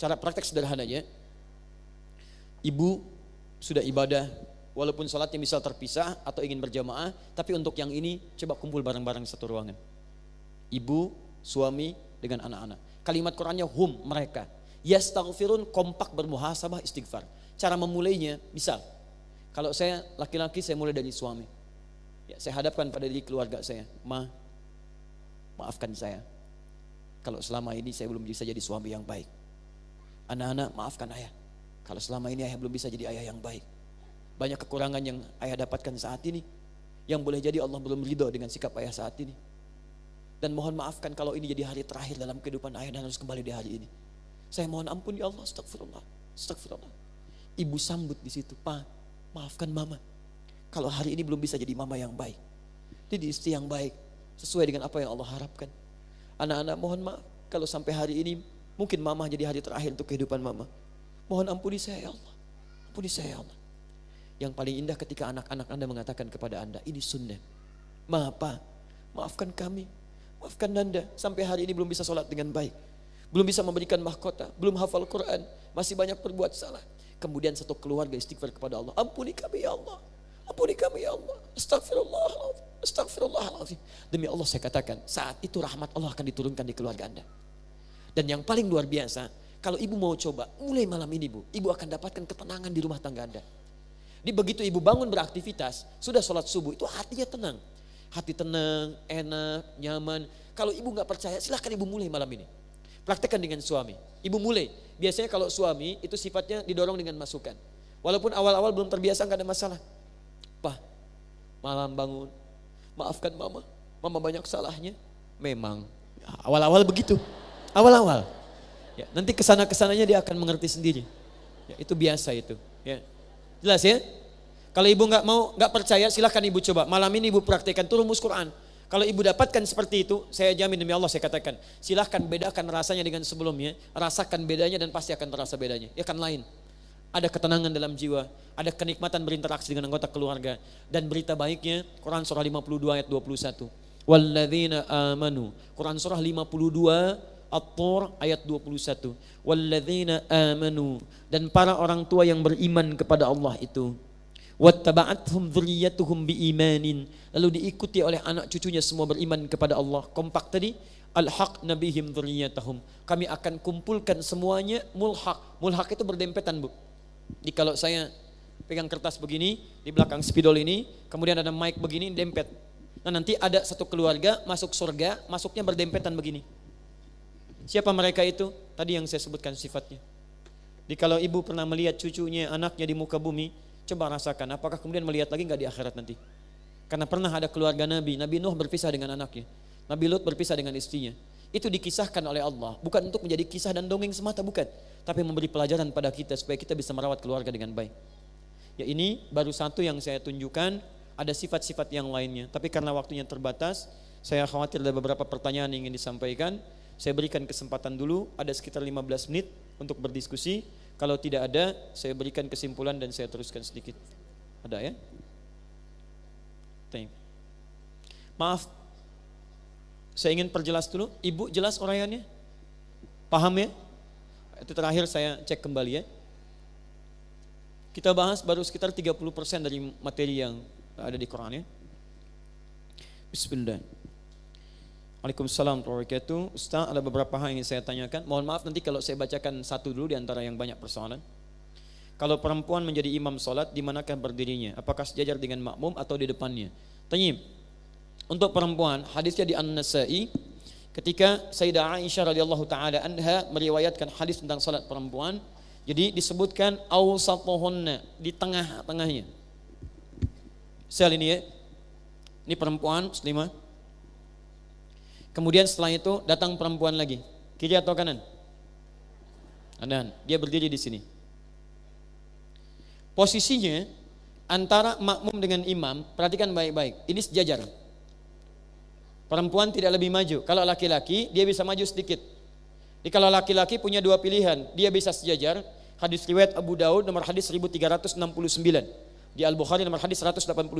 Cara praktek sederhananya. Ibu sudah ibadah, walaupun sholatnya misal terpisah atau ingin berjamaah, tapi untuk yang ini coba kumpul bareng-bareng satu ruangan. Ibu, suami dengan anak-anak. Kalimat Qurannya hum mereka. Yastaghfirun kompak bermuhasabah istighfar. Cara memulainya misal kalau saya laki-laki saya mulai dari suami. Ya, saya hadapkan pada diri keluarga saya, "Ma, maafkan saya. Kalau selama ini saya belum bisa jadi suami yang baik. Anak-anak, maafkan ayah. Kalau selama ini ayah belum bisa jadi ayah yang baik. Banyak kekurangan yang ayah dapatkan saat ini yang boleh jadi Allah belum ridho dengan sikap ayah saat ini." Dan mohon maafkan kalau ini jadi hari terakhir dalam kehidupan ayah dan harus kembali di hari ini. Saya mohon ampun ya Allah, astagfirullah, astagfirullah. Ibu sambut di situ, Pak, maafkan mama. Kalau hari ini belum bisa jadi mama yang baik. Jadi istri yang baik, sesuai dengan apa yang Allah harapkan. Anak-anak mohon maaf, kalau sampai hari ini mungkin mama jadi hari terakhir untuk kehidupan mama. Mohon ampuni saya ya Allah, ampuni saya ya Allah. Yang paling indah ketika anak-anak Anda mengatakan kepada Anda, ini sunnah. Maaf Pak, maafkan kami Maafkan Nanda, sampai hari ini belum bisa sholat dengan baik. Belum bisa memberikan mahkota, belum hafal Quran, masih banyak berbuat salah. Kemudian satu keluarga istighfar kepada Allah, ampuni kami ya Allah. Ampuni kami ya Allah. Astagfirullah. Astagfirullah. Demi Allah saya katakan, saat itu rahmat Allah akan diturunkan di keluarga Anda. Dan yang paling luar biasa, kalau ibu mau coba, mulai malam ini bu, ibu akan dapatkan ketenangan di rumah tangga Anda. Di begitu ibu bangun beraktivitas, sudah sholat subuh, itu hatinya tenang hati tenang, enak, nyaman. Kalau ibu nggak percaya, silahkan ibu mulai malam ini. Praktekkan dengan suami. Ibu mulai. Biasanya kalau suami itu sifatnya didorong dengan masukan. Walaupun awal-awal belum terbiasa nggak ada masalah. Pak, malam bangun, maafkan mama. Mama banyak salahnya. Memang. Awal-awal begitu. Awal-awal. Ya, nanti kesana-kesananya dia akan mengerti sendiri. Ya, itu biasa itu. Ya. Jelas ya? Kalau ibu nggak mau, nggak percaya, silahkan ibu coba. Malam ini ibu praktekkan turun Quran. Kalau ibu dapatkan seperti itu, saya jamin demi Allah saya katakan, silahkan bedakan rasanya dengan sebelumnya, rasakan bedanya dan pasti akan terasa bedanya. Ya kan lain. Ada ketenangan dalam jiwa, ada kenikmatan berinteraksi dengan anggota keluarga dan berita baiknya Quran surah 52 ayat 21. Walladzina amanu. Quran surah 52 At-Tur ayat 21. Walladzina amanu dan para orang tua yang beriman kepada Allah itu wattaba'athum dzurriyyatuhum biimanin lalu diikuti oleh anak cucunya semua beriman kepada Allah kompak tadi alhaq nabihim dzurriyyatahum kami akan kumpulkan semuanya mulhaq mulhaq itu berdempetan Bu jadi kalau saya pegang kertas begini di belakang spidol ini kemudian ada mic begini dempet nah nanti ada satu keluarga masuk surga masuknya berdempetan begini siapa mereka itu tadi yang saya sebutkan sifatnya jadi kalau ibu pernah melihat cucunya anaknya di muka bumi Coba rasakan, apakah kemudian melihat lagi nggak di akhirat nanti? Karena pernah ada keluarga Nabi, Nabi Nuh berpisah dengan anaknya. Nabi Lut berpisah dengan istrinya. Itu dikisahkan oleh Allah, bukan untuk menjadi kisah dan dongeng semata, bukan. Tapi memberi pelajaran pada kita supaya kita bisa merawat keluarga dengan baik. Ya ini baru satu yang saya tunjukkan, ada sifat-sifat yang lainnya. Tapi karena waktunya terbatas, saya khawatir ada beberapa pertanyaan yang ingin disampaikan. Saya berikan kesempatan dulu, ada sekitar 15 menit untuk berdiskusi. Kalau tidak ada, saya berikan kesimpulan dan saya teruskan sedikit. Ada ya? Time. Maaf, saya ingin perjelas dulu. Ibu jelas orangnya? Paham ya? Itu terakhir saya cek kembali ya. Kita bahas baru sekitar 30% dari materi yang ada di Quran ya. Bismillahirrahmanirrahim. Waalaikumsalam wabarakatuh. Ustaz, ada beberapa hal yang ingin saya tanyakan. Mohon maaf nanti kalau saya bacakan satu dulu di antara yang banyak persoalan. Kalau perempuan menjadi imam solat, di manakah berdirinya? Apakah sejajar dengan makmum atau di depannya? Tanya. Untuk perempuan, hadisnya di An-Nasa'i ketika Sayyidah Aisyah radhiyallahu taala anha meriwayatkan hadis tentang solat perempuan, jadi disebutkan awsatuhunna di tengah-tengahnya. Sel ini ya. Ini perempuan muslimah Kemudian setelah itu datang perempuan lagi. Kiri atau kanan? Kanan. Dia berdiri di sini. Posisinya antara makmum dengan imam, perhatikan baik-baik. Ini sejajar. Perempuan tidak lebih maju. Kalau laki-laki, dia bisa maju sedikit. Jadi kalau laki-laki punya dua pilihan, dia bisa sejajar. Hadis riwayat Abu Daud nomor hadis 1369. Di Al-Bukhari nomor hadis 181.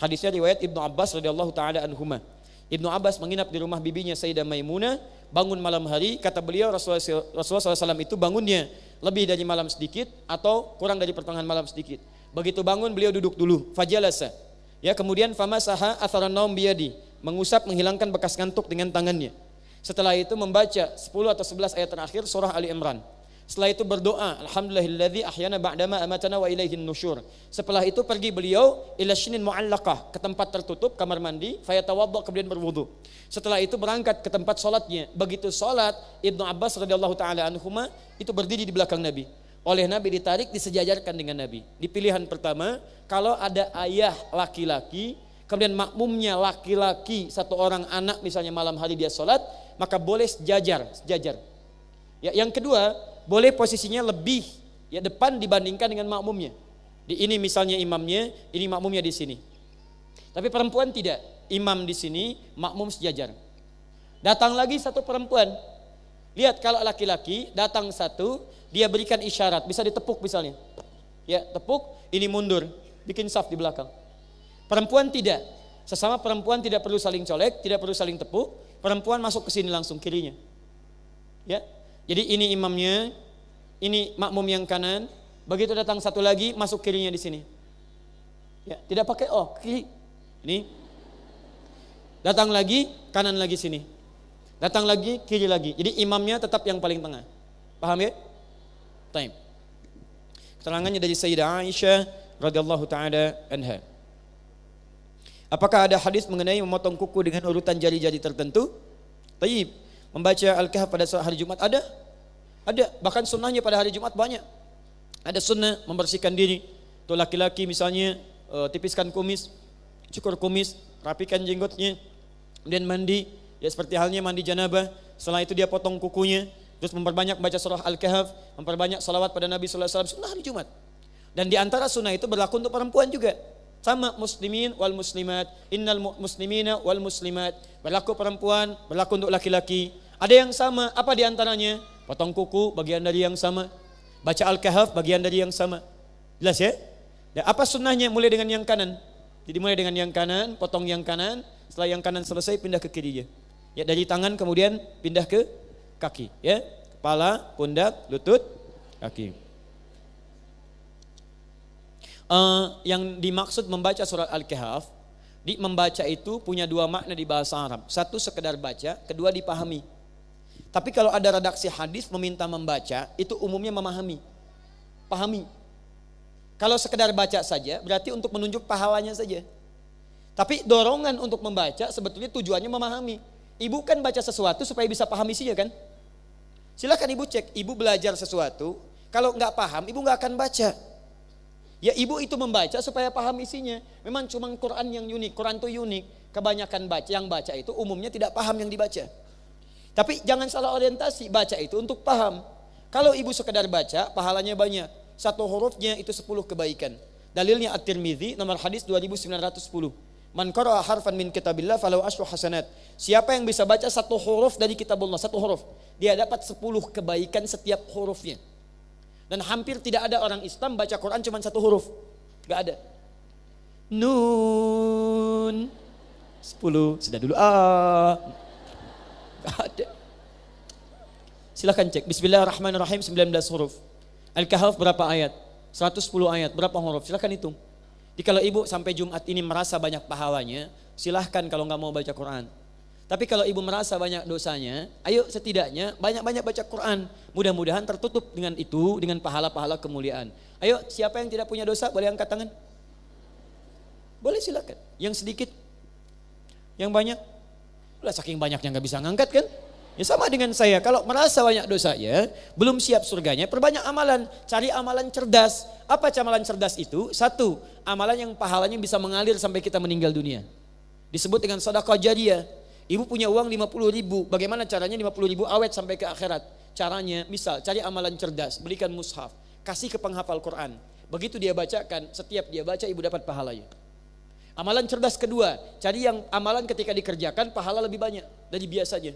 Hadisnya riwayat Ibnu Abbas radhiyallahu taala anhumah. Ibnu Abbas menginap di rumah bibinya Sayyidah Maimunah, bangun malam hari, kata beliau Rasulullah, SAW itu bangunnya lebih dari malam sedikit atau kurang dari pertengahan malam sedikit. Begitu bangun beliau duduk dulu, fajalasa. Ya, kemudian fama saha atharan naum biyadi, mengusap menghilangkan bekas ngantuk dengan tangannya. Setelah itu membaca 10 atau 11 ayat terakhir surah Ali Imran. Setelah itu berdoa, alhamdulillahilladzi ahyana ba'dama amatana wa ilaihin nusyur. Setelah itu pergi beliau ila shinin muallaqah, ke tempat tertutup kamar mandi, fayatawadda kemudian berwudu. Setelah itu berangkat ke tempat salatnya. Begitu salat, Ibnu Abbas radhiyallahu taala anhuma itu berdiri di belakang Nabi. Oleh Nabi ditarik disejajarkan dengan Nabi. Di pilihan pertama, kalau ada ayah laki-laki kemudian makmumnya laki-laki satu orang anak misalnya malam hari dia salat, maka boleh sejajar sejajar ya yang kedua boleh posisinya lebih ya depan dibandingkan dengan makmumnya. Di ini misalnya imamnya, ini makmumnya di sini. Tapi perempuan tidak, imam di sini, makmum sejajar. Datang lagi satu perempuan. Lihat kalau laki-laki datang satu, dia berikan isyarat, bisa ditepuk misalnya. Ya, tepuk, ini mundur, bikin saf di belakang. Perempuan tidak. Sesama perempuan tidak perlu saling colek, tidak perlu saling tepuk. Perempuan masuk ke sini langsung kirinya. Ya, jadi ini imamnya, ini makmum yang kanan. Begitu datang satu lagi, masuk kirinya di sini. Ya, tidak pakai oh kiri. Ini. Datang lagi, kanan lagi sini. Datang lagi, kiri lagi. Jadi imamnya tetap yang paling tengah. Paham ya? Time. Keterangannya dari Sayyidah Aisyah radhiyallahu taala anha. Apakah ada hadis mengenai memotong kuku dengan urutan jari-jari tertentu? Taib membaca Al-Kahf pada hari Jumat ada? Ada, bahkan sunnahnya pada hari Jumat banyak. Ada sunnah membersihkan diri. Tuh laki-laki misalnya eh, tipiskan kumis, cukur kumis, rapikan jenggotnya, dan mandi, ya seperti halnya mandi janabah. Setelah itu dia potong kukunya, terus memperbanyak baca surah Al-Kahf, memperbanyak salawat pada Nabi sallallahu alaihi sunnah hari Jumat. Dan di antara sunnah itu berlaku untuk perempuan juga. Sama muslimin wal muslimat, innal muslimina wal muslimat. Berlaku perempuan, berlaku untuk laki-laki. Ada yang sama, apa di antaranya? Potong kuku bagian dari yang sama. Baca Al-Kahf bagian dari yang sama. Jelas ya? Dan apa sunnahnya? Mulai dengan yang kanan. Jadi mulai dengan yang kanan, potong yang kanan. Setelah yang kanan selesai, pindah ke kirinya. Ya dari tangan kemudian pindah ke kaki. Ya, kepala, pundak, lutut, kaki. Uh, yang dimaksud membaca surat Al-Kahf di membaca itu punya dua makna di bahasa Arab. Satu sekedar baca, kedua dipahami. Tapi kalau ada redaksi hadis meminta membaca, itu umumnya memahami. Pahami. Kalau sekedar baca saja, berarti untuk menunjuk pahalanya saja. Tapi dorongan untuk membaca sebetulnya tujuannya memahami. Ibu kan baca sesuatu supaya bisa paham isinya kan? Silahkan ibu cek, ibu belajar sesuatu, kalau nggak paham ibu nggak akan baca. Ya ibu itu membaca supaya paham isinya. Memang cuma Quran yang unik, Quran itu unik. Kebanyakan baca yang baca itu umumnya tidak paham yang dibaca. Tapi jangan salah orientasi, baca itu untuk paham. Kalau ibu sekedar baca, pahalanya banyak. Satu hurufnya itu sepuluh kebaikan. Dalilnya At-Tirmidzi nomor hadis 2910. Man qara'a harfan min kitabillah falau asyru hasanat. Siapa yang bisa baca satu huruf dari kitabullah, satu huruf, dia dapat sepuluh kebaikan setiap hurufnya. Dan hampir tidak ada orang Islam baca Quran cuma satu huruf. Gak ada. Nun. sepuluh sudah dulu ah Gak ada. Silahkan cek. Bismillahirrahmanirrahim 19 huruf. Al-Kahf berapa ayat? 110 ayat. Berapa huruf? Silahkan hitung. Jadi kalau ibu sampai Jumat ini merasa banyak pahalanya, silahkan kalau nggak mau baca Quran. Tapi kalau ibu merasa banyak dosanya, ayo setidaknya banyak-banyak baca Quran. Mudah-mudahan tertutup dengan itu, dengan pahala-pahala kemuliaan. Ayo siapa yang tidak punya dosa boleh angkat tangan? Boleh silakan. Yang sedikit, yang banyak lah saking banyaknya nggak bisa ngangkat kan? Ya sama dengan saya, kalau merasa banyak dosa ya, belum siap surganya, perbanyak amalan. Cari amalan cerdas. Apa amalan cerdas itu? Satu, amalan yang pahalanya bisa mengalir sampai kita meninggal dunia. Disebut dengan sedekah jariah. Ibu punya uang 50 ribu, bagaimana caranya 50 ribu awet sampai ke akhirat? Caranya, misal cari amalan cerdas, belikan mushaf, kasih ke penghafal Quran. Begitu dia bacakan, setiap dia baca ibu dapat pahalanya. Amalan cerdas kedua, cari yang amalan ketika dikerjakan pahala lebih banyak dari biasanya.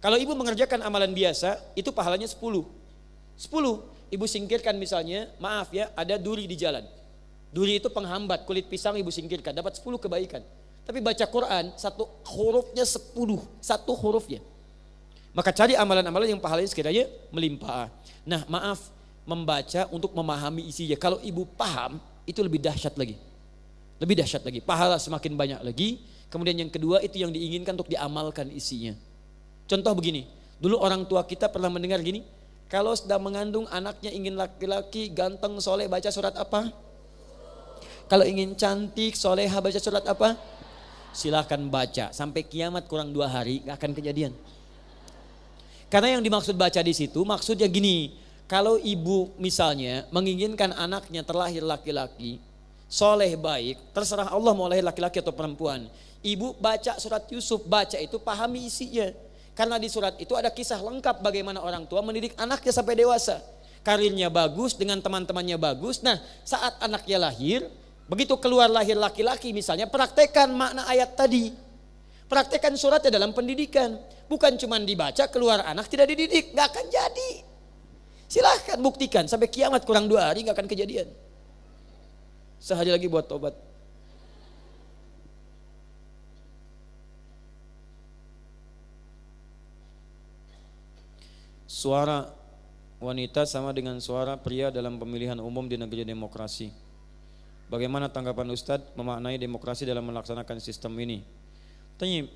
Kalau ibu mengerjakan amalan biasa, itu pahalanya 10. 10. Ibu singkirkan misalnya, maaf ya, ada duri di jalan. Duri itu penghambat, kulit pisang ibu singkirkan, dapat 10 kebaikan. Tapi baca Quran, satu hurufnya 10, satu hurufnya. Maka cari amalan-amalan yang pahalanya sekiranya melimpah. Nah maaf, membaca untuk memahami isinya. Kalau ibu paham, itu lebih dahsyat lagi. Lebih dahsyat lagi, pahala semakin banyak lagi. Kemudian yang kedua itu yang diinginkan untuk diamalkan isinya. Contoh begini, dulu orang tua kita pernah mendengar gini, kalau sedang mengandung anaknya ingin laki-laki ganteng soleh baca surat apa? Kalau ingin cantik soleha baca surat apa? Silahkan baca sampai kiamat kurang dua hari gak akan kejadian. Karena yang dimaksud baca di situ maksudnya gini, kalau ibu misalnya menginginkan anaknya terlahir laki-laki, soleh baik, terserah Allah mau lahir laki-laki atau perempuan. Ibu baca surat Yusuf, baca itu pahami isinya. Karena di surat itu ada kisah lengkap bagaimana orang tua mendidik anaknya sampai dewasa. Karirnya bagus, dengan teman-temannya bagus. Nah saat anaknya lahir, begitu keluar lahir laki-laki misalnya, praktekan makna ayat tadi. Praktekan suratnya dalam pendidikan. Bukan cuma dibaca, keluar anak tidak dididik, Gak akan jadi. Silahkan buktikan, sampai kiamat kurang dua hari gak akan kejadian. Sehari lagi buat tobat. Suara wanita sama dengan suara pria dalam pemilihan umum di negeri demokrasi. Bagaimana tanggapan Ustadz memaknai demokrasi dalam melaksanakan sistem ini? Tanya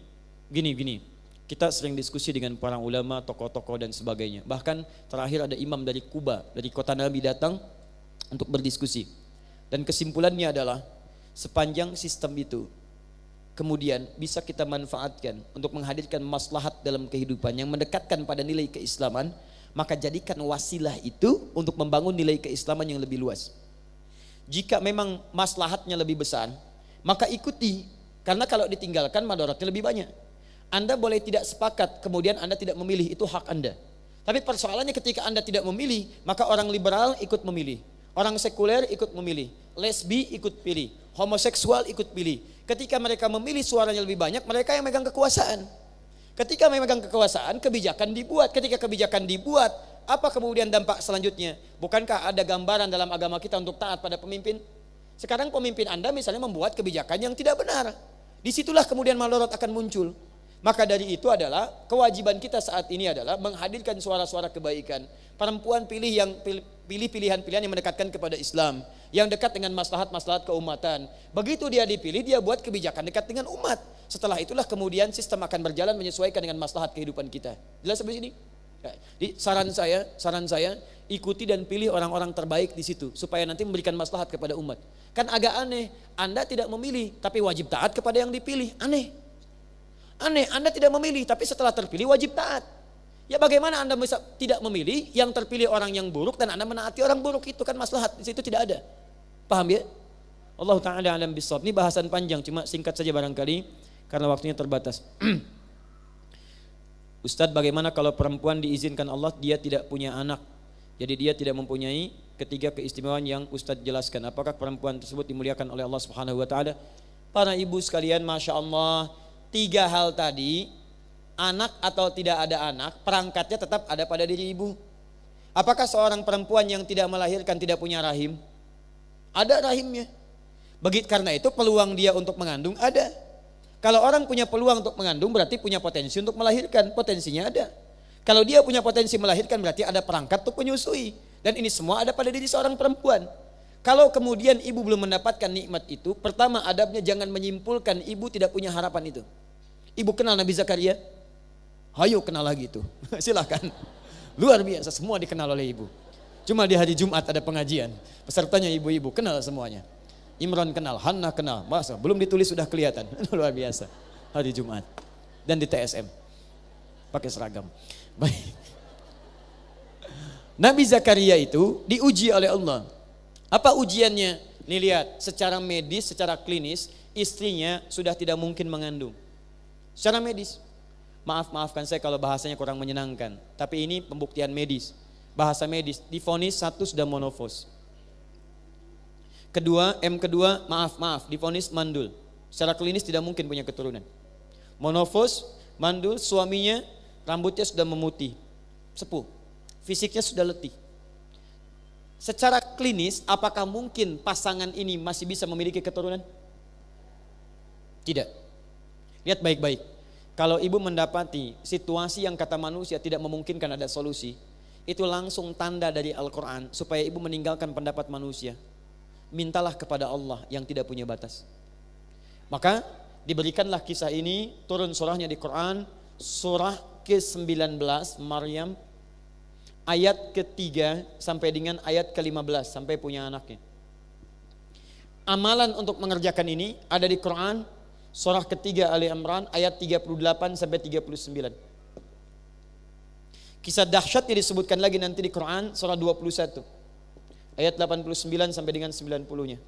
gini gini, kita sering diskusi dengan para ulama, tokoh-tokoh dan sebagainya. Bahkan terakhir ada imam dari Kuba, dari kota Nabi datang untuk berdiskusi. Dan kesimpulannya adalah sepanjang sistem itu kemudian bisa kita manfaatkan untuk menghadirkan maslahat dalam kehidupan yang mendekatkan pada nilai keislaman, maka jadikan wasilah itu untuk membangun nilai keislaman yang lebih luas. Jika memang maslahatnya lebih besar, maka ikuti karena kalau ditinggalkan madaratnya lebih banyak. Anda boleh tidak sepakat, kemudian Anda tidak memilih, itu hak Anda. Tapi persoalannya ketika Anda tidak memilih, maka orang liberal ikut memilih. Orang sekuler ikut memilih, lesbi ikut pilih, homoseksual ikut pilih. Ketika mereka memilih suaranya lebih banyak, mereka yang megang kekuasaan. Ketika memegang kekuasaan, kebijakan dibuat. Ketika kebijakan dibuat, apa kemudian dampak selanjutnya? Bukankah ada gambaran dalam agama kita untuk taat pada pemimpin? Sekarang pemimpin Anda misalnya membuat kebijakan yang tidak benar. Disitulah kemudian malorot akan muncul. Maka dari itu adalah kewajiban kita saat ini adalah menghadirkan suara-suara kebaikan. Perempuan pilih yang pilih pilihan-pilihan yang mendekatkan kepada Islam, yang dekat dengan maslahat-maslahat keumatan. Begitu dia dipilih, dia buat kebijakan dekat dengan umat. Setelah itulah kemudian sistem akan berjalan menyesuaikan dengan maslahat kehidupan kita. Jelas sampai ini Jadi ya. saran saya, saran saya ikuti dan pilih orang-orang terbaik di situ supaya nanti memberikan maslahat kepada umat. Kan agak aneh, Anda tidak memilih tapi wajib taat kepada yang dipilih. Aneh. Aneh, Anda tidak memilih tapi setelah terpilih wajib taat. Ya bagaimana Anda bisa tidak memilih yang terpilih orang yang buruk dan Anda menaati orang buruk itu kan maslahat di situ tidak ada. Paham ya? Allah taala alam bisawab. Ini bahasan panjang cuma singkat saja barangkali karena waktunya terbatas. [clears throat] Ustadz bagaimana kalau perempuan diizinkan Allah dia tidak punya anak. Jadi dia tidak mempunyai ketiga keistimewaan yang Ustadz jelaskan. Apakah perempuan tersebut dimuliakan oleh Allah Subhanahu wa taala? Para ibu sekalian, Masya Allah, tiga hal tadi anak atau tidak ada anak, perangkatnya tetap ada pada diri ibu. Apakah seorang perempuan yang tidak melahirkan tidak punya rahim? Ada rahimnya. Begitu karena itu peluang dia untuk mengandung ada. Kalau orang punya peluang untuk mengandung berarti punya potensi untuk melahirkan, potensinya ada. Kalau dia punya potensi melahirkan berarti ada perangkat untuk menyusui. Dan ini semua ada pada diri seorang perempuan. Kalau kemudian ibu belum mendapatkan nikmat itu, pertama adabnya jangan menyimpulkan ibu tidak punya harapan itu. Ibu kenal Nabi Zakaria? Hayo kenal lagi itu. [laughs] Silahkan. Luar biasa semua dikenal oleh ibu. Cuma di hari Jumat ada pengajian. Pesertanya ibu-ibu kenal semuanya. Imran kenal, Hanna kenal. Masa belum ditulis sudah kelihatan. [laughs] Luar biasa. Hari Jumat. Dan di TSM. Pakai seragam. [laughs] Baik. Nabi Zakaria itu diuji oleh Allah. Apa ujiannya? Nih lihat, secara medis, secara klinis, istrinya sudah tidak mungkin mengandung. Secara medis. Maaf, maafkan saya kalau bahasanya kurang menyenangkan. Tapi ini pembuktian medis. Bahasa medis, difonis satu sudah monofos. Kedua, M kedua, maaf, maaf, difonis mandul. Secara klinis tidak mungkin punya keturunan. Monofos, mandul, suaminya rambutnya sudah memutih, sepuh. Fisiknya sudah letih. Secara klinis, apakah mungkin pasangan ini masih bisa memiliki keturunan? Tidak. Lihat baik-baik. Kalau ibu mendapati situasi yang kata manusia tidak memungkinkan ada solusi, itu langsung tanda dari Al-Quran supaya ibu meninggalkan pendapat manusia. Mintalah kepada Allah yang tidak punya batas. Maka diberikanlah kisah ini turun surahnya di Quran surah ke-19 Maryam ayat ketiga sampai dengan ayat ke-15 sampai punya anaknya. Amalan untuk mengerjakan ini ada di Quran surah ketiga Ali Imran ayat 38 sampai 39. Kisah yang disebutkan lagi nanti di Quran surah 21 ayat 89 sampai dengan 90-nya.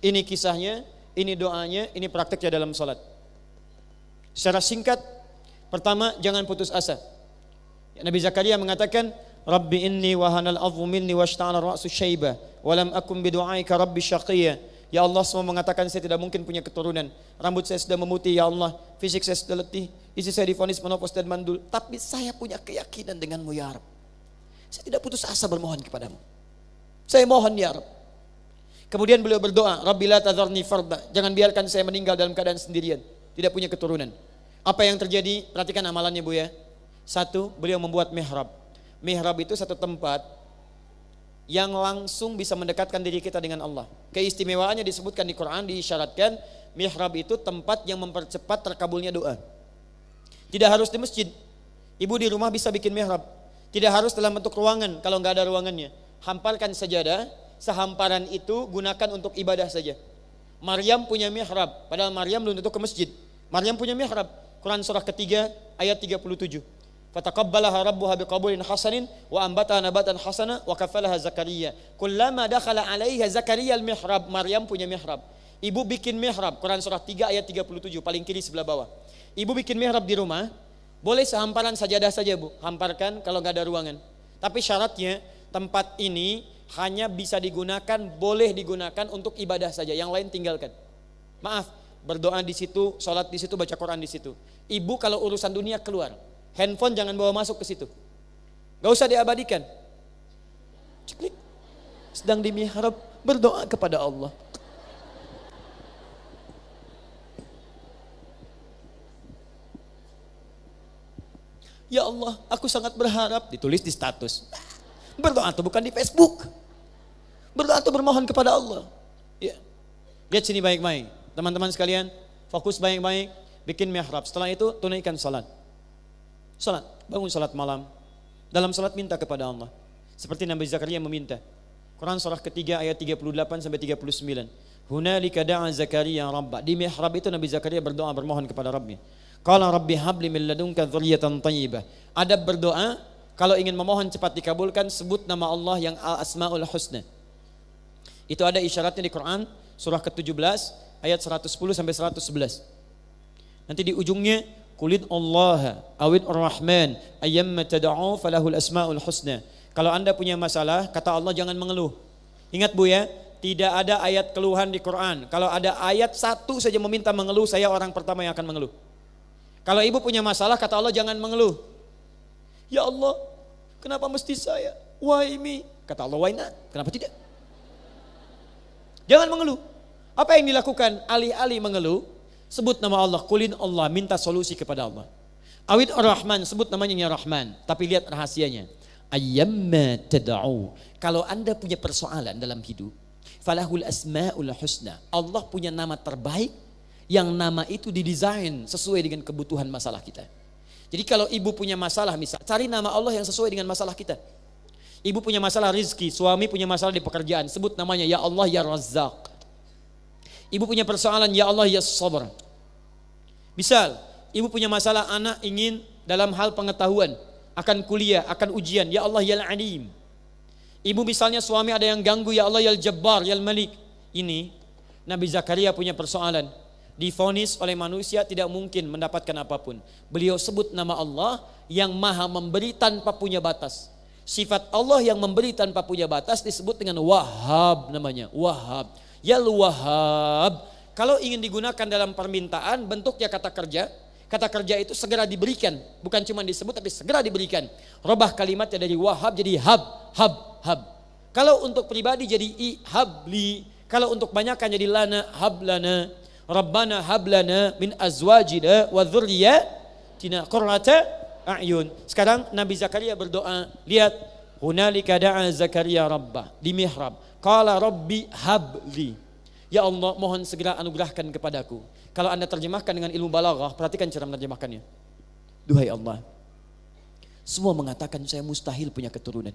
Ini kisahnya, ini doanya, ini praktiknya dalam salat. Secara singkat, pertama jangan putus asa. Nabi Zakaria mengatakan, "Rabbi inni wahanal 'azmu minni washta'ala ra'su syaiba, wa lam akum du'aika rabbi syaqiyya." Ya Allah semua mengatakan saya tidak mungkin punya keturunan. Rambut saya sudah memutih ya Allah. Fisik saya sudah letih. isi saya difonis menopos dan mandul. Tapi saya punya keyakinan denganmu ya Saya tidak putus asa bermohon kepadamu. Saya mohon ya Kemudian beliau berdoa, Rabbila tazarni Jangan biarkan saya meninggal dalam keadaan sendirian. Tidak punya keturunan. Apa yang terjadi? Perhatikan amalannya Bu ya. Satu, beliau membuat mihrab. Mihrab itu satu tempat yang langsung bisa mendekatkan diri kita dengan Allah. Keistimewaannya disebutkan di Quran diisyaratkan mihrab itu tempat yang mempercepat terkabulnya doa. Tidak harus di masjid. Ibu di rumah bisa bikin mihrab. Tidak harus dalam bentuk ruangan kalau nggak ada ruangannya. Hamparkan sajadah, sehamparan itu gunakan untuk ibadah saja. Maryam punya mihrab, padahal Maryam belum tentu ke masjid. Maryam punya mihrab. Quran surah ketiga ayat 37. فتقبلها rabbuha بقبول hasanin wa نباتا حسنا hasana زكريا كلما دخل عليها زكريا المحراب Zakaria Maryam punya mihrab. Ibu bikin mihrab, Quran surah 3 ayat 37 paling kiri sebelah bawah. Ibu bikin mihrab di rumah, boleh sehamparan sajadah saja Bu, hamparkan kalau nggak ada ruangan. Tapi syaratnya tempat ini hanya bisa digunakan, boleh digunakan untuk ibadah saja, yang lain tinggalkan. Maaf, berdoa di situ, sholat di situ, baca Quran di situ. Ibu kalau urusan dunia keluar, Handphone jangan bawa masuk ke situ. Gak usah diabadikan. Ciklik. Sedang di mihrab berdoa kepada Allah. Ya Allah, aku sangat berharap ditulis di status. Berdoa itu bukan di Facebook. Berdoa itu bermohon kepada Allah. Ya. Lihat sini baik-baik. Teman-teman sekalian, fokus baik-baik, bikin mihrab. Setelah itu tunaikan salat. Salat, bangun salat malam. Dalam salat minta kepada Allah. Seperti Nabi Zakaria meminta. Quran surah ketiga ayat 38 sampai 39. Hunalika da'a Zakaria Rabba. Di mihrab itu Nabi Zakaria berdoa bermohon kepada Rabbnya. Qala Rabbi habli min ladunka dzurriatan thayyibah. Adab berdoa kalau ingin memohon cepat dikabulkan sebut nama Allah yang Al-Asmaul Husna. Itu ada isyaratnya di Quran surah ke-17 ayat 110 sampai 111. Nanti di ujungnya Kulit Allah, awit Ar-Rahman, ayam tad'u falahul asmaul husna. Kalau Anda punya masalah, kata Allah jangan mengeluh. Ingat Bu ya, tidak ada ayat keluhan di Quran. Kalau ada ayat satu saja meminta mengeluh, saya orang pertama yang akan mengeluh. Kalau ibu punya masalah, kata Allah jangan mengeluh. Ya Allah, kenapa mesti saya? Why me? Kata Allah, why not? Kenapa tidak? Jangan mengeluh. Apa yang dilakukan? Alih-alih mengeluh, Sebut nama Allah, kulin Allah, minta solusi kepada Allah. Awid Ar-Rahman, sebut namanya ya Rahman. Tapi lihat rahasianya. Ayyamma tada'u. Kalau anda punya persoalan dalam hidup, falahul asma'ul husna. Allah punya nama terbaik yang nama itu didesain sesuai dengan kebutuhan masalah kita. Jadi kalau ibu punya masalah misal, cari nama Allah yang sesuai dengan masalah kita. Ibu punya masalah rizki, suami punya masalah di pekerjaan, sebut namanya Ya Allah Ya Razak. Ibu punya persoalan Ya Allah Ya Sabar. Misal, ibu punya masalah anak ingin dalam hal pengetahuan, akan kuliah, akan ujian, ya Allah ya alim. Ibu misalnya suami ada yang ganggu, ya Allah ya jabbar, ya malik. Ini Nabi Zakaria punya persoalan. Difonis oleh manusia tidak mungkin mendapatkan apapun. Beliau sebut nama Allah yang maha memberi tanpa punya batas. Sifat Allah yang memberi tanpa punya batas disebut dengan wahab namanya. Wahab. Yal wahab kalau ingin digunakan dalam permintaan, bentuknya kata kerja. Kata kerja itu segera diberikan, bukan cuma disebut tapi segera diberikan. Robah kalimatnya dari wahab jadi hab, hab, hab. Kalau untuk pribadi jadi i habli, kalau untuk banyakkan jadi lana hablana. Rabbana hablana min azwajina wa dzurriyyatina qurrata a'yun. Sekarang Nabi Zakaria berdoa, lihat hunalika da'a Zakaria rabbah di mihrab. Qala rabbi habli. Ya Allah mohon segera anugerahkan kepadaku. Kalau anda terjemahkan dengan ilmu balaghah, perhatikan cara menerjemahkannya. Duhai Allah, semua mengatakan saya mustahil punya keturunan.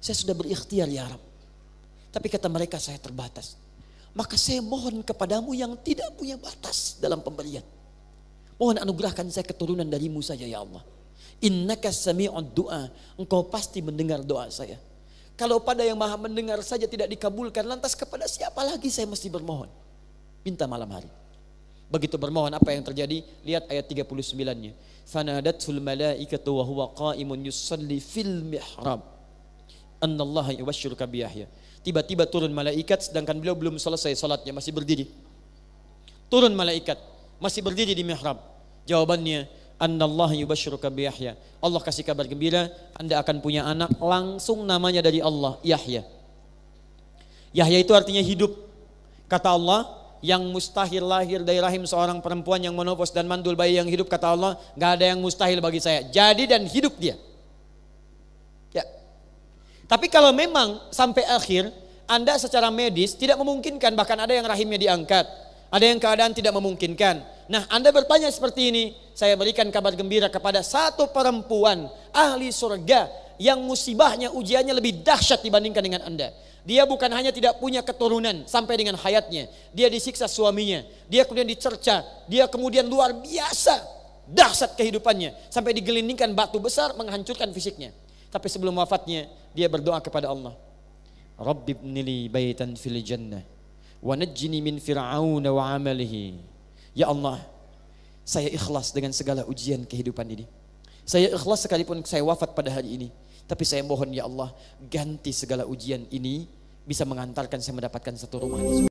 Saya sudah berikhtiar ya Arab. Tapi kata mereka saya terbatas. Maka saya mohon kepadamu yang tidak punya batas dalam pemberian. Mohon anugerahkan saya keturunan darimu saja ya Allah. Innaka sami'ud du'a. Engkau pasti mendengar doa saya. Kalau pada yang maha mendengar saja tidak dikabulkan, lantas kepada siapa lagi saya mesti bermohon? Minta malam hari. Begitu bermohon apa yang terjadi? Lihat ayat 39-nya. Fanadatul malaikatu wa huwa qaimun yusalli fil mihrab. Annallaha yubashshiruka bi Yahya. Tiba-tiba turun malaikat sedangkan beliau belum selesai salatnya, masih berdiri. Turun malaikat, masih berdiri di mihrab. Jawabannya, Allah bi Yahya. Allah kasih kabar gembira, Anda akan punya anak langsung namanya dari Allah, Yahya. Yahya itu artinya hidup. Kata Allah, yang mustahil lahir dari rahim seorang perempuan yang menopos dan mandul bayi yang hidup kata Allah, nggak ada yang mustahil bagi saya. Jadi dan hidup dia. Ya. Tapi kalau memang sampai akhir anda secara medis tidak memungkinkan bahkan ada yang rahimnya diangkat, ada yang keadaan tidak memungkinkan. Nah, Anda bertanya seperti ini, saya berikan kabar gembira kepada satu perempuan ahli surga yang musibahnya ujiannya lebih dahsyat dibandingkan dengan Anda. Dia bukan hanya tidak punya keturunan sampai dengan hayatnya, dia disiksa suaminya, dia kemudian dicerca, dia kemudian luar biasa dahsyat kehidupannya sampai digelindingkan batu besar menghancurkan fisiknya. Tapi sebelum wafatnya dia berdoa kepada Allah. Rabbibnili baitan fil jannah wa najjini min fir'auna wa amalihi Ya Allah, saya ikhlas dengan segala ujian kehidupan ini. Saya ikhlas sekalipun saya wafat pada hari ini. Tapi saya mohon ya Allah, ganti segala ujian ini bisa mengantarkan saya mendapatkan satu rumah di surga.